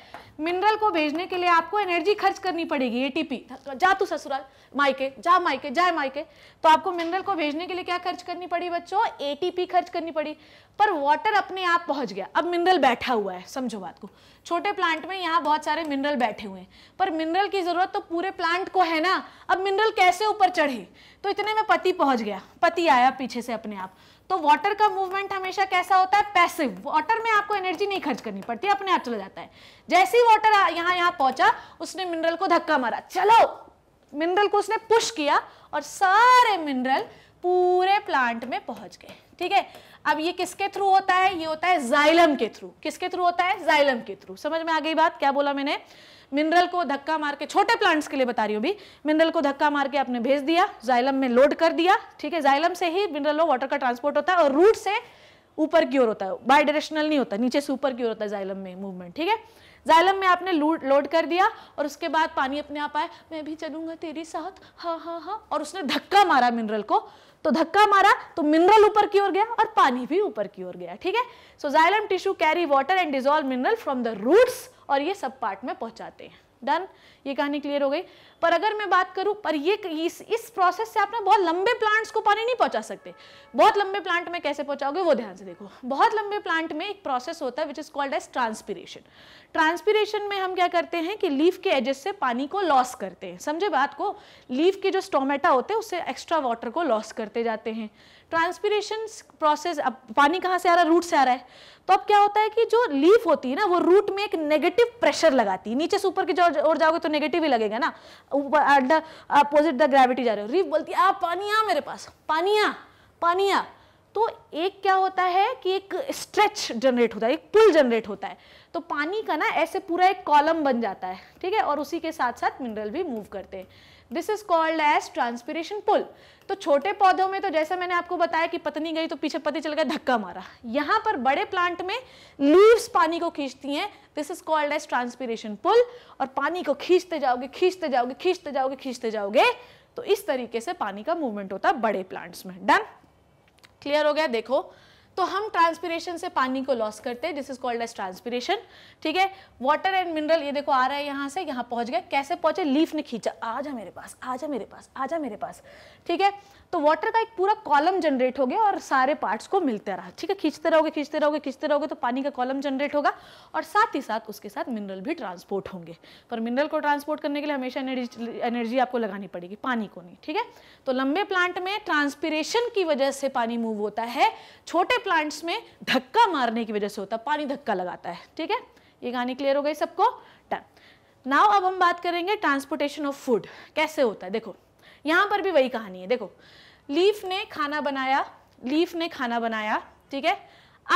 मिनरल को भेजने के लिए आपको एनर्जी खर्च करनी पड़ेगी एटीपी जा तू ससुराल माइके जा माइके जाए माइके तो आपको मिनरल को भेजने के लिए क्या खर्च करनी पड़ी बच्चों एटीपी खर्च करनी पड़ी पर वाटर अपने आप पहुंच गया अब मिनरल बैठा हुआ है समझो बात को छोटे प्लांट में यहाँ बहुत सारे मिनरल बैठे हुए हैं पर मिनरल की ज़रूरत तो पूरे प्लांट को है ना अब मिनरल कैसे ऊपर चढ़े तो इतने में पति पहुंच गया पति आया पीछे से अपने आप तो वाटर का मूवमेंट हमेशा कैसा होता है पैसिव वाटर में आपको एनर्जी नहीं खर्च करनी पड़ती अपने आप चला जाता है जैसे ही वाटर यहां यहां पहुंचा उसने मिनरल को धक्का मारा चलो मिनरल को उसने पुश किया और सारे मिनरल पूरे प्लांट में पहुंच गए ठीक है अब ये किसके थ्रू होता है ये होता है जाइलम के थ्रू किसके थ्रू होता है जाइलम के थ्रू समझ में आ गई बात क्या बोला मैंने मिनरल को धक्का मार के छोटे प्लांट्स के लिए बता रही हूँ भी मिनरल को धक्का मार के आपने भेज दिया जाइलम में लोड कर दिया ठीक है जाइलम से ही मिनरल और वाटर का ट्रांसपोर्ट होता है और रूट से ऊपर की ओर होता है बाय डायरेक्शनल नहीं होता नीचे से ऊपर की ओर होता है जाइलम में मूवमेंट ठीक है जाइलम में आपने लोड कर दिया और उसके बाद पानी अपने आप आए मैं भी चलूंगा तेरी साथ हाँ हाँ हाँ और उसने धक्का मारा मिनरल को तो धक्का मारा तो मिनरल ऊपर की ओर गया और पानी भी ऊपर की ओर गया ठीक है so xylem tissue carry water and dissolve mineral from the roots और ये सब पार्ट में पहुंचाते हैं डन ये कहानी क्लियर हो गई पर अगर मैं बात करूं पर ये इस, इस प्रोसेस से आप ना बहुत लंबे प्लांट्स को पानी नहीं पहुंचा सकते बहुत लंबे प्लांट में कैसे पहुंचाओगे वो ध्यान से देखो बहुत लंबे प्लांट में एक प्रोसेस होता है which is called as transpiration transpiration में हम क्या करते हैं कि लीफ के एजेस से पानी को लॉस करते हैं समझे बात को लीफ के जो स्टोमेटा होते हैं उससे एक्स्ट्रा वाटर को लॉस करते जाते हैं ट्रांसपीरेशन प्रोसेस अब पानी कहाँ से आ रहा है रूट से आ रहा है तो अब क्या होता है कि जो लीफ होती है ना वो रूट में एक नेगेटिव प्रेशर लगाती है नीचे से ऊपर की ओर जाओगे तो नेगेटिव ही लगेगा ना ऊपर at the opposite the gravity जा रहे हो रीफ बोलती है आप पानी आ मेरे पास पानी आ पानी आ तो एक क्या होता है कि एक स्ट्रेच जनरेट होता है एक पुल जनरेट होता है तो पानी का ना ऐसे पूरा एक कॉलम बन जाता है ठीक है और उसी के साथ साथ मिनरल भी मूव करते हैं this is called as transpiration pull तो छोटे पौधों में तो जैसे मैंने आपको बताया कि पत्नी गई तो पीछे पति चल गया धक्का मारा यहां पर बड़े प्लांट में लीव्स पानी को खींचती हैं this is called as transpiration pull और पानी को खींचते जाओगे खींचते जाओगे खींचते जाओगे खींचते जाओगे तो इस तरीके से पानी का मूवमेंट होता है बड़े प्लांट्स में डन क्लियर हो गया देखो तो हम ट्रांसपीरेशन से पानी को लॉस करते हैं this is called as transpiration ठीक है वाटर एंड मिनरल ये देखो आ रहा है यहाँ से यहाँ पहुँच गए कैसे पहुँचे लीफ ने खींचा आ जा मेरे पास आ जा मेरे पास आ जा मेरे पास ठीक है तो वाटर का एक पूरा कॉलम जनरेट हो गया और सारे पार्ट्स को मिलते रहा ठीक है खींचते रहोगे खींचते रहोगे खींचते रहोगे तो पानी का कॉलम जनरेट होगा और साथ ही साथ उसके साथ मिनरल भी ट्रांसपोर्ट होंगे पर मिनरल को ट्रांसपोर्ट करने के लिए हमेशा एनर्जी एनर्जी आपको लगानी पड़ेगी पानी को नहीं ठीक है तो लंबे प्लांट में ट्रांसपीरेशन की वजह से पानी मूव होता है छोटे प्लांट्स में धक्का मारने की वजह से होता है पानी धक्का लगाता है ठीक है ये कहानी क्लियर हो गई सबको डन नाव अब हम बात करेंगे ट्रांसपोर्टेशन ऑफ फूड कैसे होता है देखो यहाँ पर भी वही कहानी है देखो लीफ ने खाना बनाया लीफ ने खाना बनाया ठीक है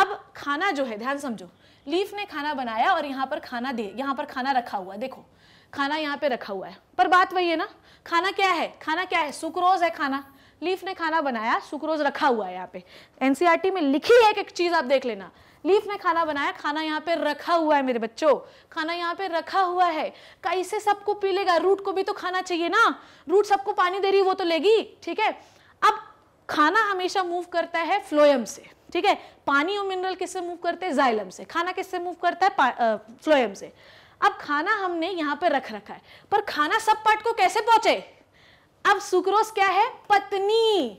अब खाना जो है ध्यान समझो लीफ ने खाना बनाया और यहाँ पर खाना दे यहाँ पर खाना रखा हुआ है देखो खाना यहाँ पे रखा हुआ है पर बात वही है ना खाना क्या है खाना क्या है सुक्रोज है खाना लीफ ने खाना बनाया सुक्रोज रखा हुआ है यहाँ पे एनसीआरटी में लिखी है एक चीज़ आप देख लेना लीफ ने खाना बनाया खाना यहाँ पे रखा हुआ है मेरे बच्चों खाना यहाँ पे रखा हुआ है कैसे सबको पी लेगा रूट को भी तो खाना चाहिए ना रूट सबको पानी दे रही वो तो लेगी ठीक है अब खाना हमेशा मूव करता है फ्लोयम से ठीक है पानी और मिनरल किससे मूव करते हैं जाइलम से खाना किससे मूव करता है फ्लोयम से अब खाना हमने यहाँ पे रख रखा है पर खाना सब पार्ट को कैसे पहुंचे अब सुक्रोस क्या है पत्नी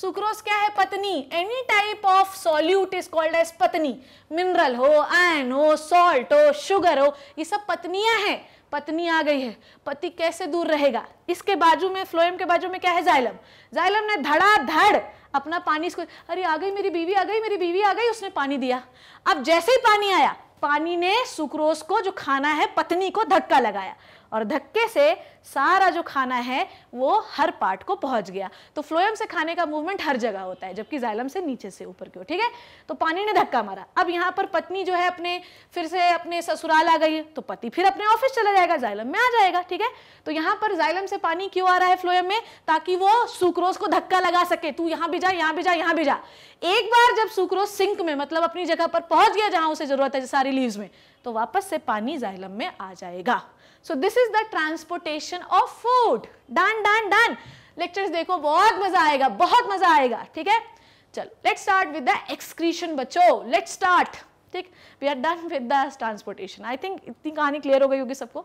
सुक्रोज क्या है पत्नी any type of solute is called as पत्नी मिनरल हो आयन हो सॉल्ट हो शुगर हो ये सब पत्नियां हैं पत्नी आ गई है पति कैसे दूर रहेगा इसके बाजू में फ्लोएम के बाजू में क्या है जाइलम जाइलम ने धड़ा धड़ अपना पानी इसको अरे आ गई मेरी बीवी आ गई मेरी बीवी आ गई उसने पानी दिया अब जैसे ही पानी आया पानी ने सुक्रोज को जो खाना है पत्नी को धक्का लगाया और धक्के से सारा जो खाना है वो हर पार्ट को पहुंच गया तो फ्लोएम से खाने का मूवमेंट हर जगह होता है जबकि जाइलम से नीचे से ऊपर की ओर ठीक है तो पानी ने धक्का मारा अब यहाँ पर पत्नी जो है अपने फिर से अपने ससुराल आ गई तो पति फिर अपने ऑफिस चला जाएगा जाइलम में आ जाएगा ठीक है तो यहाँ पर जाइलम से पानी क्यों आ रहा है फ्लोएम में ताकि वो सुक्रोज को धक्का लगा सके तू यहाँ भी जा यहाँ भी जा यहाँ भी जा एक बार जब सुक्रोज सिंक में मतलब अपनी जगह पर पहुंच गया जहां उसे जरूरत है सारी लीव में तो वापस से पानी जाइलम में आ जाएगा so this is the transportation of food done done done lectures देखो बहुत मजा आएगा बहुत मजा आएगा ठीक है चलो let's start with the excretion बच्चो लेट्स स्टार्ट ठीक we are done with the transportation I think इतनी कहानी क्लियर हो गई होगी सबको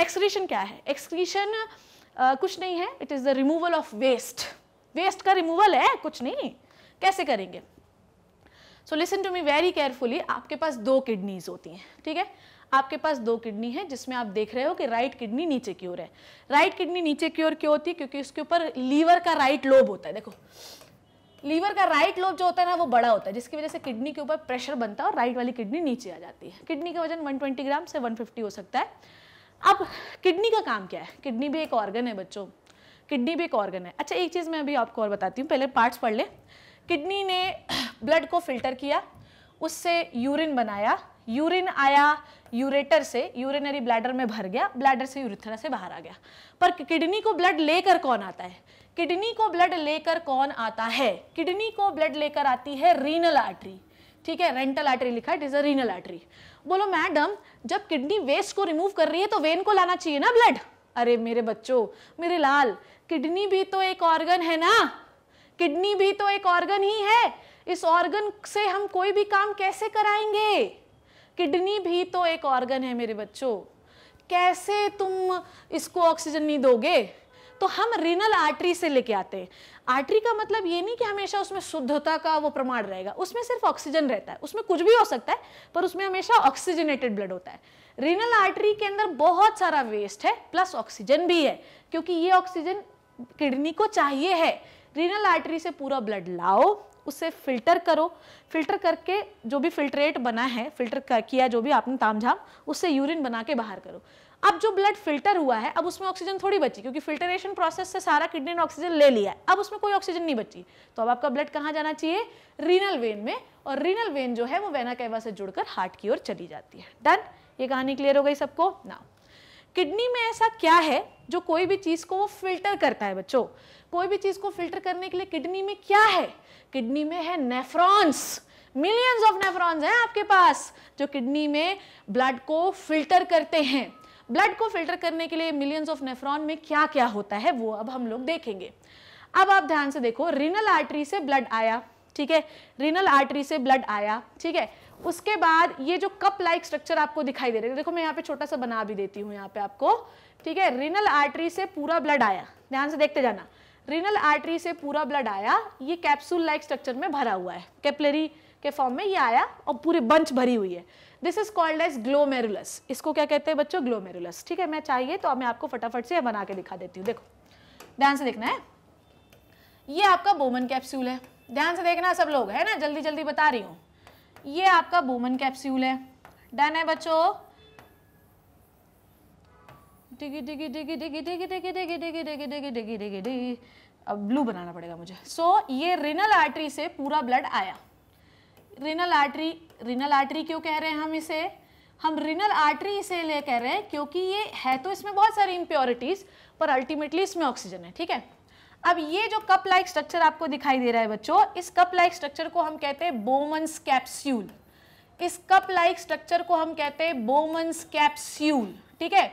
एक्सक्रीशन क्या है एक्सक्रीशन uh, कुछ नहीं है it is the removal of waste waste का रिमूवल है कुछ नहीं कैसे करेंगे so listen to me very carefully आपके पास दो किडनीज होती हैं ठीक है आपके पास दो किडनी है जिसमें आप देख रहे हो कि राइट किडनी नीचे की ओर है राइट किडनी नीचे की ओर क्यों होती है क्योंकि उसके ऊपर लीवर का राइट लोब होता है देखो लीवर का राइट लोब जो होता है ना वो बड़ा होता है जिसकी वजह से किडनी के ऊपर प्रेशर बनता है और राइट वाली किडनी नीचे आ जाती है किडनी का वजन 120 ग्राम से 150 हो सकता है अब किडनी का काम क्या है किडनी भी एक ऑर्गन है बच्चों किडनी भी एक ऑर्गन है अच्छा एक चीज़ मैं अभी आपको और बताती हूँ पहले पार्ट्स पढ़ लें किडनी ने ब्लड को फिल्टर किया उससे यूरिन बनाया यूरिन आया यूरेटर से यूरिनरी ब्लैडर में भर गया ब्लैडर से यूरिथरा से बाहर आ गया पर किडनी को ब्लड लेकर कौन आता है किडनी को ब्लड लेकर कौन आता है किडनी को ब्लड लेकर आती है रीनल आर्टरी ठीक है रेंटल आर्टरी लिखा है it is a renal artery बोलो मैडम जब किडनी वेस्ट को रिमूव कर रही है तो वेन को लाना चाहिए ना ब्लड अरे मेरे बच्चों मेरे लाल किडनी भी तो एक ऑर्गन है ना किडनी भी तो एक ऑर्गन ही है इस ऑर्गन से हम कोई भी काम कैसे कराएंगे किडनी भी तो एक ऑर्गन है मेरे बच्चों कैसे तुम इसको ऑक्सीजन नहीं दोगे तो हम रीनल आर्टरी से लेके आते हैं आर्टरी का मतलब ये नहीं कि हमेशा उसमें शुद्धता का वो प्रमाण रहेगा उसमें सिर्फ ऑक्सीजन रहता है उसमें कुछ भी हो सकता है पर उसमें हमेशा ऑक्सीजनेटेड ब्लड होता है रीनल आर्टरी के अंदर बहुत सारा वेस्ट है प्लस ऑक्सीजन भी है क्योंकि ये ऑक्सीजन किडनी को चाहिए है रीनल आर्टरी से पूरा ब्लड लाओ उसे फिल्टर करो फिल्टर करके जो भी फिल्ट्रेट बना है फिल्टर किया जो भी आपने तामझाम उससे यूरिन बना के बाहर करो अब जो ब्लड फिल्टर हुआ है अब उसमें ऑक्सीजन थोड़ी बची क्योंकि फिल्टरेशन प्रोसेस से सारा किडनी ने ऑक्सीजन ले लिया है अब उसमें कोई ऑक्सीजन नहीं बची तो अब आपका ब्लड कहाँ जाना चाहिए रीनल वेन में और रीनल वेन जो है वो वेना कैवा से जुड़कर हार्ट की ओर चली जाती है डन ये कहानी क्लियर हो गई सबको ना किडनी में ऐसा क्या है जो कोई भी चीज़ को वो फिल्टर करता है बच्चों कोई भी चीज़ को फिल्टर करने के लिए किडनी में क्या है किडनी में है नेफ्रॉन्स मिलियंस ऑफ नेफ्रॉन्स हैं आपके पास जो किडनी में ब्लड को फिल्टर करते हैं ब्लड को फिल्टर करने के लिए मिलियंस ऑफ नेफ्रॉन में क्या क्या होता है वो अब हम लोग देखेंगे अब आप ध्यान से देखो रिनल आर्टरी से ब्लड आया ठीक है रिनल आर्टरी से ब्लड आया ठीक है उसके बाद ये जो कप लाइक स्ट्रक्चर आपको दिखाई दे रहा है देखो मैं यहाँ पे छोटा सा बना भी देती हूँ यहाँ पे आपको ठीक है रिनल आर्टरी से पूरा ब्लड आया ध्यान से देखते जाना रीनल आर्टरी से पूरा ब्लड आया ये कैप्सूल लाइक स्ट्रक्चर में भरा हुआ है कैपलरी के फॉर्म में ये आया और पूरे बंच भरी हुई है this is called as glomerulus इसको क्या कहते हैं बच्चों ग्लोमेरुलस ठीक है मैं चाहिए तो मैं आपको फटाफट से बना के दिखा देती हूँ देखो ध्यान से देखना है ये आपका बोमन कैप्सूल है ध्यान से देखना सब लोग है ना जल्दी जल्दी बता रही हूँ ये आपका बोमन कैप्सूल है डन है बच्चों डिगी डिगी डिगी डिगी डिगी डिगी डिगी डिगी डिगी डिगी डिगी डिगी डिगी अब ब्लू बनाना पड़ेगा मुझे सो so, ये रिनल आर्टरी से पूरा ब्लड आया रिनल आर्टरी रिनल आर्टरी क्यों कह रहे हैं हम इसे हम रिनल आर्टरी इसे ले कह रहे हैं क्योंकि ये है तो इसमें बहुत सारी इम्प्योरिटीज़ पर अल्टीमेटली इसमें ऑक्सीजन है ठीक है अब ये जो कप लाइक स्ट्रक्चर आपको दिखाई दे रहा है बच्चों इस कप लाइक स्ट्रक्चर को हम कहते हैं बोमन्स कैप्स्यूल इस कप लाइक स्ट्रक्चर को हम कहते हैं बोमन्स कैप्स्यूल ठीक है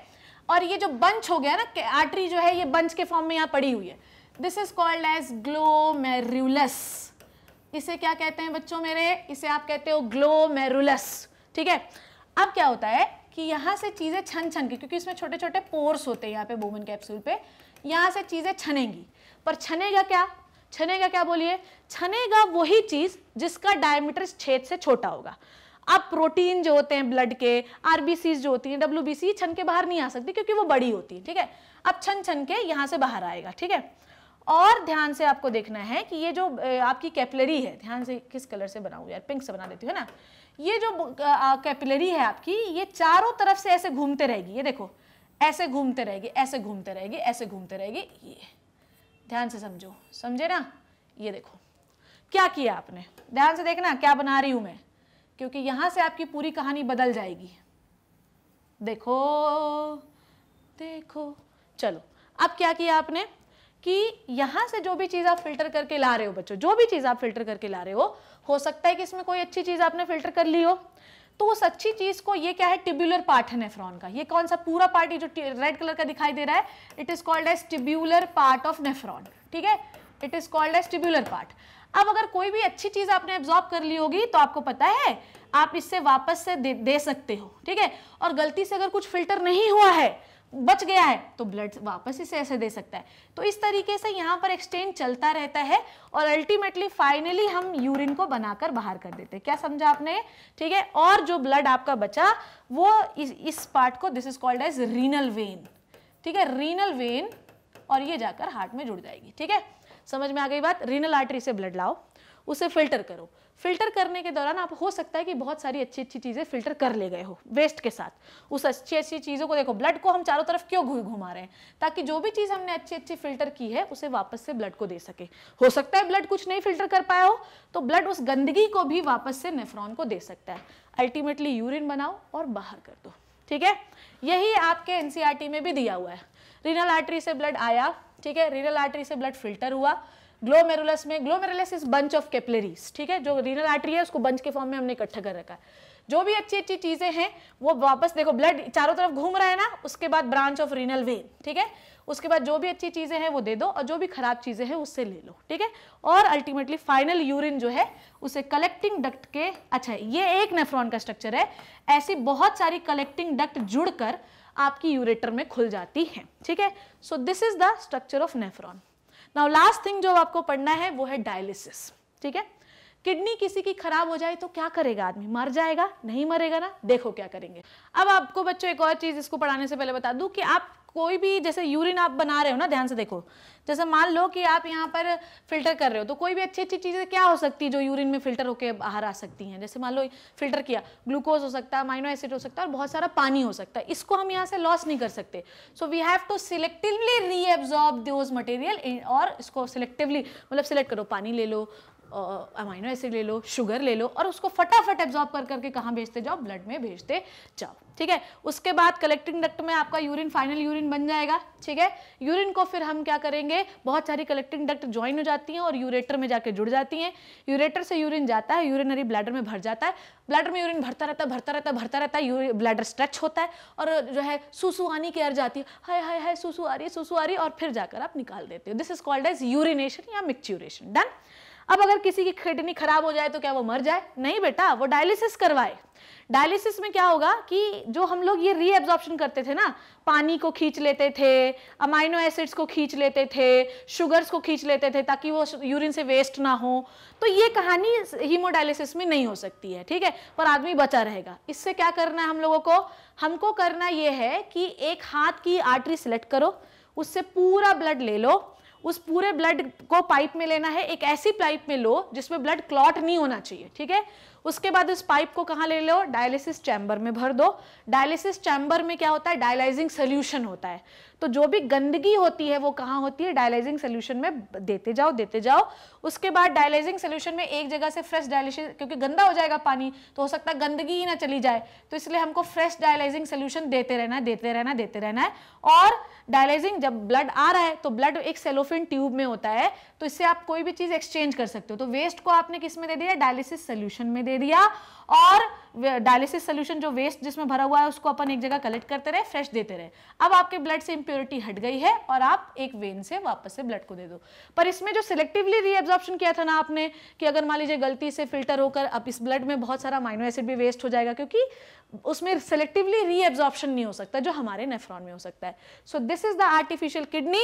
और ये जो बंच हो गया ना आर्टरी जो है ये बंच के फॉर्म में यहाँ पड़ी हुई है this is called as glomerulus इसे क्या कहते हैं बच्चों मेरे इसे आप कहते हो ग्लोमेरुलस ठीक है अब क्या होता है कि यहाँ से चीज़ें छन छन की क्योंकि इसमें छोटे छोटे पोर्स होते हैं यहाँ पे बोमन कैप्सूल पे यहाँ से चीज़ें छनेंगी पर छनेगा क्या छनेगा क्या बोलिए छनेगा वही चीज़ जिसका डायमीटर छेद से छोटा होगा अब प्रोटीन जो होते हैं ब्लड के आरबीसी जो होती हैं डब्ल्यू छन के बाहर नहीं आ सकती क्योंकि वो बड़ी होती है ठीक है अब छन छन के यहाँ से बाहर आएगा ठीक है और ध्यान से आपको देखना है कि ये जो आपकी कैपिलरी है ध्यान से किस कलर से बनाऊँ यार पिंक से बना देती हूँ ना ये जो कैपिलरी है आपकी ये चारों तरफ से ऐसे घूमते रहेगी ये देखो ऐसे घूमते रहेगी ऐसे घूमते रहेगी ऐसे घूमते रहेगी ये ध्यान से समझो समझे ना ये देखो क्या किया आपने ध्यान से देखना क्या बना रही हूँ मैं क्योंकि यहां से आपकी पूरी कहानी बदल जाएगी देखो देखो चलो अब क्या किया आपने कि यहां से जो भी चीज़ आप फिल्टर करके ला रहे हो बच्चों जो भी चीज़ आप फिल्टर करके ला रहे हो हो सकता है कि इसमें कोई अच्छी चीज़ आपने फिल्टर कर ली हो तो उस अच्छी चीज़ को ये क्या है टिब्यूलर पार्ट है नेफ्रॉन का ये कौन सा पूरा पार्ट ये जो रेड कलर का दिखाई दे रहा है it is called as tubular part of nephron ठीक है it is called as tubular part अब अगर कोई भी अच्छी चीज़ आपने एब्जॉर्ब कर ली होगी तो आपको पता है आप इससे वापस से दे, दे सकते हो ठीक है और गलती से अगर कुछ फिल्टर नहीं हुआ है बच गया है तो ब्लड वापस इसे ऐसे दे सकता है तो इस तरीके से यहाँ पर एक्सचेंज चलता रहता है और अल्टीमेटली फाइनली हम यूरिन को बनाकर बाहर कर देते हैं क्या समझा आपने ठीक है और जो ब्लड आपका बचा वो इस इस पार्ट को this is called as renal vein ठीक है रीनल वेन और ये जाकर हार्ट में जुड़ जाएगी ठीक है समझ में आ गई बात रीनल आर्टरी से ब्लड लाओ उसे फिल्टर करो फिल्टर करने के दौरान आप हो सकता है कि बहुत सारी अच्छी अच्छी चीज़ें फिल्टर कर ले गए हो वेस्ट के साथ उस अच्छी अच्छी चीज़ों को देखो ब्लड को हम चारों तरफ क्यों घूम घुमा रहे हैं ताकि जो भी चीज़ हमने अच्छी अच्छी फिल्टर की है उसे वापस से ब्लड को दे सके हो सकता है ब्लड कुछ नहीं फिल्टर कर पाया हो तो ब्लड उस गंदगी को भी वापस से नेफ्रॉन को दे सकता है अल्टीमेटली यूरिन बनाओ और बाहर कर दो ठीक है यही आपके एन e में भी दिया हुआ है रिनल आर्टरी से ब्लड आया ठीक है रीनल आर्टरी से ब्लड फिल्टर हुआ ग्लोमेरुलस में glomerulus is bunch of capillaries ठीक है जो रीनल आर्टरी है उसको बंच के फॉर्म में हमने इकट्ठा कर रखा है जो भी अच्छी अच्छी चीज़ें हैं वो वापस देखो ब्लड चारों तरफ घूम रहा है ना उसके बाद ब्रांच ऑफ रीनल वेन ठीक है उसके बाद जो भी अच्छी चीज़ें हैं वो दे दो और जो भी खराब चीज़ें हैं उससे ले लो ठीक है और अल्टीमेटली फाइनल यूरिन जो है उसे कलेक्टिंग डक्ट के अच्छा ये एक नेफ्रॉन का स्ट्रक्चर है ऐसी बहुत सारी कलेक्टिंग डक्ट जुड़कर आपकी यूरेटर में खुल जाती है ठीक है so this is the structure of nephron now last thing जो आपको पढ़ना है वो है डायलिसिस ठीक है किडनी किसी की खराब हो जाए तो क्या करेगा आदमी मर जाएगा नहीं मरेगा ना देखो क्या करेंगे अब आपको बच्चों एक और चीज़ इसको पढ़ाने से पहले बता दूं कि आप कोई भी जैसे यूरिन आप बना रहे हो ना ध्यान से देखो जैसे मान लो कि आप यहाँ पर फिल्टर कर रहे हो तो कोई भी अच्छी अच्छी चीज़ें क्या हो सकती है जो यूरिन में फिल्टर होकर बाहर आ सकती हैं जैसे मान लो फिल्टर किया ग्लूकोज हो सकता है माइनो एसिड हो सकता है और बहुत सारा पानी हो सकता है इसको हम यहाँ से लॉस नहीं कर सकते so we have to selectively reabsorb those material और इसको सिलेक्टिवली मतलब सिलेक्ट करो पानी ले लो अमाइनो एसिड ले लो शुगर ले लो और उसको फटाफट एब्जॉर्ब कर करके कहाँ भेजते जाओ ब्लड में भेजते जाओ ठीक है उसके बाद कलेक्टिंग डक्ट में आपका यूरिन फाइनल यूरिन बन जाएगा ठीक है यूरिन को फिर हम क्या करेंगे बहुत सारी कलेक्टिंग डक्ट ज्वाइन हो जाती हैं और यूरेटर में जाके जुड़ जाती हैं यूरेटर से यूरिन जाता है यूरिनरी ब्लैडर में भर जाता है ब्लैडर में यूरिन भरता रहता है भरता रहता है भरता रहता है ब्लैडर स्ट्रेच होता है और जो है सूसू आनी की अर जाती है हाय हाय हाय सूसू आ रही है सूसू आ रही है और फिर जाकर आप निकाल देते हो this is called as urination या मिक्चूरेशन डन अब अगर किसी की किडनी खराब हो जाए तो क्या वो मर जाए नहीं बेटा वो डायलिसिस करवाए डायलिसिस में क्या होगा कि जो हम लोग ये रीएब्जॉर्प्शन करते थे ना पानी को खींच लेते थे अमाइनो एसिड्स को खींच लेते थे शुगर्स को खींच लेते थे ताकि वो यूरिन से वेस्ट ना हो तो ये कहानी हीमोडायलिसिस में नहीं हो सकती है ठीक है पर आदमी बचा रहेगा इससे क्या करना है हम लोगों को हमको करना ये है कि एक हाथ की आर्टरी सेलेक्ट करो उससे पूरा ब्लड ले लो उस पूरे ब्लड को पाइप में लेना है एक ऐसी पाइप में लो जिसमें ब्लड क्लॉट नहीं होना चाहिए ठीक है उसके बाद उस पाइप को कहाँ ले लो डायलिसिस चैम्बर में भर दो डायलिसिस चैम्बर में क्या होता है डायलाइजिंग सोल्यूशन होता है तो जो भी गंदगी होती है वो कहाँ होती है डायलाइजिंग सोल्यूशन में देते जाओ देते जाओ उसके बाद डायलाइजिंग सोल्यूशन में एक जगह से फ्रेश डायलिशन क्योंकि गंदा हो जाएगा पानी तो हो सकता है गंदगी ही ना चली जाए तो इसलिए हमको फ्रेश डायलाइजिंग सोल्यूशन देते रहना देते रहना देते रहना है और डायलाइजिंग जब ब्लड आ रहा है तो ब्लड एक सेलोफिन ट्यूब में होता है तो इससे आप कोई भी चीज़ एक्सचेंज कर सकते हो तो वेस्ट को आपने किस में दे दिया डायलिसिस सोल्यूशन में दे दिया और डायलिसिस सोल्यूशन जो वेस्ट जिसमें भरा हुआ है उसको अपन एक जगह कलेक्ट करते रहे फ्रेश देते रहे अब आपके ब्लड से इम्प्योरिटी हट गई है और आप एक वेन से वापस से ब्लड को दे दो पर इसमें जो सिलेक्टिवली रीअब्जॉर्प्शन किया था ना आपने कि अगर मान लीजिए गलती से फिल्टर होकर अब इस ब्लड में बहुत सारा माइनो एसिड भी वेस्ट हो जाएगा क्योंकि उसमें सेलेक्टिवली रीएब्जॉर्प्शन नहीं हो सकता जो हमारे नेफ्रॉन में हो सकता है so this is the artificial kidney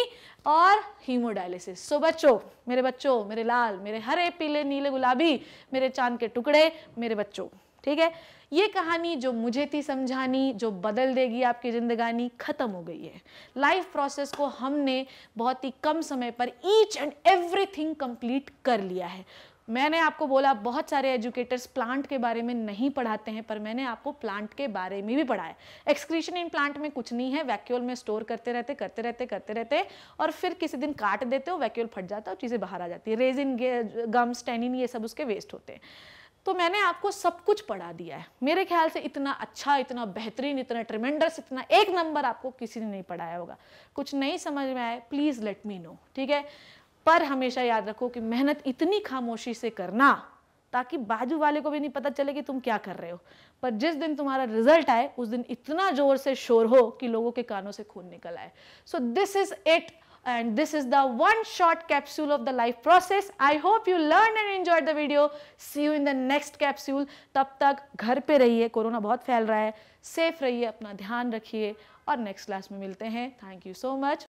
और हीमोडायलिसिस सो बच्चों मेरे बच्चों मेरे लाल मेरे हरे पीले नीले गुलाबी मेरे चांद के टुकड़े मेरे बच्चों ठीक है ये कहानी जो मुझे थी समझानी जो बदल देगी आपकी ज़िंदगानी ख़त्म हो गई है लाइफ प्रोसेस को हमने बहुत ही कम समय पर ईच एंड एवरीथिंग कंप्लीट कर लिया है मैंने आपको बोला बहुत सारे एजुकेटर्स प्लांट के बारे में नहीं पढ़ाते हैं पर मैंने आपको प्लांट के बारे में भी पढ़ाया एक्सक्रीशन इन प्लांट में कुछ नहीं है वैक्यूल में स्टोर करते रहते करते रहते करते रहते और फिर किसी दिन काट देते हो वैक्यूल फट जाता है और चीज़ें बाहर आ जाती है रेजिन गम स्टेनिन ये सब उसके वेस्ट होते हैं तो मैंने आपको सब कुछ पढ़ा दिया है मेरे ख्याल से इतना अच्छा इतना बेहतरीन इतना ट्रिमेंडस इतना एक नंबर आपको किसी ने नहीं पढ़ाया होगा कुछ नहीं समझ में आए प्लीज़ लेट मी नो ठीक है पर हमेशा याद रखो कि मेहनत इतनी खामोशी से करना ताकि बाजू वाले को भी नहीं पता चले कि तुम क्या कर रहे हो पर जिस दिन तुम्हारा रिजल्ट आए उस दिन इतना जोर से शोर हो कि लोगों के कानों से खून निकल आए so this is it and this is the one short capsule of the life process I hope you learn and enjoy the video see you in the next capsule तब तक घर पे रहिए कोरोना बहुत फैल रहा है सेफ रहिए अपना ध्यान रखिए और नेक्स्ट क्लास में मिलते हैं थैंक यू सो मच